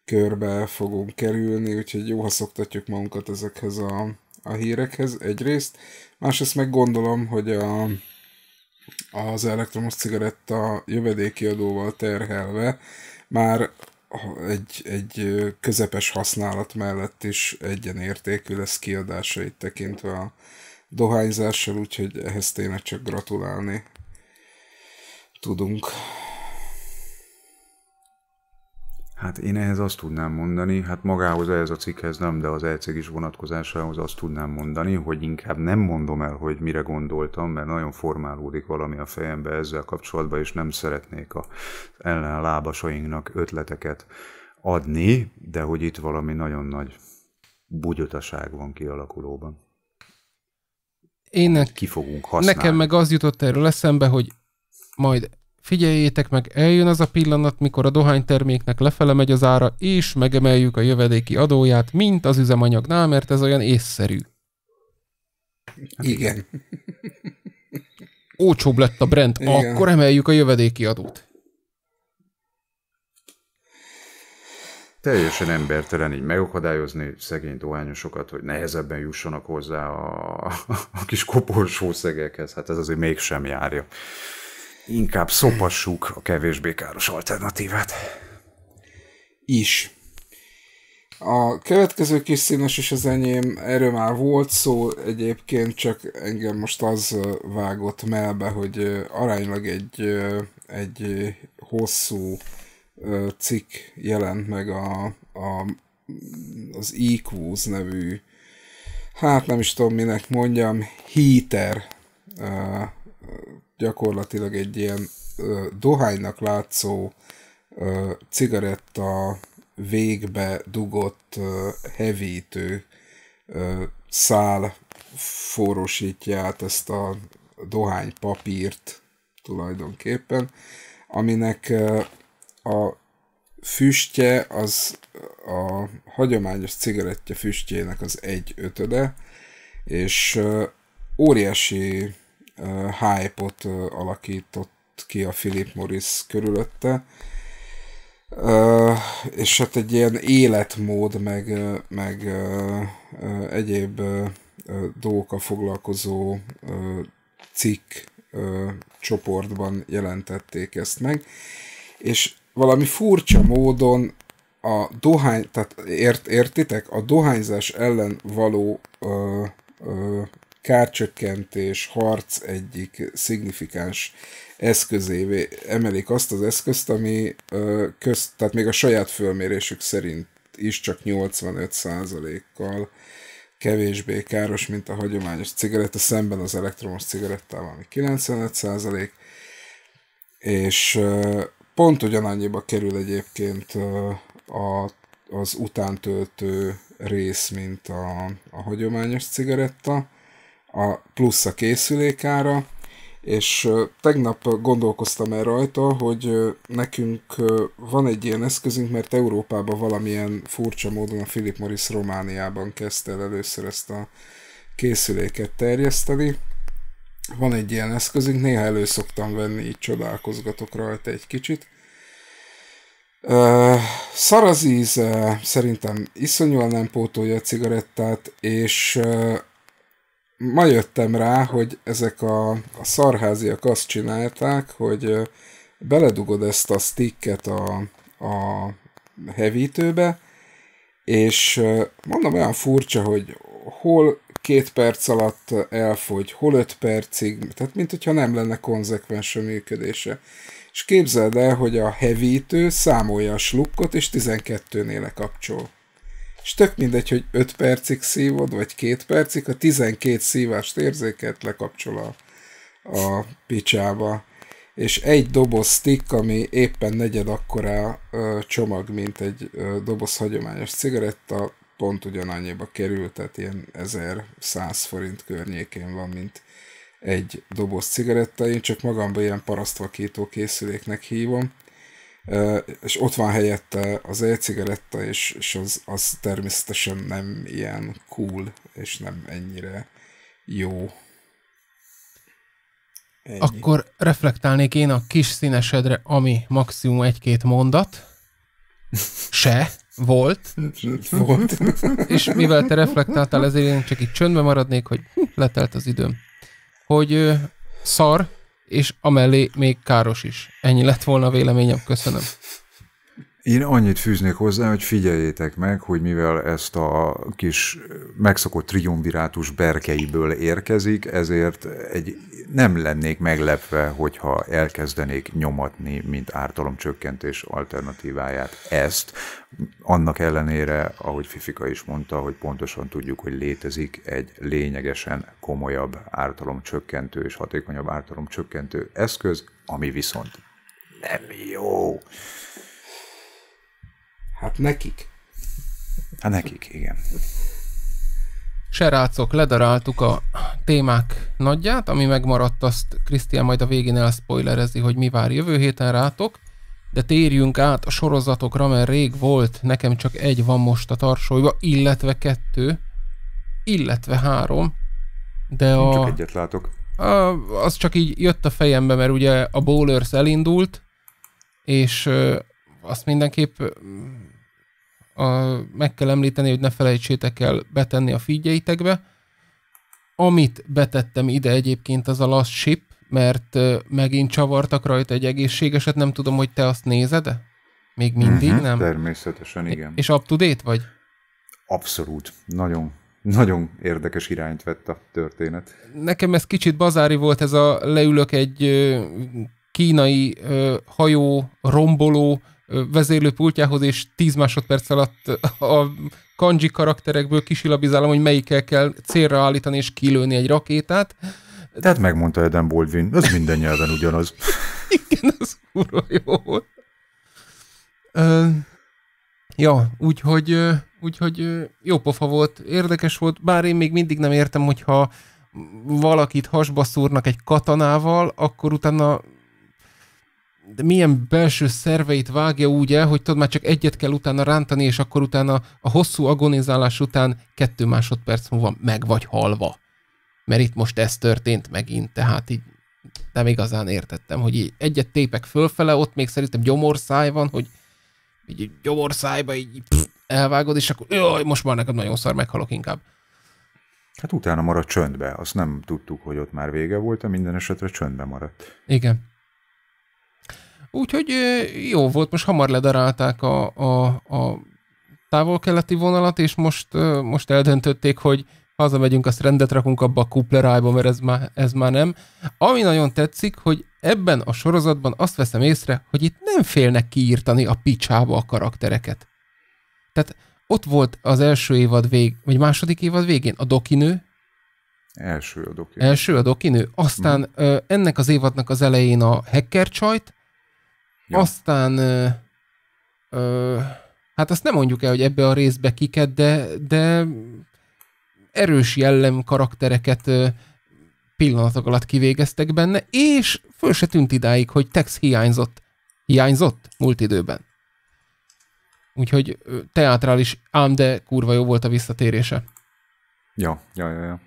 körbe fogunk kerülni, úgyhogy jóha szoktatjuk magunkat ezekhez a, a hírekhez egyrészt. Másrészt meg gondolom, hogy a, az elektromos cigaretta jövedéki adóval terhelve már egy, egy közepes használat mellett is egyenértékű lesz kiadásait tekintve a dohányzással, úgyhogy ehhez tényleg csak gratulálni tudunk. Hát én ehhez azt tudnám mondani, hát magához, ehhez a cikkhez nem, de az elceg is vonatkozásához azt tudnám mondani, hogy inkább nem mondom el, hogy mire gondoltam, mert nagyon formálódik valami a fejembe ezzel kapcsolatban, és nem szeretnék a lábasainknak ötleteket adni, de hogy itt valami nagyon nagy bugyotaság van kialakulóban én, ki fogunk használni. Nekem meg az jutott erről eszembe, hogy majd figyeljétek meg, eljön az a pillanat, mikor a dohányterméknek lefele megy az ára, és megemeljük a jövedéki adóját, mint az üzemanyagnál, mert ez olyan észszerű. Hát igen. Ócsóbb lett a Brent, Igen. akkor emeljük a jövedéki adót. teljesen embertelen így megakadályozni szegény dohányosokat, hogy nehezebben jussanak hozzá a, a kis koporsó szegekhez. Hát ez azért mégsem járja. Inkább szopassuk a kevésbé káros alternatívát. Is. A következő kis színes is az enyém, erről már volt szó egyébként, csak engem most az vágott melbe, hogy aránylag egy, egy hosszú cikk jelent meg a, a, az EQs nevű, hát nem is tudom minek mondjam, heater, gyakorlatilag egy ilyen dohánynak látszó cigaretta végbe dugott hevítő szál forrósítja át ezt a dohány papírt tulajdonképpen, aminek a füstje az a hagyományos cigarettje füstjének az egy ötöde, és óriási hype-ot alakított ki a Philip Morris körülötte, és hát egy ilyen életmód, meg, meg egyéb dolgokkal foglalkozó cikk csoportban jelentették ezt meg, és valami furcsa módon a dohány, tehát ért, értitek? A dohányzás ellen való ö, ö, kárcsökkentés, harc egyik szignifikáns eszközévé emelik azt az eszközt, ami ö, közt, tehát még a saját fölmérésük szerint is csak 85%-kal kevésbé káros, mint a hagyományos cigaretta, szemben az elektromos cigarettával, ami 95%, és ö, Pont ugyanannyiba kerül egyébként a, az utántöltő rész, mint a, a hagyományos cigaretta, a plusz a készülékára, és tegnap gondolkoztam el rajta, hogy nekünk van egy ilyen eszközünk, mert Európában valamilyen furcsa módon a Philip Morris Romániában kezdte el először ezt a készüléket terjeszteni, van egy ilyen eszközünk, néha elő szoktam venni, így csodálkozgatok rajta egy kicsit. Uh, szarazíz uh, szerintem iszonyúan nem pótolja a cigarettát, és uh, ma jöttem rá, hogy ezek a, a szarháziak azt csinálták, hogy uh, beledugod ezt a sticket a, a hevítőbe, és uh, mondom olyan furcsa, hogy hol két perc alatt elfogy, hol öt percig, tehát mint hogyha nem lenne konzekvens a működése. És képzeld el, hogy a hevítő számolja a slukkot, és 12-nél kapcsol. És tök mindegy, hogy 5 percig szívod, vagy 2 percig, a 12 szívást érzéket lekapcsol a, a picsába. És egy doboz stick, ami éppen negyed akkora csomag, mint egy doboz hagyományos cigaretta, pont ugyanannyiba kerül, tehát ilyen 1100 forint környékén van, mint egy doboz cigaretta, én csak magamban ilyen parasztvakító készüléknek hívom, és ott van helyette az e-cigaretta, és, és az, az természetesen nem ilyen cool, és nem ennyire jó. Ennyi. Akkor reflektálnék én a kis színesedre, ami maximum egy-két mondat. Se. Volt. Volt. És mivel te reflektáltál, ezért én csak itt csöndben maradnék, hogy letelt az időm. Hogy ö, szar, és amellé még káros is. Ennyi lett volna a véleményem, köszönöm. Én annyit fűznék hozzá, hogy figyeljétek meg, hogy mivel ezt a kis megszokott triumvirátus berkeiből érkezik, ezért egy, nem lennék meglepve, hogyha elkezdenék nyomatni, mint ártalomcsökkentés alternatíváját ezt. Annak ellenére, ahogy Fifika is mondta, hogy pontosan tudjuk, hogy létezik egy lényegesen komolyabb ártalomcsökkentő és hatékonyabb ártalomcsökkentő eszköz, ami viszont nem jó. Hát nekik. Hát nekik, igen. Serácok, ledaráltuk a témák nagyját, ami megmaradt, azt Krisztián majd a végén elspoilerezi, hogy mi vár jövő héten rátok, de térjünk át a sorozatokra, mert rég volt, nekem csak egy van most a tarsolyba, illetve kettő, illetve három, de a... Csak egyet látok. A, az csak így jött a fejembe, mert ugye a Bowlers elindult, és azt mindenképp a, meg kell említeni, hogy ne felejtsétek el betenni a figyeitekbe. Amit betettem ide egyébként, az a last ship, mert megint csavartak rajta egy egészségeset, nem tudom, hogy te azt nézed-e? Még mindig, uh-huh, nem? Természetesen, igen. És up-to-date vagy? Abszolút. Nagyon, nagyon érdekes irányt vett a történet. Nekem ez kicsit bazári volt, ez a leülök egy kínai hajó romboló vezérlőpultjához, és 10 másodperc alatt a kanji karakterekből kisilabizálom, hogy melyikkel kell célra állítani és kilőni egy rakétát. Tehát megmondta Eden Baldwin, ez minden nyelven ugyanaz. Igen, az kurva jó Ö, ja, úgyhogy, úgyhogy jó pofa volt, érdekes volt, bár én még mindig nem értem, hogyha valakit hasba szúrnak egy katanával, akkor utána de milyen belső szerveit vágja úgy el, hogy tudod, már csak egyet kell utána rántani, és akkor utána a hosszú agonizálás után kettő másodperc múlva meg vagy halva. Mert itt most ez történt megint, tehát így nem igazán értettem, hogy így egyet tépek fölfele, ott még szerintem gyomorszáj van, hogy így gyomorszájba így pff, elvágod, és akkor jaj, most már nekem nagyon szar, meghalok inkább. Hát utána maradt csöndbe, azt nem tudtuk, hogy ott már vége volt, de minden esetre csöndbe maradt. Igen. Úgyhogy jó volt, most hamar ledarálták a, a, a távol-keleti vonalat, és most, most eldöntötték, hogy hazamegyünk, azt rendet rakunk abba a kuplerájba, mert ez már, ez már nem. Ami nagyon tetszik, hogy ebben a sorozatban azt veszem észre, hogy itt nem félnek kiírtani a picsába a karaktereket. Tehát ott volt az első évad vég, vagy második évad végén a dokinő. Első a dokinő. Első a dokinő. Aztán hmm. ennek az évadnak az elején a hacker csajt, Ja. Aztán ö, ö, hát azt nem mondjuk el, hogy ebbe a részbe kiket, de, de erős jellem karaktereket ö, pillanatok alatt kivégeztek benne, és föl se tűnt idáig, hogy Tex hiányzott. Hiányzott múlt időben. Úgyhogy teátrális, ám de kurva jó volt a visszatérése. Ja, ja, ja, ja.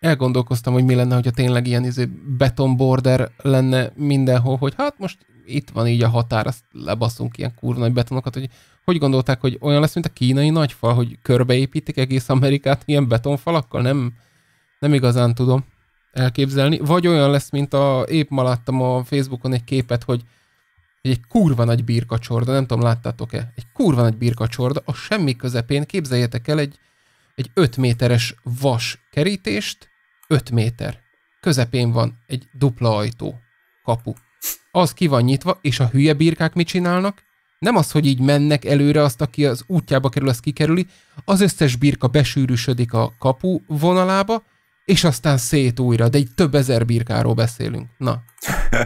Elgondolkoztam, hogy mi lenne, hogyha tényleg ilyen izé beton border lenne mindenhol, hogy hát most itt van így a határ, azt lebasszunk ilyen kurva nagy betonokat, hogy hogy gondolták, hogy olyan lesz, mint a kínai nagyfal, hogy körbeépítik egész Amerikát ilyen betonfalakkal? Nem, nem igazán tudom elképzelni. Vagy olyan lesz, mint a, épp ma láttam a Facebookon egy képet, hogy egy kurva nagy birkacsorda, nem tudom, láttátok-e? Egy kurva nagy birkacsorda, a semmi közepén képzeljétek el egy, egy 5 méteres vas kerítést, 5 méter. Közepén van egy dupla ajtó, kapu az ki van nyitva, és a hülye birkák mit csinálnak? Nem az, hogy így mennek előre, azt, aki az útjába kerül, az kikerüli, az összes birka besűrűsödik a kapu vonalába, és aztán szét újra, de egy több ezer birkáról beszélünk. Na.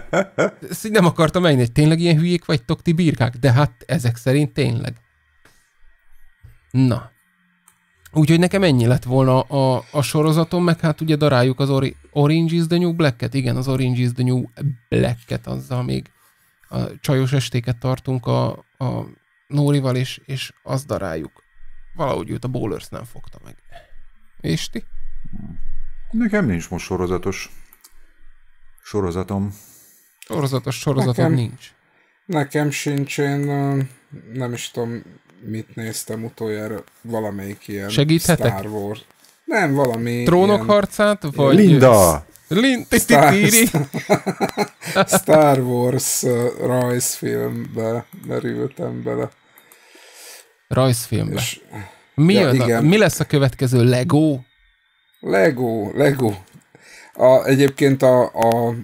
Ezt így nem akartam menni, hogy tényleg ilyen hülyék vagy ti birkák, de hát ezek szerint tényleg. Na. Úgyhogy nekem ennyi lett volna a, a sorozatom, meg hát ugye daráljuk az ori, Orange is the New Black-et? Igen, az Orange is the New black azzal még a csajos estéket tartunk a, a Nórival, és, és azt daráljuk. Valahogy őt a Bowlers nem fogta meg. És ti? Nekem nincs most sorozatos sorozatom. Sorozatos sorozatom nekem, nincs. Nekem sincs, én nem is tudom, mit néztem utoljára, valamelyik ilyen Segíthetek? Star Wars. Nem, valami... Trónok ilyen... harcát, vagy... Linda! Lin... Star, Star Wars uh, rajzfilmbe merültem bele. Rajzfilmbe. És... Mi, ja, a, mi lesz a következő? Lego? Lego, Lego. A, egyébként a, a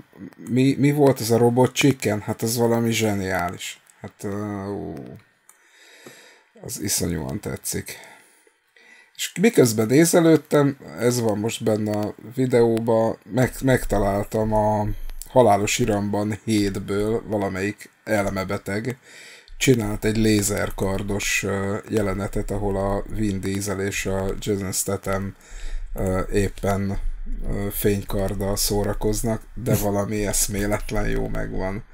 mi, mi volt ez a robot chicken? Hát ez valami zseniális. Hát uh, ó, az iszonyúan tetszik. És miközben nézelődtem, ez van most benne a videóban, meg, megtaláltam a Halálos Iramban hétből valamelyik elmebeteg csinált egy lézerkardos jelenetet, ahol a Vin Diesel és a Jason Statham éppen fénykarddal szórakoznak, de valami eszméletlen jó megvan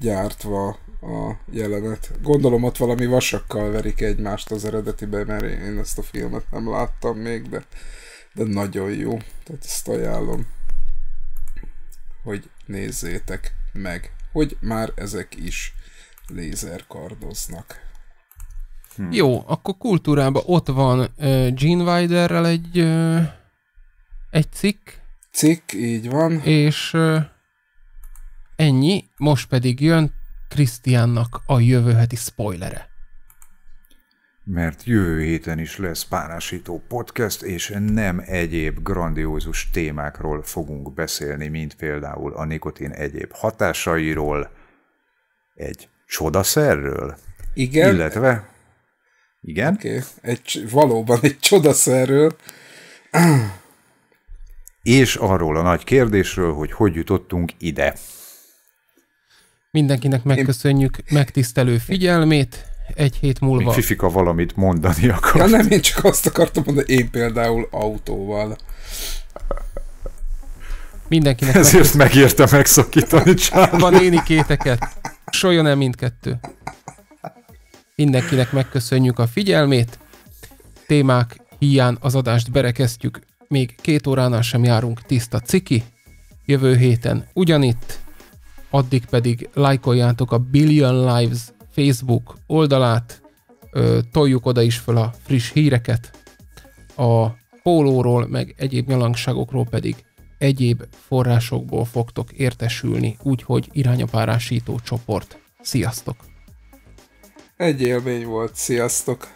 gyártva a jelenet. Gondolom ott valami vasakkal verik egymást az eredetiben, mert én ezt a filmet nem láttam még, de, de nagyon jó. Tehát ezt ajánlom, hogy nézzétek meg, hogy már ezek is lézerkardoznak. Hmm. Jó, akkor kultúrában ott van uh, Gene Wilderrel egy, uh, egy cikk. Cikk, így van. És uh, ennyi, most pedig jön Krisztiánnak a jövő heti spoilere. Mert jövő héten is lesz párásító podcast, és nem egyéb grandiózus témákról fogunk beszélni, mint például a nikotin egyéb hatásairól, egy csodaszerről, igen. illetve... Igen? Okay. Egy, valóban egy csodaszerről. És arról a nagy kérdésről, hogy hogy jutottunk ide. Mindenkinek megköszönjük én... megtisztelő figyelmét. Egy hét múlva... Fifika valamit mondani akar. Ja nem, én csak azt akartam mondani, én például autóval. Mindenkinek Ezért meg... megérte megszakítani csak. Van éni kéteket. Soljon el mindkettő. Mindenkinek megköszönjük a figyelmét. Témák hiány az adást berekeztjük. Még két óránál sem járunk tiszta ciki. Jövő héten ugyanitt addig pedig lájkoljátok a Billion Lives Facebook oldalát, ö, toljuk oda is fel a friss híreket, a pólóról, meg egyéb nyalangságokról pedig egyéb forrásokból fogtok értesülni, úgyhogy irányapárásító csoport. Sziasztok! Egy élmény volt, sziasztok!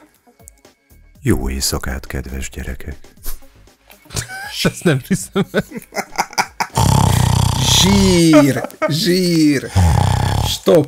Jó éjszakát, kedves gyerekek! Ezt nem hiszem. Жир, жир. Что?